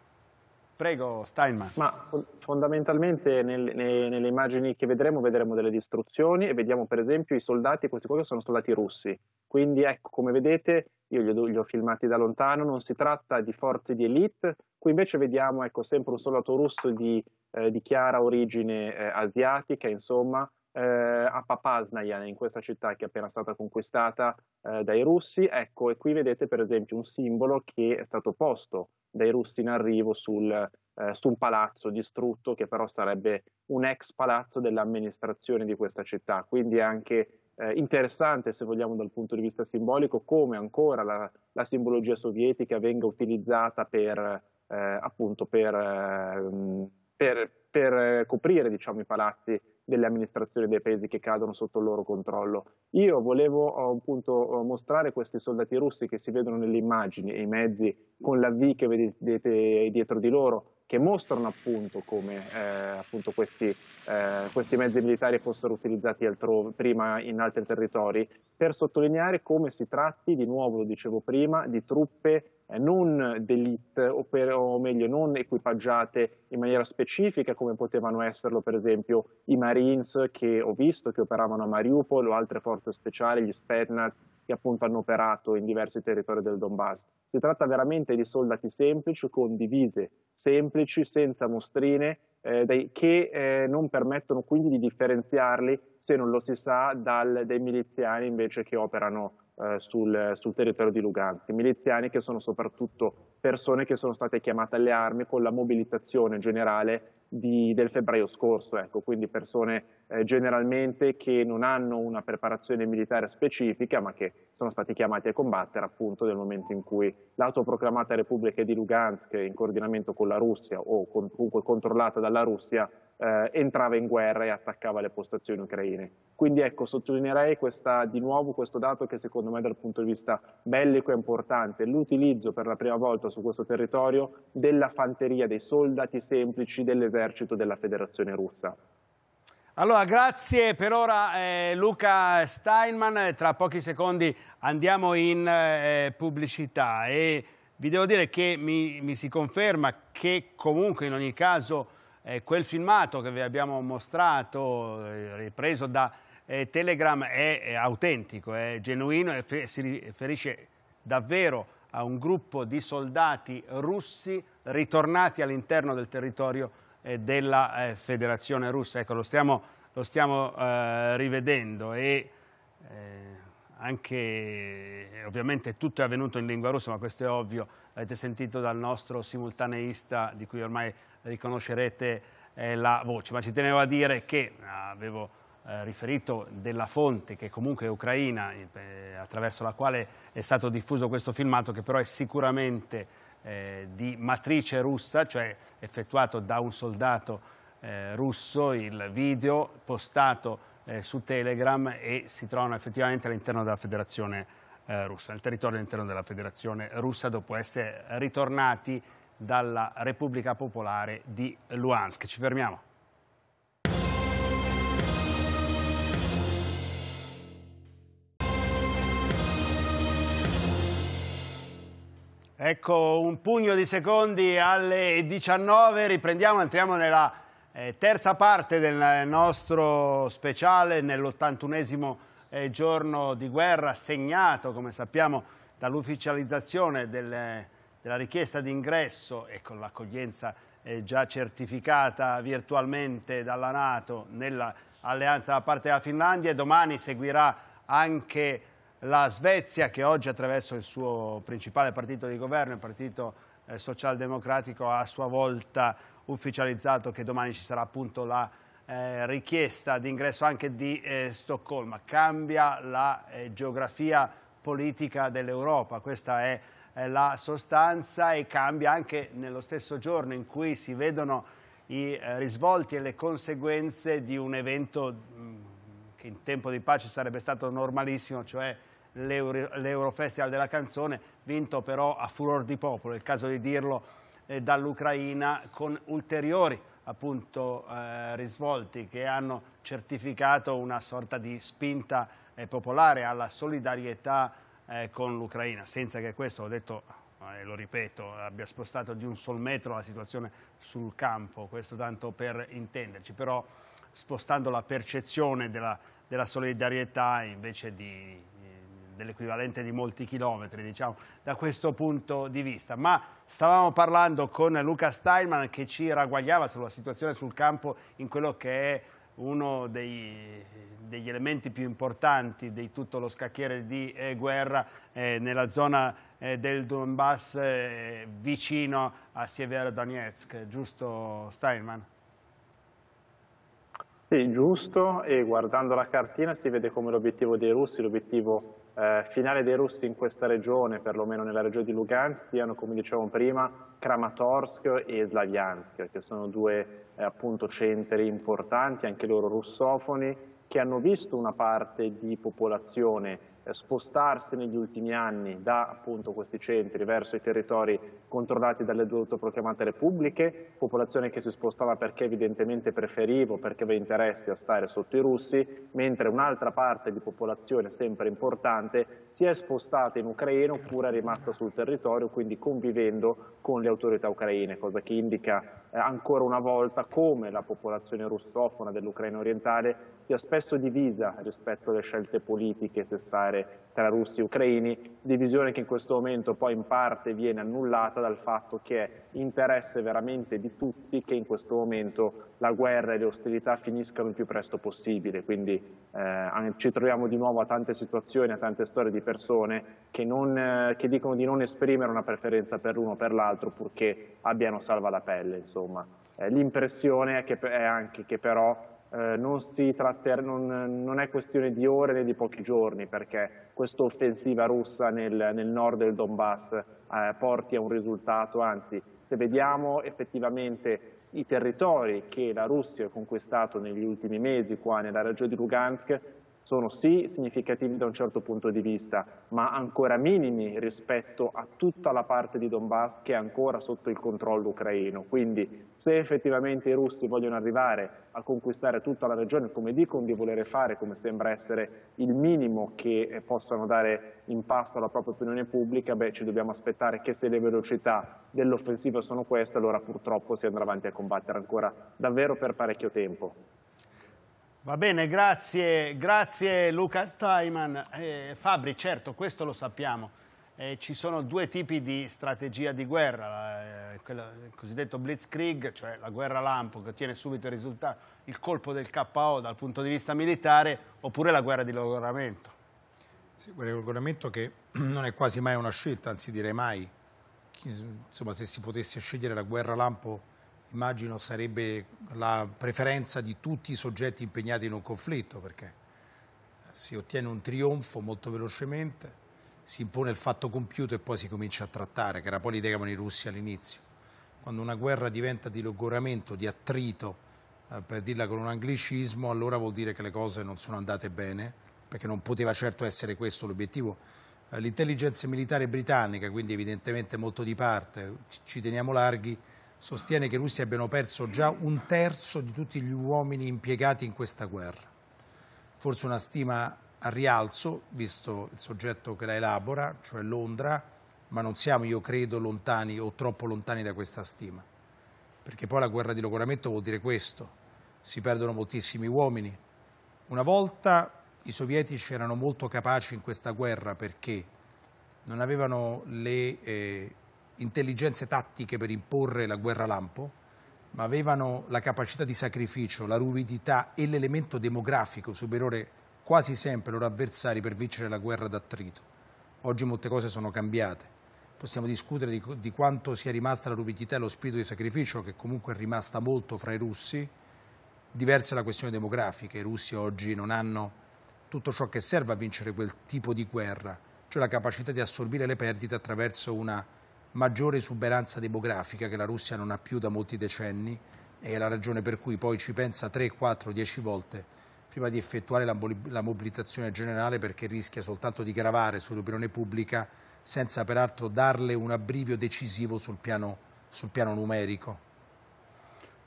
Prego Steinman. Ma fondamentalmente nel, nel, nelle immagini che vedremo vedremo delle distruzioni e vediamo per esempio i soldati, questi qua sono soldati russi, quindi ecco come vedete io li ho, li ho filmati da lontano, non si tratta di forze di elite, qui invece vediamo ecco, sempre un soldato russo di eh, di chiara origine eh, asiatica, insomma, eh, a Papasnaya, in questa città che è appena stata conquistata eh, dai russi. Ecco, e qui vedete per esempio un simbolo che è stato posto dai russi in arrivo sul, eh, su un palazzo distrutto, che però sarebbe un ex palazzo dell'amministrazione di questa città. Quindi anche eh, interessante, se vogliamo, dal punto di vista simbolico, come ancora la, la simbologia sovietica venga utilizzata per, eh, appunto, per eh, per, per eh, coprire diciamo, i palazzi delle amministrazioni dei paesi che cadono sotto il loro controllo. Io volevo eh, appunto eh, mostrare questi soldati russi che si vedono nelle immagini e i mezzi con la V che vedete dietro di loro, che mostrano appunto come eh, appunto questi, eh, questi, mezzi militari fossero utilizzati altrove, prima in altri territori, per sottolineare come si tratti, di nuovo lo dicevo prima, di truppe eh, non d'elite o, o meglio non equipaggiate in maniera specifica come potevano esserlo per esempio i Marines che ho visto che operavano a Mariupol o altre forze speciali, gli Spetsnaz che appunto hanno operato in diversi territori del Donbass. Si tratta veramente di soldati semplici con divise semplici, senza mostrine, eh, dei, che eh, non permettono quindi di differenziarli, se non lo si sa, dal, dai miliziani invece che operano eh, sul, sul, territorio di Lugansk, miliziani che sono soprattutto persone che sono state chiamate alle armi con la mobilitazione generale di, del febbraio scorso, ecco, quindi persone eh, generalmente che non hanno una preparazione militare specifica ma che sono stati chiamati a combattere appunto nel momento in cui l'autoproclamata Repubblica di Lugansk in coordinamento con la Russia o con, comunque controllata dalla Russia eh, entrava in guerra e attaccava le postazioni ucraine. Quindi ecco, sottolineerei questa, di nuovo questo dato che secondo me dal punto di vista bellico è importante, l'utilizzo per la prima volta su questo territorio della fanteria, dei soldati semplici dell'esercito esercito della Federazione Russa. Allora, grazie per ora eh, Luca Steinman, tra pochi secondi andiamo in eh, pubblicità e vi devo dire che mi, mi, si conferma che comunque in ogni caso eh, quel filmato che vi abbiamo mostrato, eh, ripreso da eh, Telegram, è, è, autentico, è genuino e si riferisce davvero a un gruppo di soldati russi ritornati all'interno del territorio della eh, Federazione Russa. Ecco, lo stiamo, lo stiamo eh, rivedendo e eh, anche, ovviamente tutto è avvenuto in lingua russa, ma questo è ovvio, l'avete sentito dal nostro simultaneista di cui ormai riconoscerete la voce, ma ci tenevo a dire che avevo riferito della fonte che comunque è ucraina, attraverso la quale è stato diffuso questo filmato, che però è sicuramente eh, di matrice russa, cioè effettuato da un soldato eh, russo, il video postato eh, su Telegram e si trovano effettivamente all'interno della federazione eh, russa, nel territorio all'interno della federazione russa dopo essere ritornati dalla Repubblica Popolare di Luhansk. Ci fermiamo. Ecco, un pugno di secondi alle 19, riprendiamo, entriamo nella eh, terza parte del nostro speciale, nell'81esimo eh, giorno di guerra, segnato, come sappiamo, dall'ufficializzazione del, della richiesta d'ingresso e con l'accoglienza eh, già certificata virtualmente dalla Nato nell'alleanza da parte della Finlandia e domani seguirà anche la Svezia che oggi attraverso il suo principale partito di governo, il partito eh, socialdemocratico, ha a sua volta ufficializzato che domani ci sarà appunto la eh, richiesta d'ingresso anche di eh, Stoccolma. Cambia la eh, geografia politica dell'Europa, questa è la sostanza e cambia anche nello stesso giorno in cui si vedono i eh, risvolti e le conseguenze di un evento mh, mm, che in tempo di pace sarebbe stato normalissimo, cioè l'Eurofestival della canzone, vinto però a furor di popolo, è il caso di dirlo, eh, dall'Ucraina con ulteriori appunto, eh, risvolti che hanno certificato una sorta di spinta eh, popolare alla solidarietà eh, con l'Ucraina, senza che questo, ho detto e eh, lo ripeto, abbia spostato di un sol metro la situazione sul campo, questo tanto per intenderci, però spostando la percezione della, della solidarietà invece di, dell'equivalente di molti chilometri, diciamo, da questo punto di vista. Ma stavamo parlando con Luca Steinman che ci ragguagliava sulla situazione sul campo in quello che è uno dei, degli elementi più importanti di tutto lo scacchiere di eh, guerra eh, nella zona eh, del Donbass eh, vicino a Severodonetsk, giusto Steinman? Sì, giusto, e guardando la cartina si vede come l'obiettivo dei russi, l'obiettivo eh, finale dei russi in questa regione, perlomeno nella regione di Lugansk, siano, come dicevamo prima, Kramatorsk e Slavyansk, che sono due eh, appunto centri importanti, anche loro russofoni, che hanno visto una parte di popolazione eh, spostarsi negli ultimi anni da appunto, questi centri verso i territori controllati dalle due autoproclamate repubbliche, popolazione che si spostava perché evidentemente preferiva, perché aveva interessi a stare sotto i russi, mentre un'altra parte di popolazione sempre importante si è spostata in Ucraina oppure è rimasta sul territorio, quindi convivendo con le autorità ucraine, cosa che indica eh, ancora una volta come la popolazione russofona dell'Ucraina orientale sia spesso divisa rispetto alle scelte politiche se stare militare tra russi e ucraini, divisione che in questo momento poi in parte viene annullata dal fatto che è interesse veramente di tutti che in questo momento la guerra e le ostilità finiscano il più presto possibile, quindi eh, ci troviamo di nuovo a tante situazioni, a tante storie di persone che, non, eh, che dicono di non esprimere una preferenza per l'uno o per l'altro purché abbiano salva la pelle, insomma. Eh, l'impressione è, è anche che però eh, non, tratter, non, non, è questione di ore né di pochi giorni perché questa offensiva russa nel, nel nord del Donbass eh, porti a un risultato, anzi se vediamo effettivamente i territori che la Russia ha conquistato negli ultimi mesi qua nella regione di Lugansk sono sì significativi da un certo punto di vista, ma ancora minimi rispetto a tutta la parte di Donbass che è ancora sotto il controllo ucraino. Quindi se effettivamente i russi vogliono arrivare a conquistare tutta la regione, come dicono di volere fare, come sembra essere il minimo che eh, possano dare in pasto alla propria opinione pubblica, beh ci dobbiamo aspettare che se le velocità dell'offensiva sono queste, allora purtroppo si andrà avanti a combattere ancora davvero per parecchio tempo. Va bene, grazie, grazie Luca Steinman. Eh, Fabri, certo, questo lo sappiamo. Eh, ci sono due tipi di strategia di guerra, eh, quella, il cosiddetto blitzkrieg, cioè la guerra lampo che ottiene subito il risultato, il colpo del KO dal punto di vista militare, oppure la guerra di logoramento. Sì, guerra di logoramento che [clears throat] non è quasi mai una scelta, anzi direi mai. Insomma, se si potesse scegliere la guerra lampo immagino sarebbe la preferenza di tutti i soggetti impegnati in un conflitto, perché si ottiene un trionfo molto velocemente, si impone il fatto compiuto e poi si comincia a trattare, che era poi l'idea che avevano i russi all'inizio. Quando una guerra diventa di logoramento, di attrito, eh, per dirla con un anglicismo, allora vuol dire che le cose non sono andate bene, perché non poteva certo essere questo l'obiettivo. Eh, l'intelligenza militare britannica, quindi evidentemente molto di parte, ci teniamo larghi, sostiene che i russi abbiano perso già un terzo di tutti gli uomini impiegati in questa guerra. Forse una stima a rialzo, visto il soggetto che la elabora, cioè Londra, ma non siamo, io credo, lontani o troppo lontani da questa stima. Perché poi la guerra di logoramento vuol dire questo, si perdono moltissimi uomini. Una volta i sovietici erano molto capaci in questa guerra perché non avevano le eh, intelligenze tattiche per imporre la guerra lampo, ma avevano la capacità di sacrificio, la ruvidità e l'elemento demografico superiore quasi sempre ai loro avversari per vincere la guerra d'attrito. Oggi molte cose sono cambiate. Possiamo discutere di, di, quanto sia rimasta la ruvidità e lo spirito di sacrificio, che comunque è rimasta molto fra i russi. Diversa è la questione demografica. I russi oggi non hanno tutto ciò che serve a vincere quel tipo di guerra, cioè la capacità di assorbire le perdite attraverso una maggiore esuberanza demografica che la Russia non ha più da molti decenni e è la ragione per cui poi ci pensa 3, 4, 10 volte prima di effettuare la mobilitazione generale perché rischia soltanto di gravare sull'opinione pubblica senza peraltro darle un abbrivio decisivo sul piano, sul piano numerico.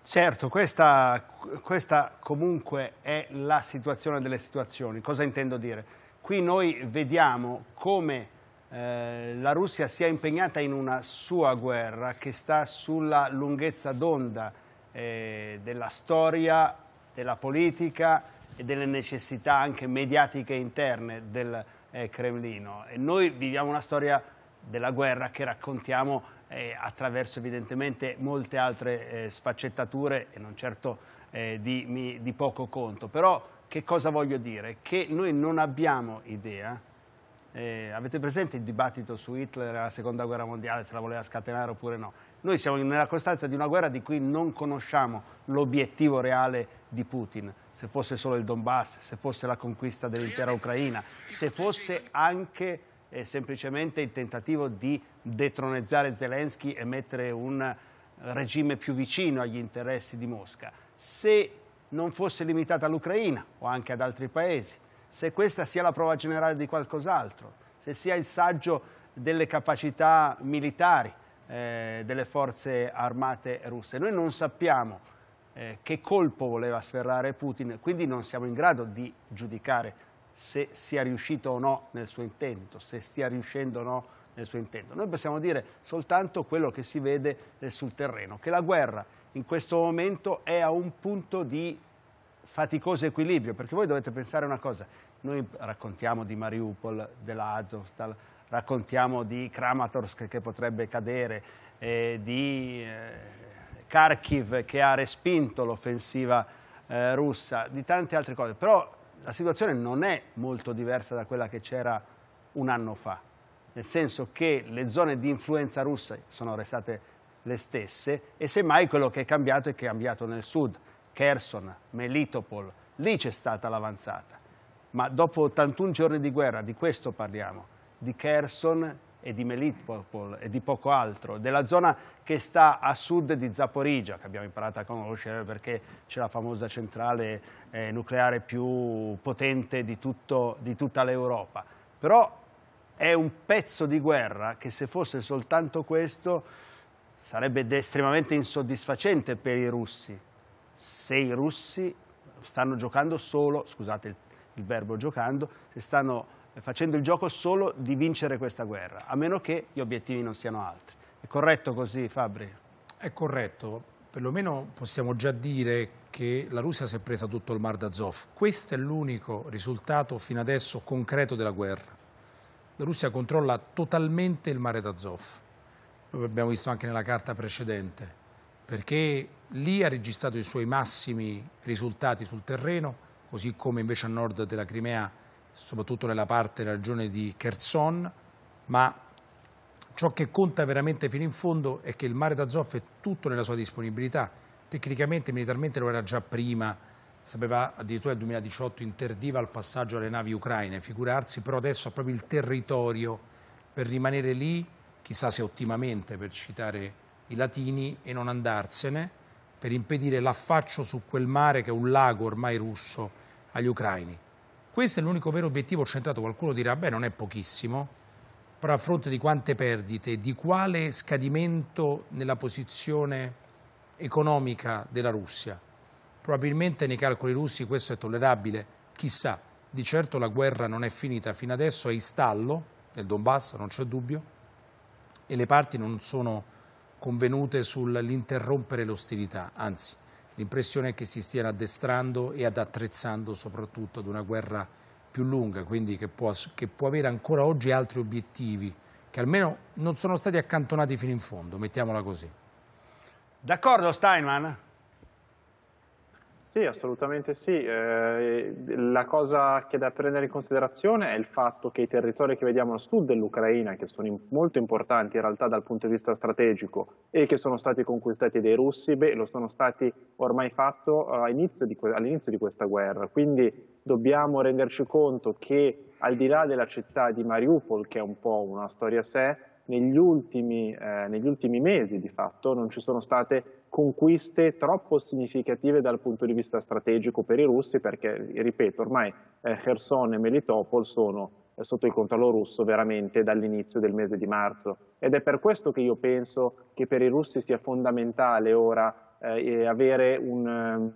Certo, questa, questa, comunque è la situazione delle situazioni. Cosa intendo dire? Qui noi vediamo come eh, la Russia sia impegnata in una sua guerra che sta sulla lunghezza d'onda eh, della storia, della politica e delle necessità anche mediatiche interne del eh, Cremlino. E noi viviamo una storia della guerra che raccontiamo eh, attraverso evidentemente molte altre eh, sfaccettature e non certo di, mi, di poco conto. Però che cosa voglio dire? Che noi non abbiamo idea eh, avete presente il dibattito su Hitler e la seconda guerra mondiale, se la voleva scatenare oppure no? Noi siamo nella costanza di una guerra di cui non conosciamo l'obiettivo reale di Putin, se fosse solo il Donbass, se fosse la conquista dell'intera Ucraina, se fosse anche eh, semplicemente il tentativo di detronizzare Zelensky e mettere un regime più vicino agli interessi di Mosca, se non fosse limitata all'Ucraina o anche ad altri paesi se questa sia la prova generale di qualcos'altro, se sia il saggio delle capacità militari eh, delle forze armate russe. Noi non sappiamo eh, che colpo voleva sferrare Putin, quindi non siamo in grado di giudicare se sia riuscito o no nel suo intento, se stia riuscendo o no nel suo intento. Noi possiamo dire soltanto quello che si vede eh, sul terreno, che la guerra in questo momento è a un punto di faticoso equilibrio, perché voi dovete pensare una cosa, noi raccontiamo di Mariupol, della Azovstal, raccontiamo di Kramatorsk che potrebbe cadere, eh, di eh, Kharkiv che ha respinto l'offensiva eh, russa, di tante altre cose. Però la situazione non è molto diversa da quella che c'era un anno fa, nel senso che le zone di influenza russa sono restate le stesse e semmai quello che è cambiato è cambiato nel sud, Kherson, Melitopol, lì c'è stata l'avanzata. Ma dopo 81 giorni di guerra, di questo parliamo, di Kherson e di Melitopol e di poco altro, della zona che sta a sud di Zaporizia, che abbiamo imparato a conoscere perché c'è la famosa centrale eh, nucleare più potente di, tutto, di tutta l'Europa. Però è un pezzo di guerra che se fosse soltanto questo sarebbe estremamente insoddisfacente per i russi, se i russi stanno giocando solo, scusate il il verbo giocando, se stanno facendo il gioco solo di vincere questa guerra, a meno che gli obiettivi non siano altri. È corretto così, Fabri? È corretto. Perlomeno possiamo già dire che la Russia si è presa tutto il Mar d'Azov. Questo è l'unico risultato fino adesso concreto della guerra. La Russia controlla totalmente il mare d'Azov. Lo abbiamo visto anche nella carta precedente, perché lì ha registrato i suoi massimi risultati sul terreno, così come invece a nord della Crimea, soprattutto nella parte della regione di Kherson, ma ciò che conta veramente fino in fondo è che il mare d'Azov è tutto nella sua disponibilità, tecnicamente, militarmente lo era già prima, sapeva addirittura nel 2018 interdiva il passaggio alle navi ucraine, figurarsi però adesso ha proprio il territorio per rimanere lì, chissà se ottimamente per citare i latini, e non andarsene, per impedire l'affaccio su quel mare che è un lago ormai russo agli ucraini. Questo è l'unico vero obiettivo centrato. Qualcuno dirà, beh, non è pochissimo, però a fronte di quante perdite, di quale scadimento nella posizione economica della Russia. Probabilmente nei calcoli russi questo è tollerabile, chissà. Di certo la guerra non è finita, fino adesso è in stallo, nel Donbass non c'è dubbio, e le parti non sono convenute sull'interrompere l'ostilità, anzi l'impressione è che si stiano addestrando e ad attrezzando soprattutto ad una guerra più lunga, quindi che può, che può avere ancora oggi altri obiettivi che almeno non sono stati accantonati fino in fondo, mettiamola così. D'accordo Steinman? Sì, assolutamente sì. Eh, la cosa che da prendere in considerazione è il fatto che i territori che vediamo a sud dell'Ucraina, che sono molto importanti in realtà dal punto di vista strategico e che sono stati conquistati dai russi, beh, lo sono stati ormai fatto eh, all'inizio di, all di questa guerra. Quindi dobbiamo renderci conto che al di là della città di Mariupol, che è un po' una storia a sé, negli ultimi, eh, negli ultimi, mesi di fatto non ci sono state conquiste troppo significative dal punto di vista strategico per i russi perché, ripeto, ormai eh, Kherson e Melitopol sono eh, sotto il controllo russo veramente dall'inizio del mese di marzo ed è per questo che io penso che per i russi sia fondamentale ora eh, avere un, ehm,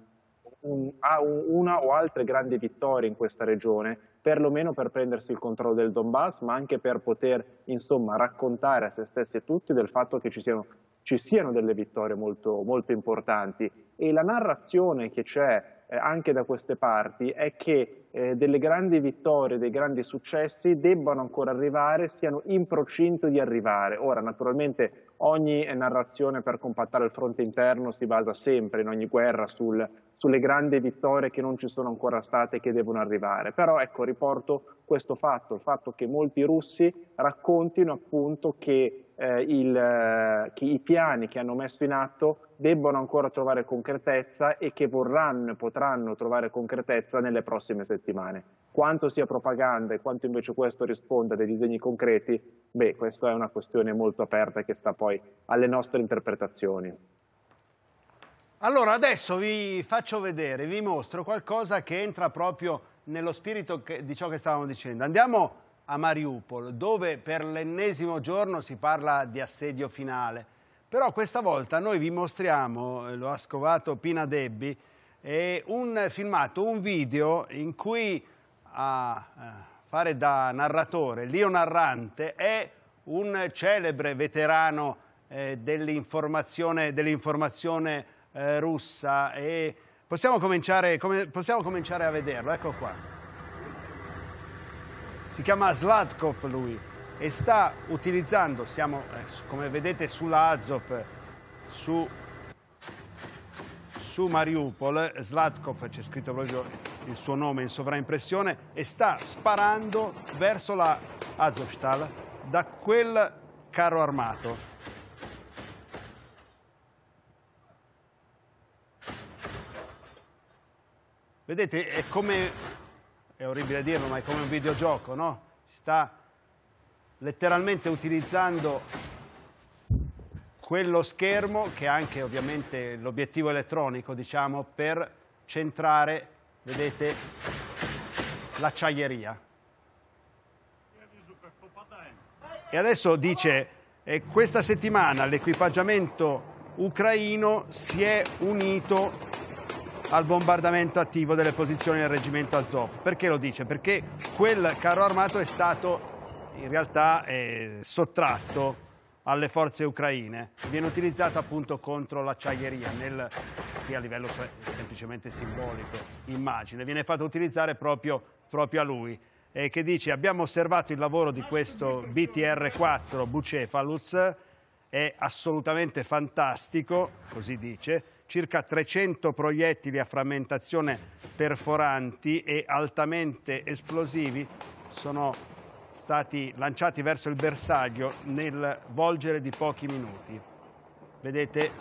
ah, un, una o altre grandi vittorie in questa regione perlomeno per prendersi il controllo del Donbass ma anche per poter insomma raccontare a se stessi e tutti del fatto che ci siano ci siano delle vittorie molto, molto importanti e la narrazione che c'è eh, anche da queste parti è che eh, delle grandi vittorie, dei grandi successi debbano ancora arrivare, siano in procinto di arrivare. Ora, naturalmente, ogni narrazione per compattare il fronte interno si basa sempre in ogni guerra sul sulle grandi vittorie che non ci sono ancora state e che devono arrivare. Però ecco, riporto questo fatto, il fatto che molti russi raccontino appunto che, eh, il, eh, che i piani che hanno messo in atto debbono ancora trovare concretezza e che vorranno e potranno trovare concretezza nelle prossime settimane. Quanto sia propaganda e quanto invece questo risponda a dei disegni concreti, beh, questa è una questione molto aperta che sta poi alle nostre interpretazioni. Allora, adesso vi faccio vedere, vi mostro qualcosa che entra proprio nello spirito che, di ciò che stavamo dicendo. Andiamo a Mariupol, dove per l'ennesimo giorno si parla di assedio finale. Però questa volta noi vi mostriamo, eh, lo ha scovato Pina Debbi, un filmato, un video in cui a eh, fare da narratore, Lio Narrante, è un celebre veterano eh, dell'informazione dell eh, russa e possiamo cominciare, come, possiamo cominciare a vederlo, ecco qua. Si chiama Slatkov lui e sta utilizzando, siamo eh, come vedete sulla Azov, su, su Mariupol, Slatkov c'è scritto proprio il suo nome in sovraimpressione e sta sparando verso la Azovstal da quel carro armato Vedete, è come, è orribile dirlo, ma è come un videogioco, no? Si sta letteralmente utilizzando quello schermo, che è anche ovviamente l'obiettivo elettronico, diciamo, per centrare, vedete, l'acciaieria. E adesso dice, eh, questa settimana l'equipaggiamento ucraino si è unito al bombardamento attivo delle posizioni del reggimento Azov. Perché lo dice? Perché quel carro armato è stato in realtà eh, sottratto alle forze ucraine, viene utilizzato appunto contro l'acciaieria, qui a livello semplicemente simbolico, immagine, viene fatto utilizzare proprio, proprio a lui, eh, che dice abbiamo osservato il lavoro di questo BTR-4 Bucefalus, è assolutamente fantastico, così dice, circa 300 proiettili a frammentazione perforanti e altamente esplosivi sono stati lanciati verso il bersaglio nel volgere di pochi minuti. Vedete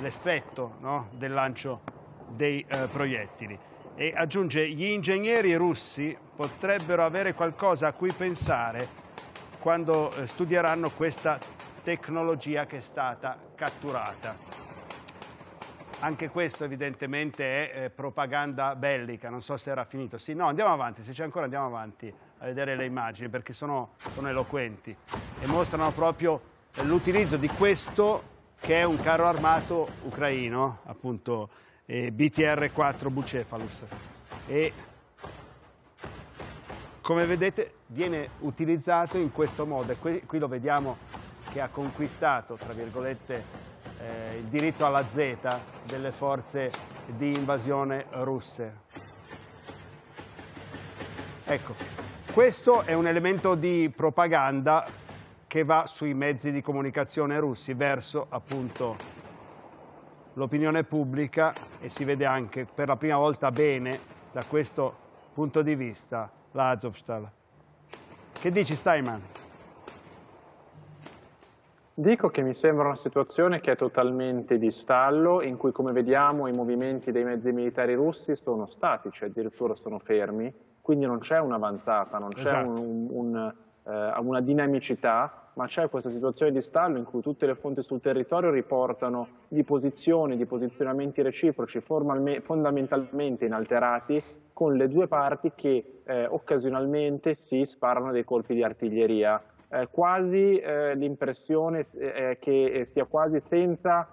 l'effetto no, del lancio dei eh, proiettili. E aggiunge, gli ingegneri russi potrebbero avere qualcosa a cui pensare quando eh, studieranno questa tecnologia che è stata catturata. Anche questo evidentemente è eh, propaganda bellica, non so se era finito. Sì, no, andiamo avanti, se c'è ancora andiamo avanti a vedere le immagini perché sono, sono eloquenti e mostrano proprio eh, l'utilizzo di questo che è un carro armato ucraino, appunto eh, BTR-4 Bucephalus. E come vedete viene utilizzato in questo modo e qui, qui lo vediamo che ha conquistato, tra virgolette, eh, il diritto alla Z delle forze di invasione russe. Ecco, questo è un elemento di propaganda che va sui mezzi di comunicazione russi verso appunto l'opinione pubblica e si vede anche per la prima volta bene da questo punto di vista la Azovstal. Che dici Steinman? Dico che mi sembra una situazione che è totalmente di stallo, in cui come vediamo i movimenti dei mezzi militari russi sono statici, cioè addirittura sono fermi, quindi non c'è un'avanzata, non c'è esatto. un, un, un, uh, una dinamicità, ma c'è questa situazione di stallo in cui tutte le fonti sul territorio riportano di posizioni, di posizionamenti reciproci fondamentalmente inalterati, con le due parti che eh, occasionalmente si sparano dei colpi di artiglieria eh, quasi eh, l'impressione eh, eh, che eh, sia quasi senza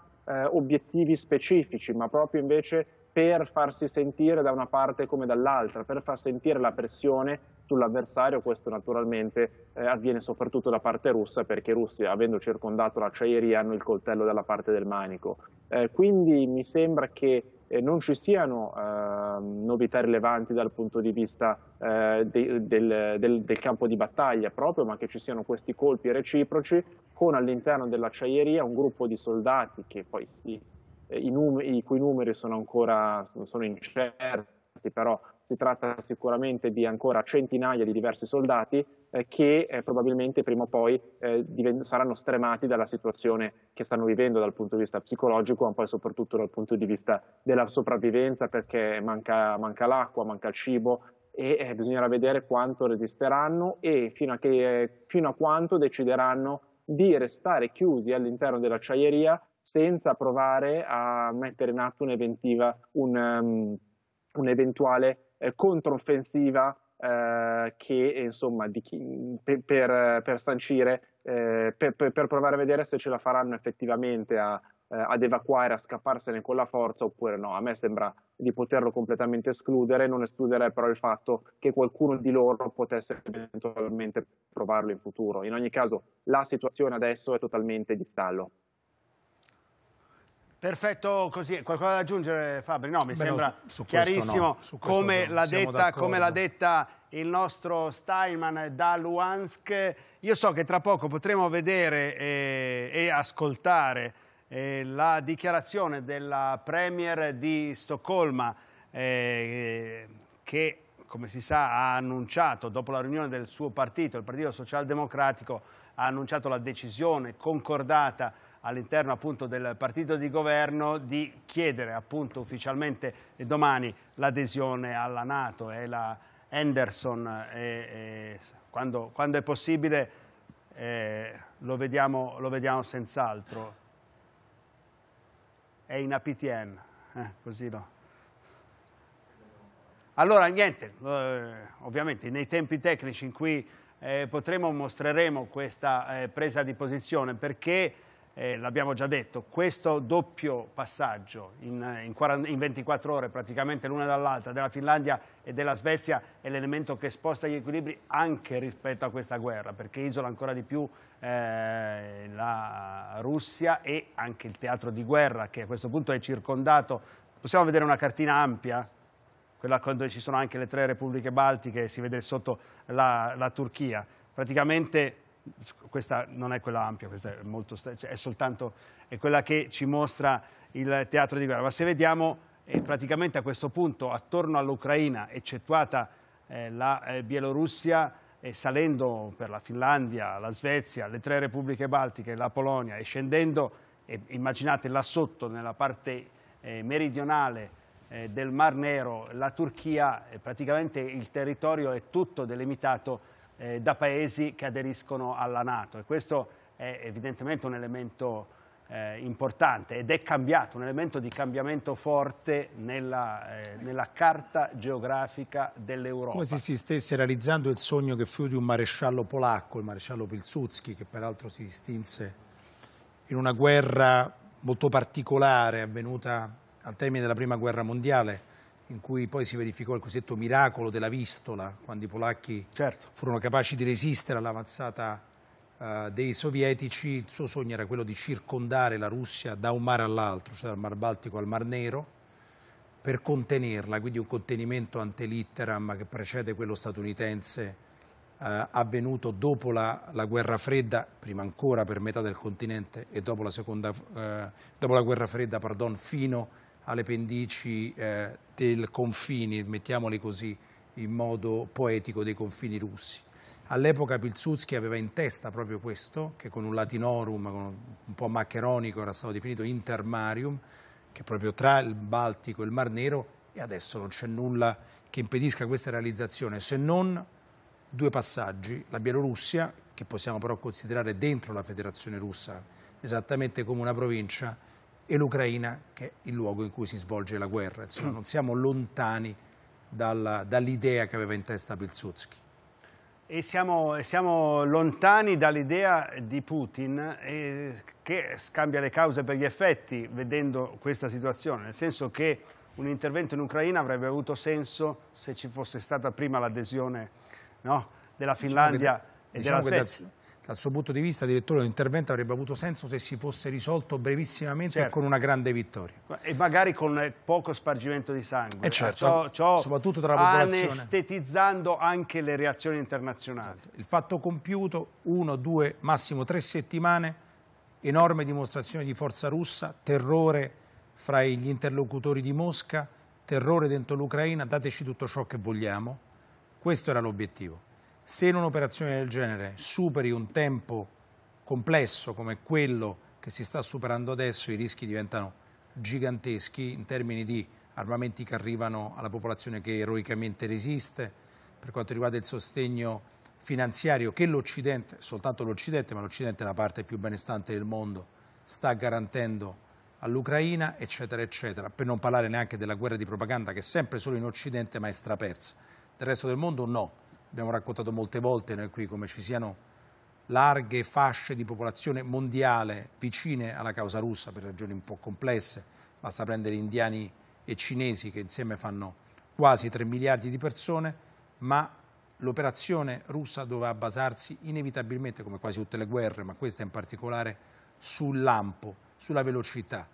obiettivi specifici, ma proprio invece per farsi sentire da una parte come dall'altra, per far sentire la pressione sull'avversario, questo naturalmente eh, avviene soprattutto da parte russa perché i russi avendo circondato l'acciaieria hanno il coltello dalla parte del manico. Eh, quindi mi sembra che eh, non ci siano ehm, novità rilevanti dal punto di vista eh, de, del, del, del campo di battaglia proprio, ma che ci siano questi colpi reciproci con all'interno dell'acciaieria un gruppo di soldati che poi si eh, i, num- i cui numeri sono ancora sono incerti, però si tratta sicuramente di ancora centinaia di diversi soldati eh, che eh, probabilmente prima o poi eh, divent- saranno stremati dalla situazione che stanno vivendo dal punto di vista psicologico, ma poi soprattutto dal punto di vista della sopravvivenza, perché manca, manca l'acqua, manca il cibo e eh, bisognerà vedere quanto resisteranno e fino a, che, fino a quanto decideranno di restare chiusi all'interno dell'acciaieria senza provare a mettere in atto un'eventiva, un, um, un'eventuale eh, controffensiva eh, che, insomma, chi, per, per, per, sancire, eh, per, per, provare a vedere se ce la faranno effettivamente a, eh, ad evacuare, a scapparsene con la forza oppure no. A me sembra di poterlo completamente escludere, non escluderei però il fatto che qualcuno di loro potesse eventualmente provarlo in futuro. In ogni caso, la situazione adesso è totalmente di stallo. Perfetto così, qualcosa da aggiungere Fabri? No, mi Beh, sembra no, su, su chiarissimo no. come, l'ha detta, detta, il nostro Steinman da Luansk. Io so che tra poco potremo vedere e, eh, e ascoltare eh, la dichiarazione della Premier di Stoccolma eh, che, come si sa, ha annunciato dopo la riunione del suo partito, il Partito Socialdemocratico, ha annunciato la decisione concordata all'interno appunto del partito di governo di chiedere appunto ufficialmente domani l'adesione alla Nato e la Henderson e, e quando, quando, è possibile eh, lo vediamo, lo vediamo senz'altro. È in APTN, eh, così no. Allora niente, eh, ovviamente nei tempi tecnici in cui eh, potremo mostreremo questa eh, presa di posizione perché eh, l'abbiamo già detto, questo doppio passaggio in, in, 40, in 24 ore praticamente l'una dall'altra della Finlandia e della Svezia è l'elemento che sposta gli equilibri anche rispetto a questa guerra perché isola ancora di più eh, la Russia e anche il teatro di guerra che a questo punto è circondato. Possiamo vedere una cartina ampia? Quella quando ci sono anche le tre repubbliche baltiche, si vede sotto la, la Turchia. Praticamente questa non è quella ampia, questa è, molto, cioè è soltanto è quella che ci mostra il teatro di guerra. Ma se vediamo eh, praticamente a questo punto attorno all'Ucraina, eccettuata eh, la eh, Bielorussia, salendo per la Finlandia, la Svezia, le tre repubbliche baltiche, la Polonia e scendendo, immaginate là sotto nella parte eh, meridionale eh, del Mar Nero, la Turchia, eh, praticamente il territorio è tutto delimitato eh, da paesi che aderiscono alla Nato e questo è evidentemente un elemento eh, importante ed è cambiato, un elemento di cambiamento forte nella, eh, nella carta geografica dell'Europa. Come se si stesse realizzando il sogno che fu di un maresciallo polacco, il maresciallo Pilsudski, che peraltro si distinse in una guerra molto particolare avvenuta al termine della Prima Guerra Mondiale, in cui poi si verificò il cosiddetto miracolo della vistola, quando i polacchi certo. furono capaci di resistere all'avanzata uh, dei sovietici, il suo sogno era quello di circondare la Russia da un mare all'altro, cioè dal Mar Baltico al Mar Nero, per contenerla, quindi un contenimento ante litteram che precede quello statunitense uh, avvenuto dopo la, la, guerra fredda, prima ancora per metà del continente e dopo la, seconda, uh, dopo la guerra fredda pardon, fino a alle pendici eh, del confine, mettiamoli così in modo poetico, dei confini russi. All'epoca Pilsudski aveva in testa proprio questo, che con un latinorum con un po' maccheronico era stato definito intermarium, che è proprio tra il Baltico e il Mar Nero, e adesso non c'è nulla che impedisca questa realizzazione, se non due passaggi, la Bielorussia, che possiamo però considerare dentro la Federazione russa, esattamente come una provincia, e l'Ucraina che è il luogo in cui si svolge la guerra. Insomma, non siamo lontani dall'idea dall che aveva in testa Pilsudski. E siamo, siamo lontani dall'idea di Putin eh, che scambia le cause per gli effetti vedendo questa situazione, nel senso che un intervento in Ucraina avrebbe avuto senso se ci fosse stata prima l'adesione no, della Finlandia diciamo che, e diciamo della Svezia dal suo punto di vista addirittura l'intervento avrebbe avuto senso se si fosse risolto brevissimamente certo. con una grande vittoria. E magari con eh, poco spargimento di sangue. E eh, certo, ciò, ciò soprattutto tra la popolazione. Anestetizzando anche le reazioni internazionali. Certo. Il fatto compiuto, uno, due, massimo tre settimane, enorme dimostrazione di forza russa, terrore fra gli interlocutori di Mosca, terrore dentro l'Ucraina, dateci tutto ciò che vogliamo. Questo era l'obiettivo se in un'operazione del genere superi un tempo complesso come quello che si sta superando adesso, i rischi diventano giganteschi in termini di armamenti che arrivano alla popolazione che eroicamente resiste, per quanto riguarda il sostegno finanziario che l'Occidente, soltanto l'Occidente, ma l'Occidente è la parte più benestante del mondo, sta garantendo all'Ucraina, eccetera, eccetera, per non parlare neanche della guerra di propaganda che è sempre solo in Occidente ma è strapersa. Del resto del mondo no abbiamo raccontato molte volte noi qui come ci siano larghe fasce di popolazione mondiale vicine alla causa russa per ragioni un po' complesse, basta prendere indiani e cinesi che insieme fanno quasi 3 miliardi di persone, ma l'operazione russa doveva basarsi inevitabilmente, come quasi tutte le guerre, ma questa in particolare, sul lampo, sulla velocità.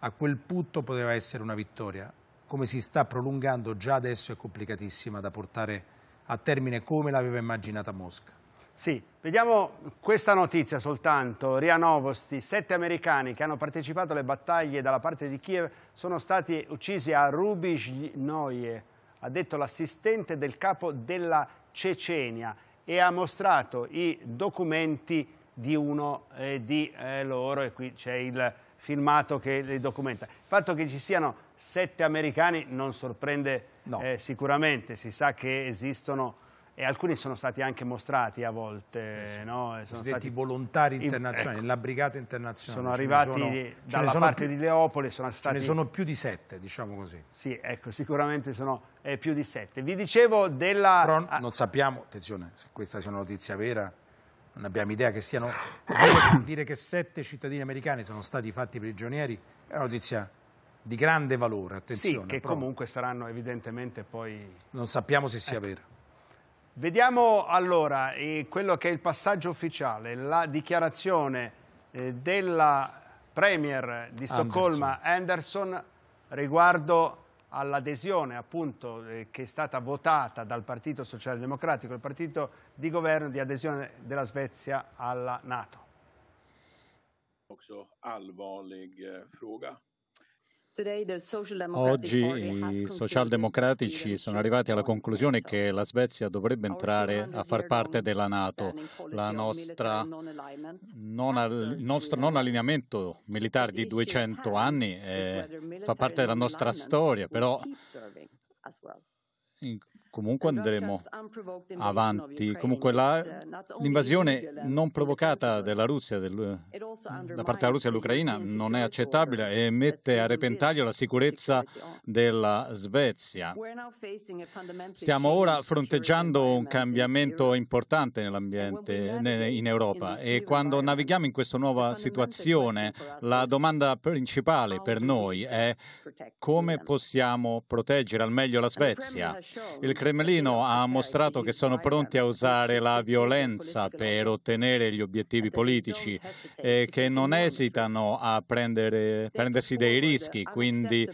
A quel punto poteva essere una vittoria. Come si sta prolungando già adesso è complicatissima da portare a termine come l'aveva immaginata Mosca. Sì, vediamo questa notizia soltanto. Ria Novosti, sette americani che hanno partecipato alle battaglie dalla parte di Kiev sono stati uccisi a Rubizhnoye, ha detto l'assistente del capo della Cecenia e ha mostrato i documenti di uno eh, di eh, loro e qui c'è il filmato che li documenta. Il fatto che ci siano sette americani non sorprende No. Eh, sicuramente si sa che esistono e alcuni sono stati anche mostrati a volte. Eh, sì. No? Sono stati volontari internazionali, ecco, la brigata internazionale. Sono arrivati sono, dalla parte più, di Leopoli. Sono stati, ce ne sono più di sette, diciamo così. Sì, ecco, sicuramente sono eh, più di sette. Vi dicevo della... Però ah. non sappiamo, attenzione, se questa sia una notizia vera, non abbiamo idea che siano... [coughs] dire che sette cittadini americani sono stati fatti prigionieri è una notizia di grande valore, attenzione. Sì, che però. comunque saranno evidentemente poi... Non sappiamo se sia ecco. vero. Vediamo allora eh, quello che è il passaggio ufficiale, la dichiarazione eh, della Premier di Stoccolma Anderson, Anderson riguardo all'adesione appunto eh, che è stata votata dal Partito Socialdemocratico, il partito di governo di adesione della Svezia alla Nato. Också allvarlig eh, fråga. Oggi i socialdemocratici sono arrivati alla conclusione che la Svezia dovrebbe entrare a far parte della Nato. Nostra, non, il nostro non allineamento militare di 200 anni è, eh, fa parte della nostra storia, però Comunque andremo avanti. Comunque la, uh, l'invasione uh, non provocata della Russia, del, da parte della Russia all'Ucraina, non è accettabile e mette a repentaglio la sicurezza della Svezia. Stiamo ora fronteggiando un cambiamento importante nell'ambiente in Europa e quando navighiamo in questa nuova situazione la domanda principale per noi è come possiamo proteggere al meglio la Svezia. Il Cremlino ha mostrato che sono pronti a usare la violenza per ottenere gli obiettivi politici e che non esitano a prendere, prendersi dei rischi, quindi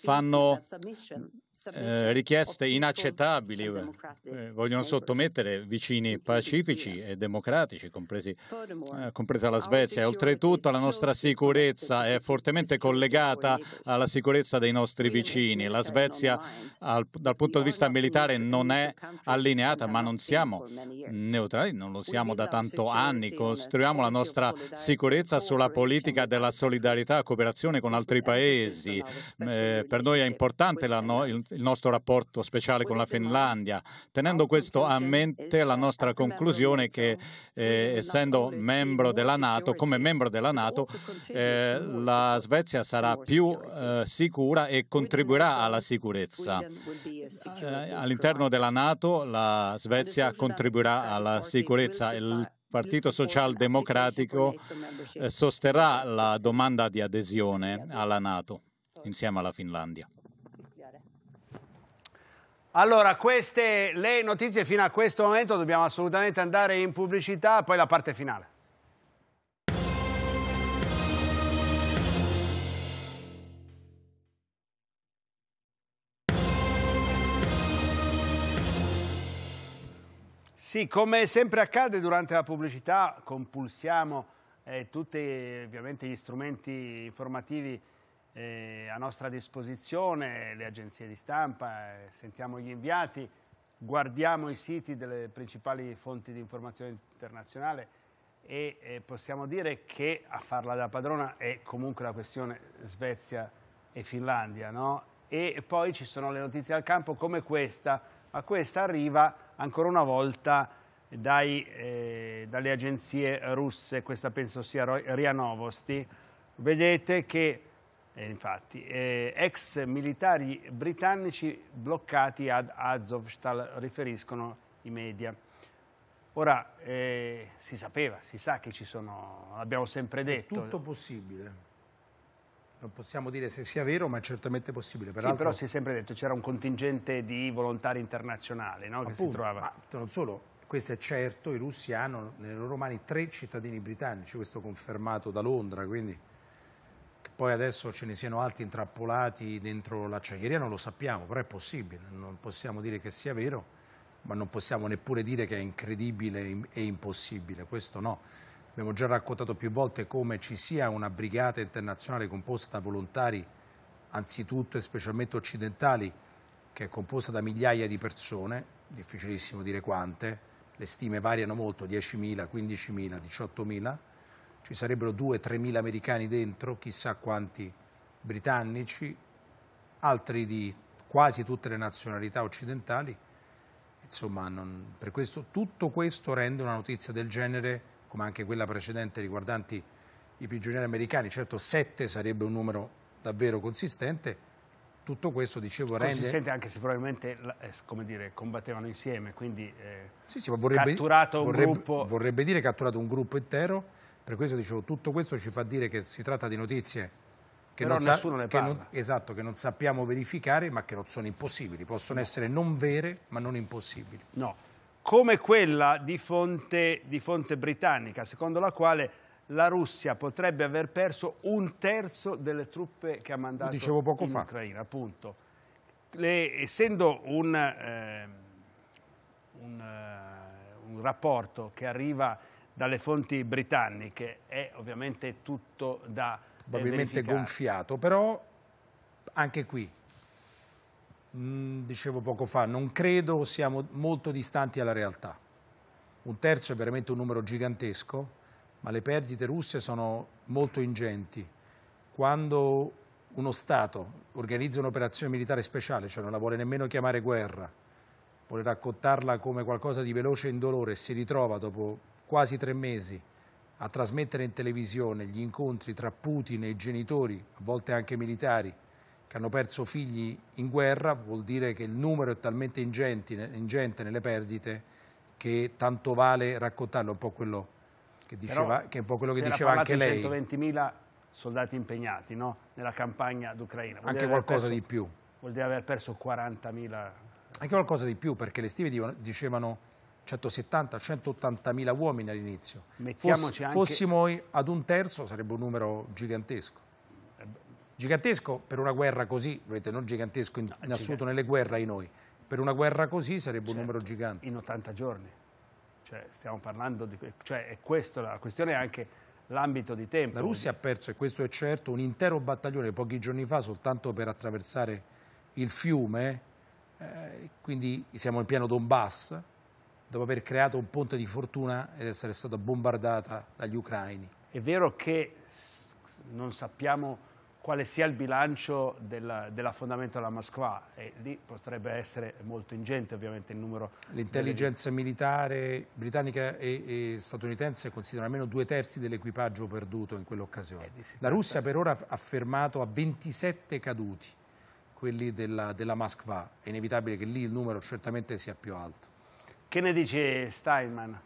fanno eh, richieste inaccettabili, eh, vogliono sottomettere vicini pacifici e democratici, compresi, eh, compresa la Svezia. oltretutto la nostra sicurezza è fortemente collegata alla sicurezza dei nostri vicini. La Svezia al, dal punto di vista militare non è allineata, ma non siamo neutrali, non lo siamo da tanto anni. Costruiamo la nostra sicurezza sulla politica della solidarietà, cooperazione con altri paesi. per noi è importante la, no, il il nostro rapporto speciale con la Finlandia. Tenendo questo a mente, la nostra esatto, conclusione è che, eh, essendo membro della NATO, come membro della NATO, eh, la Svezia sarà più eh, sicura e contribuirà alla sicurezza. Eh, all'interno della NATO, la Svezia contribuirà alla sicurezza. Il Partito Socialdemocratico eh, sosterrà la domanda di adesione alla NATO insieme alla Finlandia. Allora, queste le notizie fino a questo momento, dobbiamo assolutamente andare in pubblicità, poi la parte finale. Sì, come sempre accade durante la pubblicità compulsiamo eh, tutti gli strumenti informativi eh, a nostra disposizione, le agenzie di stampa, eh, sentiamo gli inviati, guardiamo i siti delle principali fonti di informazione internazionale e eh, possiamo dire che a farla da padrona è comunque la questione Svezia e Finlandia, no? E poi ci sono le notizie al campo come questa, ma questa arriva ancora una volta dai, eh, dalle agenzie russe, questa penso sia Ria Novosti, vedete che eh, infatti, eh, ex militari britannici bloccati ad Azovstal, riferiscono i media. Ora, eh, si sapeva, si sa che ci sono, l'abbiamo sempre detto. È tutto possibile. Non possiamo dire se sia vero, ma è certamente possibile. Peraltro... Sì, però si è sempre detto che c'era un contingente di volontari internazionali no? Appunto, che si trovava. Ma non solo, questo è certo, i russi hanno nelle loro mani tre cittadini britannici, questo confermato da Londra, quindi poi adesso ce ne siano altri intrappolati dentro l'acciaieria non lo sappiamo, però è possibile, non possiamo dire che sia vero, ma non possiamo neppure dire che è incredibile e impossibile, questo no. Abbiamo già raccontato più volte come ci sia una brigata internazionale composta da volontari, anzitutto e specialmente occidentali, che è composta da migliaia di persone, difficilissimo dire quante, le stime variano molto, 10.000, 15.000, 18.000, ci sarebbero 2-3 mila americani dentro, chissà quanti britannici, altri di quasi tutte le nazionalità occidentali. Insomma, non, questo, tutto questo rende una notizia del genere, come anche quella precedente riguardanti i prigionieri americani, certo 7 sarebbe un numero davvero consistente, tutto questo dicevo rende... Consistente anche se probabilmente eh, come dire, combattevano insieme, quindi eh, sì, sì, vorrebbe, catturato un vorrebbe, gruppo... Vorrebbe dire catturato un gruppo intero per questo dicevo, tutto questo ci fa dire che si tratta di notizie che Però non nessuno sa, ne parla. Non, esatto, che non sappiamo verificare ma che non sono impossibili, possono no. essere non vere ma non impossibili. No, come quella di fonte, di fonte britannica, secondo la quale la Russia potrebbe aver perso un terzo delle truppe che ha mandato Dicevo poco in fa. Ucraina. Appunto. Le, essendo un, eh, un, eh, un rapporto che arriva dalle fonti britanniche, è ovviamente tutto da eh, Probabilmente gonfiato, però anche qui, mh, mm, dicevo poco fa, non credo siamo molto distanti alla realtà. Un terzo è veramente un numero gigantesco, ma le perdite russe sono molto ingenti. Quando uno Stato organizza un'operazione militare speciale, cioè non la vuole nemmeno chiamare guerra, vuole raccontarla come qualcosa di veloce e indolore e si ritrova dopo quasi tre mesi a trasmettere in televisione gli incontri tra Putin e i genitori, a volte anche militari, che hanno perso figli in guerra, vuol dire che il numero è talmente ingente, ingente nelle perdite che tanto vale raccontarlo, un po' quello che diceva, che è un po' quello che diceva anche lei. 120.000 soldati impegnati no? nella campagna d'Ucraina. Anche qualcosa perso, di più. Vuol dire aver perso 40.000... Anche qualcosa di più, perché le stive dicevano 170-180 mila uomini all'inizio. Foss anche... Fossimo ad un terzo sarebbe un numero gigantesco. Gigantesco per una guerra così, vedete, non gigantesco in, no, in assoluto nelle guerre ai noi, per una guerra così sarebbe certo, un cioè, numero gigante. In 80 giorni, cioè stiamo parlando di... Cioè è questo, la questione è anche l'ambito di tempo. La Russia ha perso, e questo è certo, un intero battaglione pochi giorni fa soltanto per attraversare il fiume, eh, quindi siamo in pieno Donbass, dopo aver creato un ponte di fortuna ed essere stata bombardata dagli ucraini. È vero che non sappiamo quale sia il bilancio della, dell'affondamento della Moskva e lì potrebbe essere molto ingente ovviamente il numero. L'intelligenza delle... militare britannica e, e, statunitense considera almeno due terzi dell'equipaggio perduto in quell'occasione. Eh, La Russia per ora ha fermato a 27 caduti quelli della, della Moskva, è inevitabile che lì il numero certamente sia più alto. Che ne dice Steinman?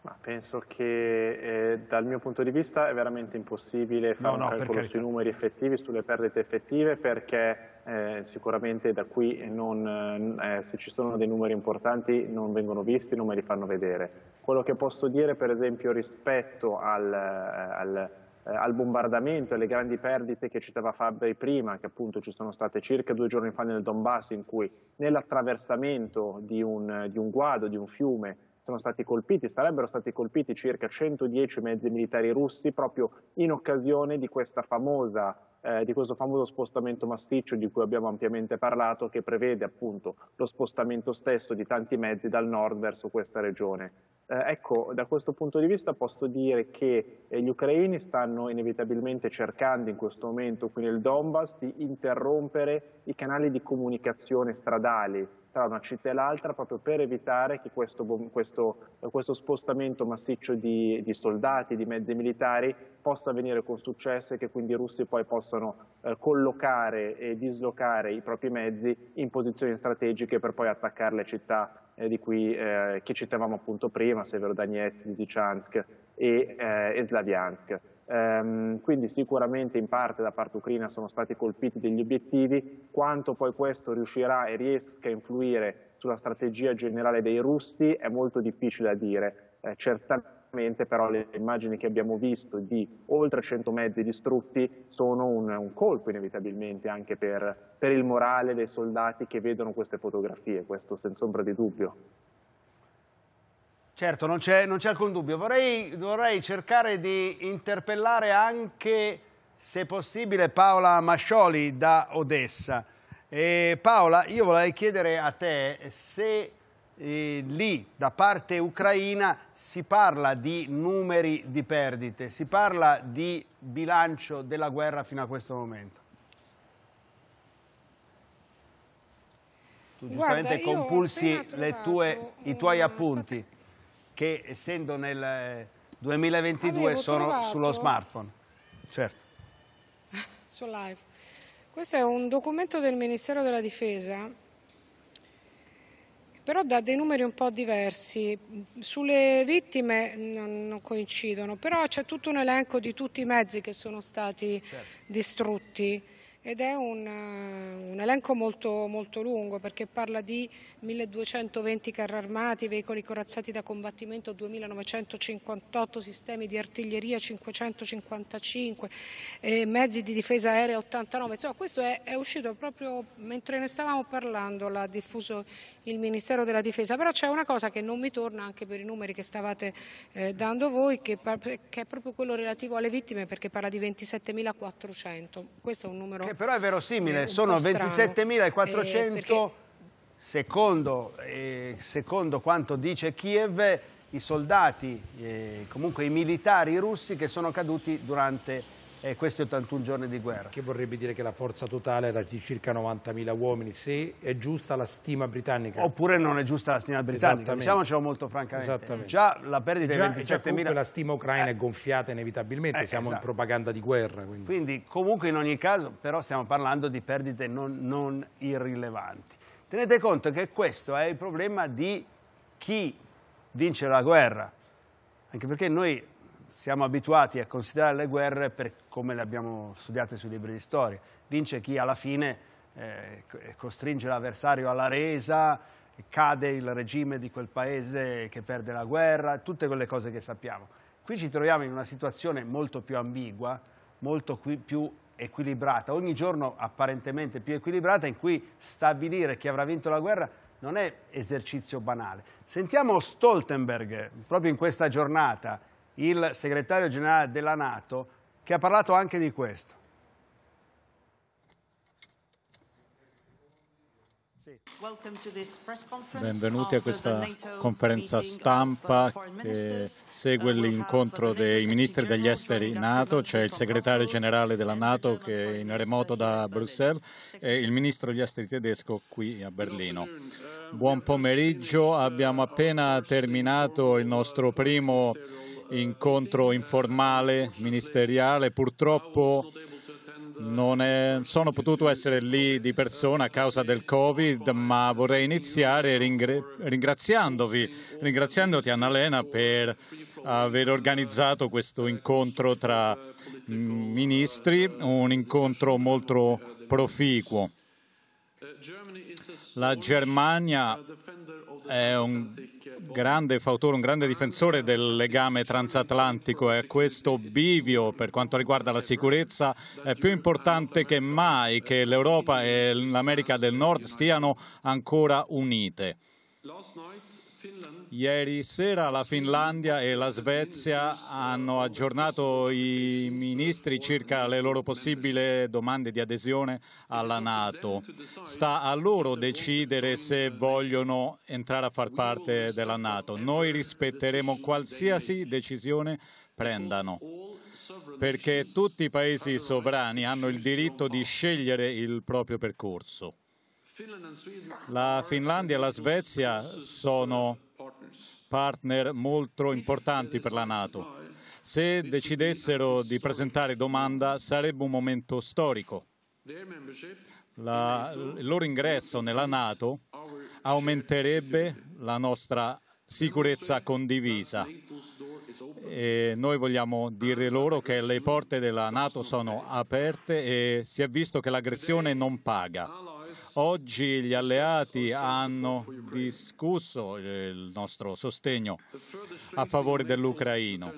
Ma penso che eh, dal mio punto di vista è veramente impossibile fare no, un no, calcolo sui numeri effettivi, sulle perdite effettive, perché eh, sicuramente da qui non, eh, se ci sono dei numeri importanti non vengono visti, non me li fanno vedere. Quello che posso dire per esempio rispetto al, eh, al eh, al bombardamento e alle grandi perdite che citava Fabri prima, che appunto ci sono state circa due giorni fa nel Donbass, in cui nell'attraversamento di un, di un guado, di un fiume, sono stati colpiti, sarebbero stati colpiti circa 110 mezzi militari russi proprio in occasione di, famosa, eh, di questo famoso spostamento massiccio di cui abbiamo ampiamente parlato, che prevede appunto lo spostamento stesso di tanti mezzi dal nord verso questa regione eh, ecco, da questo punto di vista posso dire che eh, gli ucraini stanno inevitabilmente cercando in questo momento qui nel Donbass di interrompere i canali di comunicazione stradali tra una città e l'altra proprio per evitare che questo, questo, eh, questo spostamento massiccio di, di, soldati, di mezzi militari possa avvenire con successo e che quindi i russi poi possano eh, collocare e dislocare i propri mezzi in posizioni strategiche per poi attaccare le città eh, di cui, eh, che citavamo appunto prima, Severodonetsk, Lysychansk e eh, Slaviansk. Ehm, quindi sicuramente in parte da parte ucraina sono stati colpiti degli obiettivi, quanto poi questo riuscirà e riesca a influire sulla strategia generale dei russi è molto difficile da dire. Eh, certamente però le immagini che abbiamo visto di oltre 100 mezzi distrutti sono un, un colpo inevitabilmente anche per, per, il morale dei soldati che vedono queste fotografie, questo senza ombra di dubbio. Certo, non c'è, alcun dubbio. Vorrei, vorrei cercare di interpellare anche, se possibile, Paola Mascioli da Odessa. E Paola, io vorrei chiedere a te se eh, lì da parte ucraina si parla di numeri di perdite, si parla di bilancio della guerra fino a questo momento. Tu giustamente Guarda, compulsi tue, i tuoi una... appunti che essendo nel 2022 eh, Avevo sono trovato... sullo smartphone. Certo. [laughs] Su live. Questo è un documento del Ministero della Difesa però dà dei numeri un po' diversi. Sulle vittime mm, non, non coincidono, però c'è tutto un elenco di tutti i mezzi che sono stati certo. distrutti ed è un, eh, un elenco molto, molto, lungo perché parla di 1220 carri armati, veicoli corazzati da combattimento, 2958 sistemi di artiglieria, 555 eh, mezzi di difesa aerea, 89. Insomma, questo è, è, uscito proprio mentre ne stavamo parlando, l'ha diffuso il Ministero della Difesa, però c'è una cosa che non mi torna anche per i numeri che stavate eh, dando voi, che, che, è proprio quello relativo alle vittime perché parla di 27.400, questo è un numero eh, però è verosimile, è sono 27.400, eh, secondo, eh, secondo, quanto dice Kiev, i soldati, eh, comunque i militari russi che sono caduti durante eh, questi 81 giorni di guerra. Che vorrebbe dire che la forza totale era di circa 90.000 uomini, se è giusta la stima britannica. Oppure non è giusta la stima britannica, diciamocelo molto francamente. Esattamente. Già la perdita già, di 27.000... la stima ucraina eh. è gonfiata inevitabilmente, eh, siamo esatto. in propaganda di guerra. Quindi. quindi. comunque in ogni caso però stiamo parlando di perdite non, non irrilevanti. Tenete conto che questo è il problema di chi vince la guerra, anche perché noi siamo abituati a considerare le guerre per come le abbiamo studiate sui libri di storia. Vince chi alla fine eh, costringe l'avversario alla resa, cade il regime di quel paese che perde la guerra, tutte quelle cose che sappiamo. Qui ci troviamo in una situazione molto più ambigua, molto più equilibrata, ogni giorno apparentemente più equilibrata, in cui stabilire chi avrà vinto la guerra non è esercizio banale. Sentiamo Stoltenberg, proprio in questa giornata, il segretario generale della Nato, che ha parlato anche di questo. Benvenuti a questa conferenza stampa che uh, segue l'incontro dei ministri degli esteri NATO, c'è il segretario generale della NATO che è in remoto da Bruxelles e il ministro degli esteri tedesco qui a Berlino. Buon pomeriggio, abbiamo appena terminato il nostro primo incontro informale ministeriale. Purtroppo non è, sono potuto essere lì di persona a causa del Covid, ma vorrei iniziare ringra ringraziandovi, ringraziandoti Annalena per aver organizzato questo incontro tra mm, ministri, un incontro molto proficuo. La Germania è un grande fautore, un grande difensore del legame transatlantico e eh, questo bivio per quanto riguarda la sicurezza è più importante che mai che l'Europa e l'America del Nord stiano ancora unite. Ieri sera la Finlandia e la Svezia hanno aggiornato i ministri circa le loro possibili domande di adesione alla Nato. Sta a loro decidere se vogliono entrare a far parte della Nato. Noi rispetteremo qualsiasi decisione prendano, perché tutti i paesi sovrani hanno il diritto di scegliere il proprio percorso. La Finlandia e la Svezia sono partner molto importanti per la esatto. Nato. Se decidessero di presentare domanda sarebbe un momento storico. La, il loro ingresso nella Nato aumenterebbe la nostra sicurezza condivisa. E noi vogliamo dire loro che le porte della Nato sono aperte e si è visto che l'aggressione non paga. Oggi gli alleati hanno discusso eh, il nostro sostegno a favore dell'Ucraino.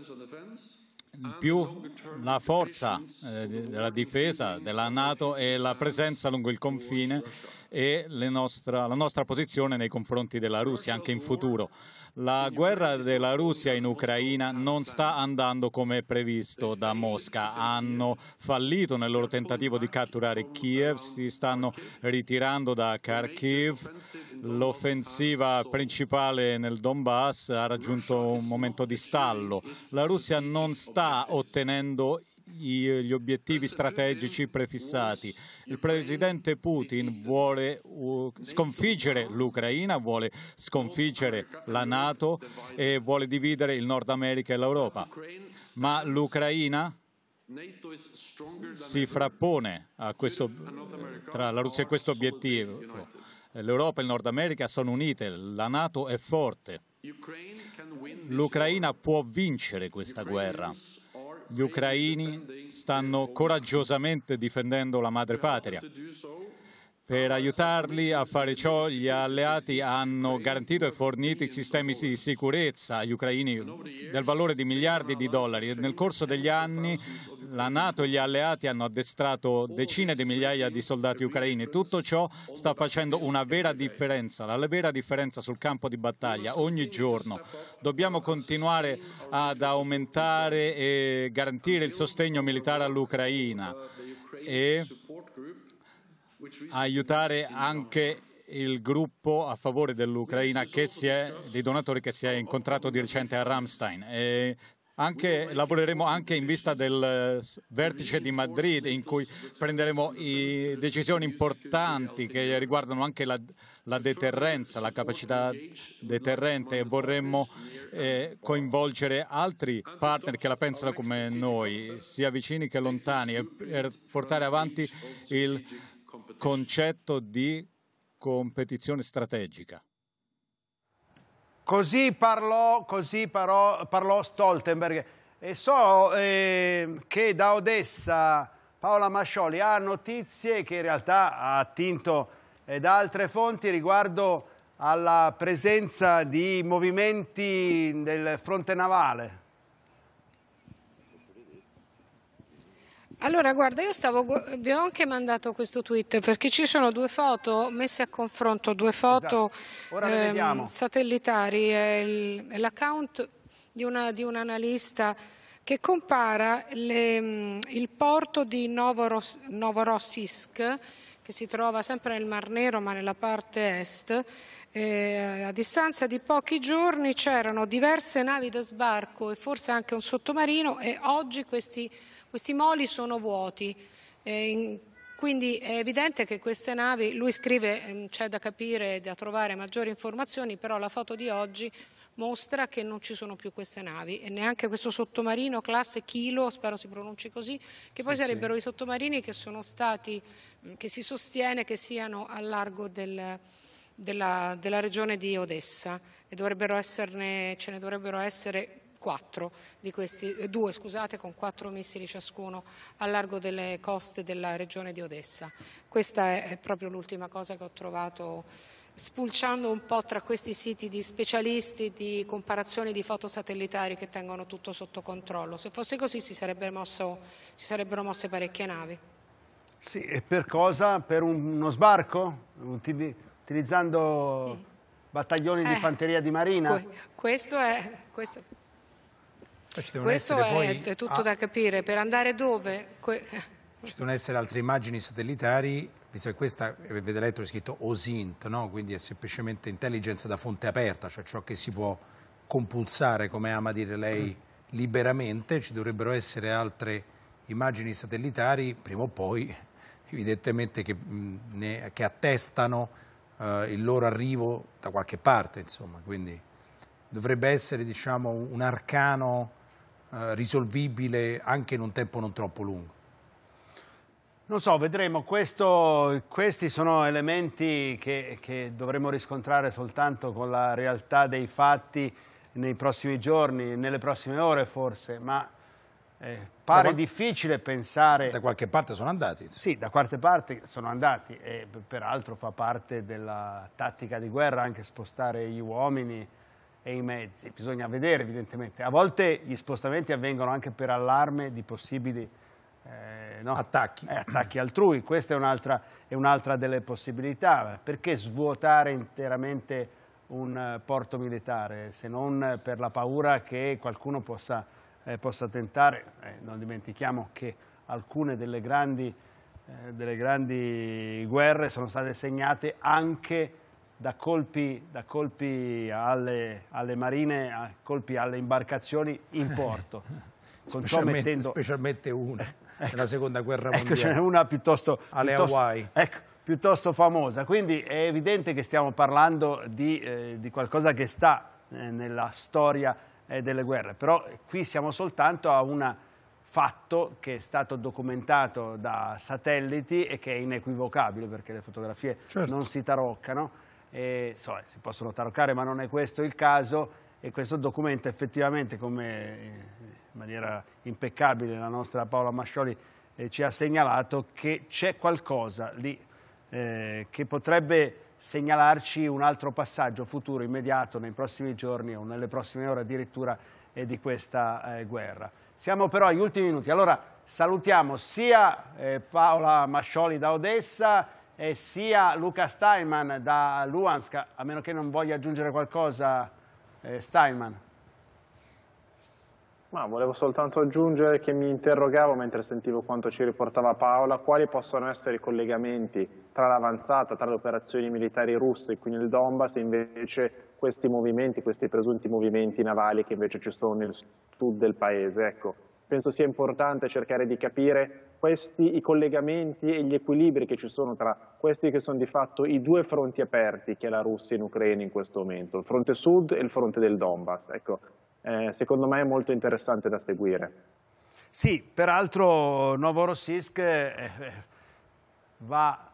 Più la forza eh, della difesa della Nato e la presenza lungo il confine e nostra, la nostra posizione nei confronti della Russia anche in futuro. La guerra della Russia in Ucraina non sta andando come previsto da Mosca. Hanno fallito nel loro tentativo di catturare Kiev, si stanno ritirando da Kharkiv. L'offensiva principale nel Donbass ha raggiunto un momento di stallo. La Russia non sta ottenendo gli obiettivi strategici prefissati. Il presidente Putin vuole sconfiggere l'Ucraina, vuole sconfiggere la Nato e vuole dividere il Nord America e l'Europa. Ma l'Ucraina si frappone questo, cioè, tra la Russia e questo obiettivo. L'Europa e il Nord America sono unite, la Nato è forte. L'Ucraina può vincere questa guerra. Gli ucraini stanno coraggiosamente difendendo la madre patria per aiutarli a fare ciò gli alleati hanno garantito e fornito i sistemi di sicurezza agli ucraini del valore di miliardi di dollari. Nel corso degli anni la Nato e gli alleati hanno addestrato decine di migliaia di soldati ucraini. Tutto ciò sta facendo una vera differenza, la vera differenza sul campo di battaglia ogni giorno. Dobbiamo continuare ad aumentare e garantire il sostegno militare all'Ucraina e aiutare anche il gruppo a favore dell'Ucraina dei donatori che si è incontrato di recente a Ramstein. E anche, lavoreremo anche in vista del vertice di Madrid in cui prenderemo decisioni importanti che riguardano anche la, la, deterrenza, la capacità deterrente e vorremmo eh, coinvolgere altri partner che la pensano come noi, sia vicini che lontani, e portare avanti il concetto di competizione strategica. Così parlò, così parlò, parlò Stoltenberg. E so eh, che da Odessa Paola Mascioli ha notizie che in realtà ha attinto eh, da altre fonti riguardo alla presenza di movimenti del fronte navale. Allora, guarda, io stavo, vi ho anche mandato questo tweet perché ci sono due foto messe a confronto, due foto esatto. ehm, satellitari. È l'account di, una, di, un analista che compara le, mm, il porto di Novoros, Novorossiysk, che si trova sempre nel Mar Nero ma nella parte est. Eh, a distanza di pochi giorni c'erano diverse navi da sbarco e forse anche un sottomarino e oggi questi questi moli sono vuoti, eh, quindi è evidente che queste navi, lui scrive, ehm, c'è da capire, da trovare maggiori informazioni, però la foto di oggi mostra che non ci sono più queste navi e neanche questo sottomarino classe Kilo, spero si pronunci così, che poi eh, sì, sarebbero sì. i sottomarini che sono stati, che si sostiene che siano a largo del, della, della regione di Odessa e dovrebbero esserne, ce ne dovrebbero essere quattro di questi, eh, due scusate, con quattro missili ciascuno a largo delle coste della regione di Odessa. Questa è proprio l'ultima cosa che ho trovato spulciando un po' tra questi siti di specialisti, di comparazioni di foto satellitari che tengono tutto sotto controllo. Se fosse così si, sarebbe mosso, si sarebbero mosse parecchie navi. Sì, e per cosa? Per un, uno sbarco? Util utilizzando mm. battaglioni eh, di fanteria di marina? questo è... Questo. Questo è, poi... è, tutto ah. da capire. Per andare dove? Que... Ci devono essere altre immagini satellitari visto che questa, eh, avete letto, è scritto OSINT, no? quindi è semplicemente intelligenza da fonte aperta, cioè ciò che si può compulsare, come ama dire lei, mm. liberamente, ci dovrebbero essere altre immagini satellitari, prima o poi, evidentemente, che, mm, ne, che attestano eh, il loro arrivo da qualche parte, insomma, quindi dovrebbe essere, diciamo, un arcano eh, risolvibile anche in un tempo non troppo lungo? Non so, vedremo. Questo, questi sono elementi che, che dovremo riscontrare soltanto con la realtà dei fatti nei prossimi giorni, nelle prossime ore forse, ma eh, pare da difficile pensare... Da qualche parte sono andati. Sì, da qualche parte sono andati e peraltro fa parte della tattica di guerra anche spostare gli uomini e i mezzi. Bisogna vedere evidentemente. A volte gli spostamenti avvengono anche per allarme di possibili eh, no? attacchi. Eh, attacchi. altrui. Questa è un'altra, un delle possibilità. Perché svuotare interamente un eh, porto militare se non per la paura che qualcuno possa, eh, possa tentare? Eh, non dimentichiamo che alcune delle grandi, eh, delle grandi guerre sono state segnate anche da colpi, da colpi alle, alle, marine, a colpi alle imbarcazioni in porto. [laughs] Con specialmente, mettendo... specialmente, una, [laughs] ecco, nella seconda guerra ecco, mondiale. Ecco, ce una piuttosto... Alle piuttosto, Hawaii. Ecco, piuttosto famosa. Quindi è evidente che stiamo parlando di, eh, di qualcosa che sta eh, nella storia eh, delle guerre. Però qui siamo soltanto a un fatto che è stato documentato da satelliti e che è inequivocabile perché le fotografie certo. non si taroccano e, so, si possono taroccare ma non è questo il caso e questo documenta effettivamente come eh, in maniera impeccabile la nostra Paola Mascioli eh, ci ha segnalato che c'è qualcosa lì eh, che potrebbe segnalarci un altro passaggio futuro immediato nei prossimi giorni o nelle prossime ore addirittura eh, di questa eh, guerra. Siamo però agli ultimi minuti, allora salutiamo sia eh, Paola Mascioli da Odessa eh, sia Luca Steinman da Luhansk, a meno che non voglia aggiungere qualcosa eh, Steinman. Ma volevo soltanto aggiungere che mi interrogavo mentre sentivo quanto ci riportava Paola, quali possono essere i collegamenti tra l'avanzata, tra le operazioni militari russe, quindi il Donbass, e invece questi movimenti, questi presunti movimenti navali che invece ci sono nel sud del paese. Ecco, penso sia importante cercare di capire questi, i collegamenti e gli equilibri che ci sono tra questi che sono di fatto i due fronti aperti che è la Russia in Ucraina in questo momento, il fronte sud e il fronte del Donbass. Ecco, eh, secondo me è molto interessante da seguire. Sì, peraltro Novorossiysk eh, eh, va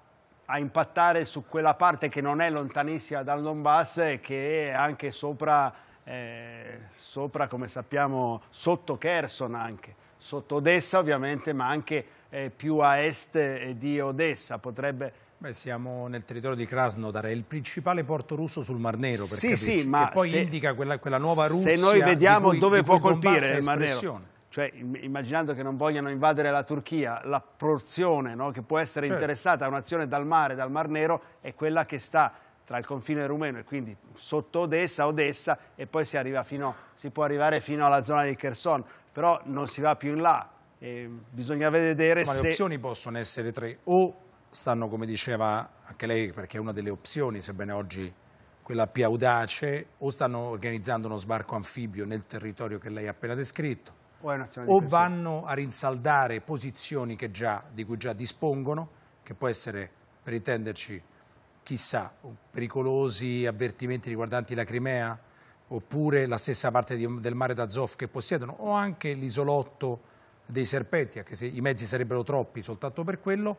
a impattare su quella parte che non è lontanissima dal Donbass e eh, che è anche sopra, eh, sopra, come sappiamo, sotto Kherson anche, sotto Odessa ovviamente, ma anche eh, più a est di Odessa, potrebbe... Beh, siamo nel territorio di Krasnodar, è il principale porto russo sul Mar Nero, per sì, capirci, sì, ma poi se, indica quella, quella, nuova Russia. Se noi vediamo cui, dove può colpire il Mar Nero, cioè immaginando che non vogliano invadere la Turchia, la porzione no, che può essere certo. interessata a un'azione dal mare, dal Mar Nero, è quella che sta tra il confine rumeno e quindi sotto Odessa, Odessa e poi si, arriva fino, si può arrivare fino alla zona di Kherson, però non si va più in là, eh, bisogna vedere Ma se... le opzioni possono essere tre o stanno come diceva anche lei perché è una delle opzioni sebbene oggi quella più audace o stanno organizzando uno sbarco anfibio nel territorio che lei ha appena descritto o, o vanno a rinsaldare posizioni già, di cui già dispongono che può essere per intenderci chissà pericolosi avvertimenti riguardanti la Crimea oppure la stessa parte di, del mare d'Azov che possiedono o anche l'isolotto dei serpenti, anche se i mezzi sarebbero troppi soltanto per quello,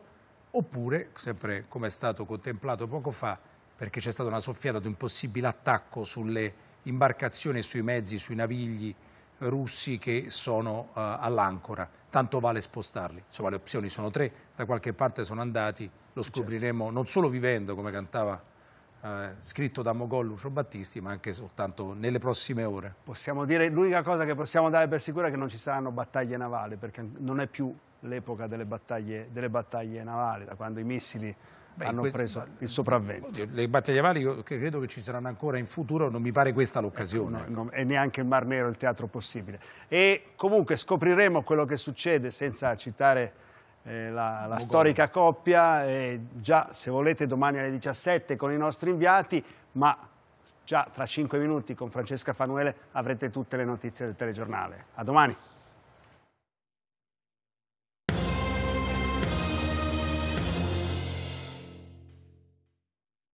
oppure, sempre come è stato contemplato poco fa, perché c'è stata una soffiata di un possibile attacco sulle imbarcazioni e sui mezzi, sui navigli russi che sono uh, all'ancora. Tanto vale spostarli. Insomma, le opzioni sono tre, da qualche parte sono andati, lo scopriremo certo. non solo vivendo, come cantava eh, scritto da Mogol Lucio Battisti, ma anche soltanto nelle prossime ore. Possiamo dire, l'unica cosa che possiamo dare per sicura è che non ci saranno battaglie navali, perché non è più l'epoca delle, delle battaglie navali, da quando i missili Beh, hanno questo, preso il sopravvento. Oddio, le battaglie navali io credo che ci saranno ancora in futuro, non mi pare questa l'occasione. Ecco, ecco. e neanche il Mar Nero è il teatro possibile. E comunque scopriremo quello che succede senza citare eh, la, la storica coppia, eh, già se volete domani alle 17 con i nostri inviati, ma già tra 5 minuti con Francesca Fanuele avrete tutte le notizie del telegiornale. A domani!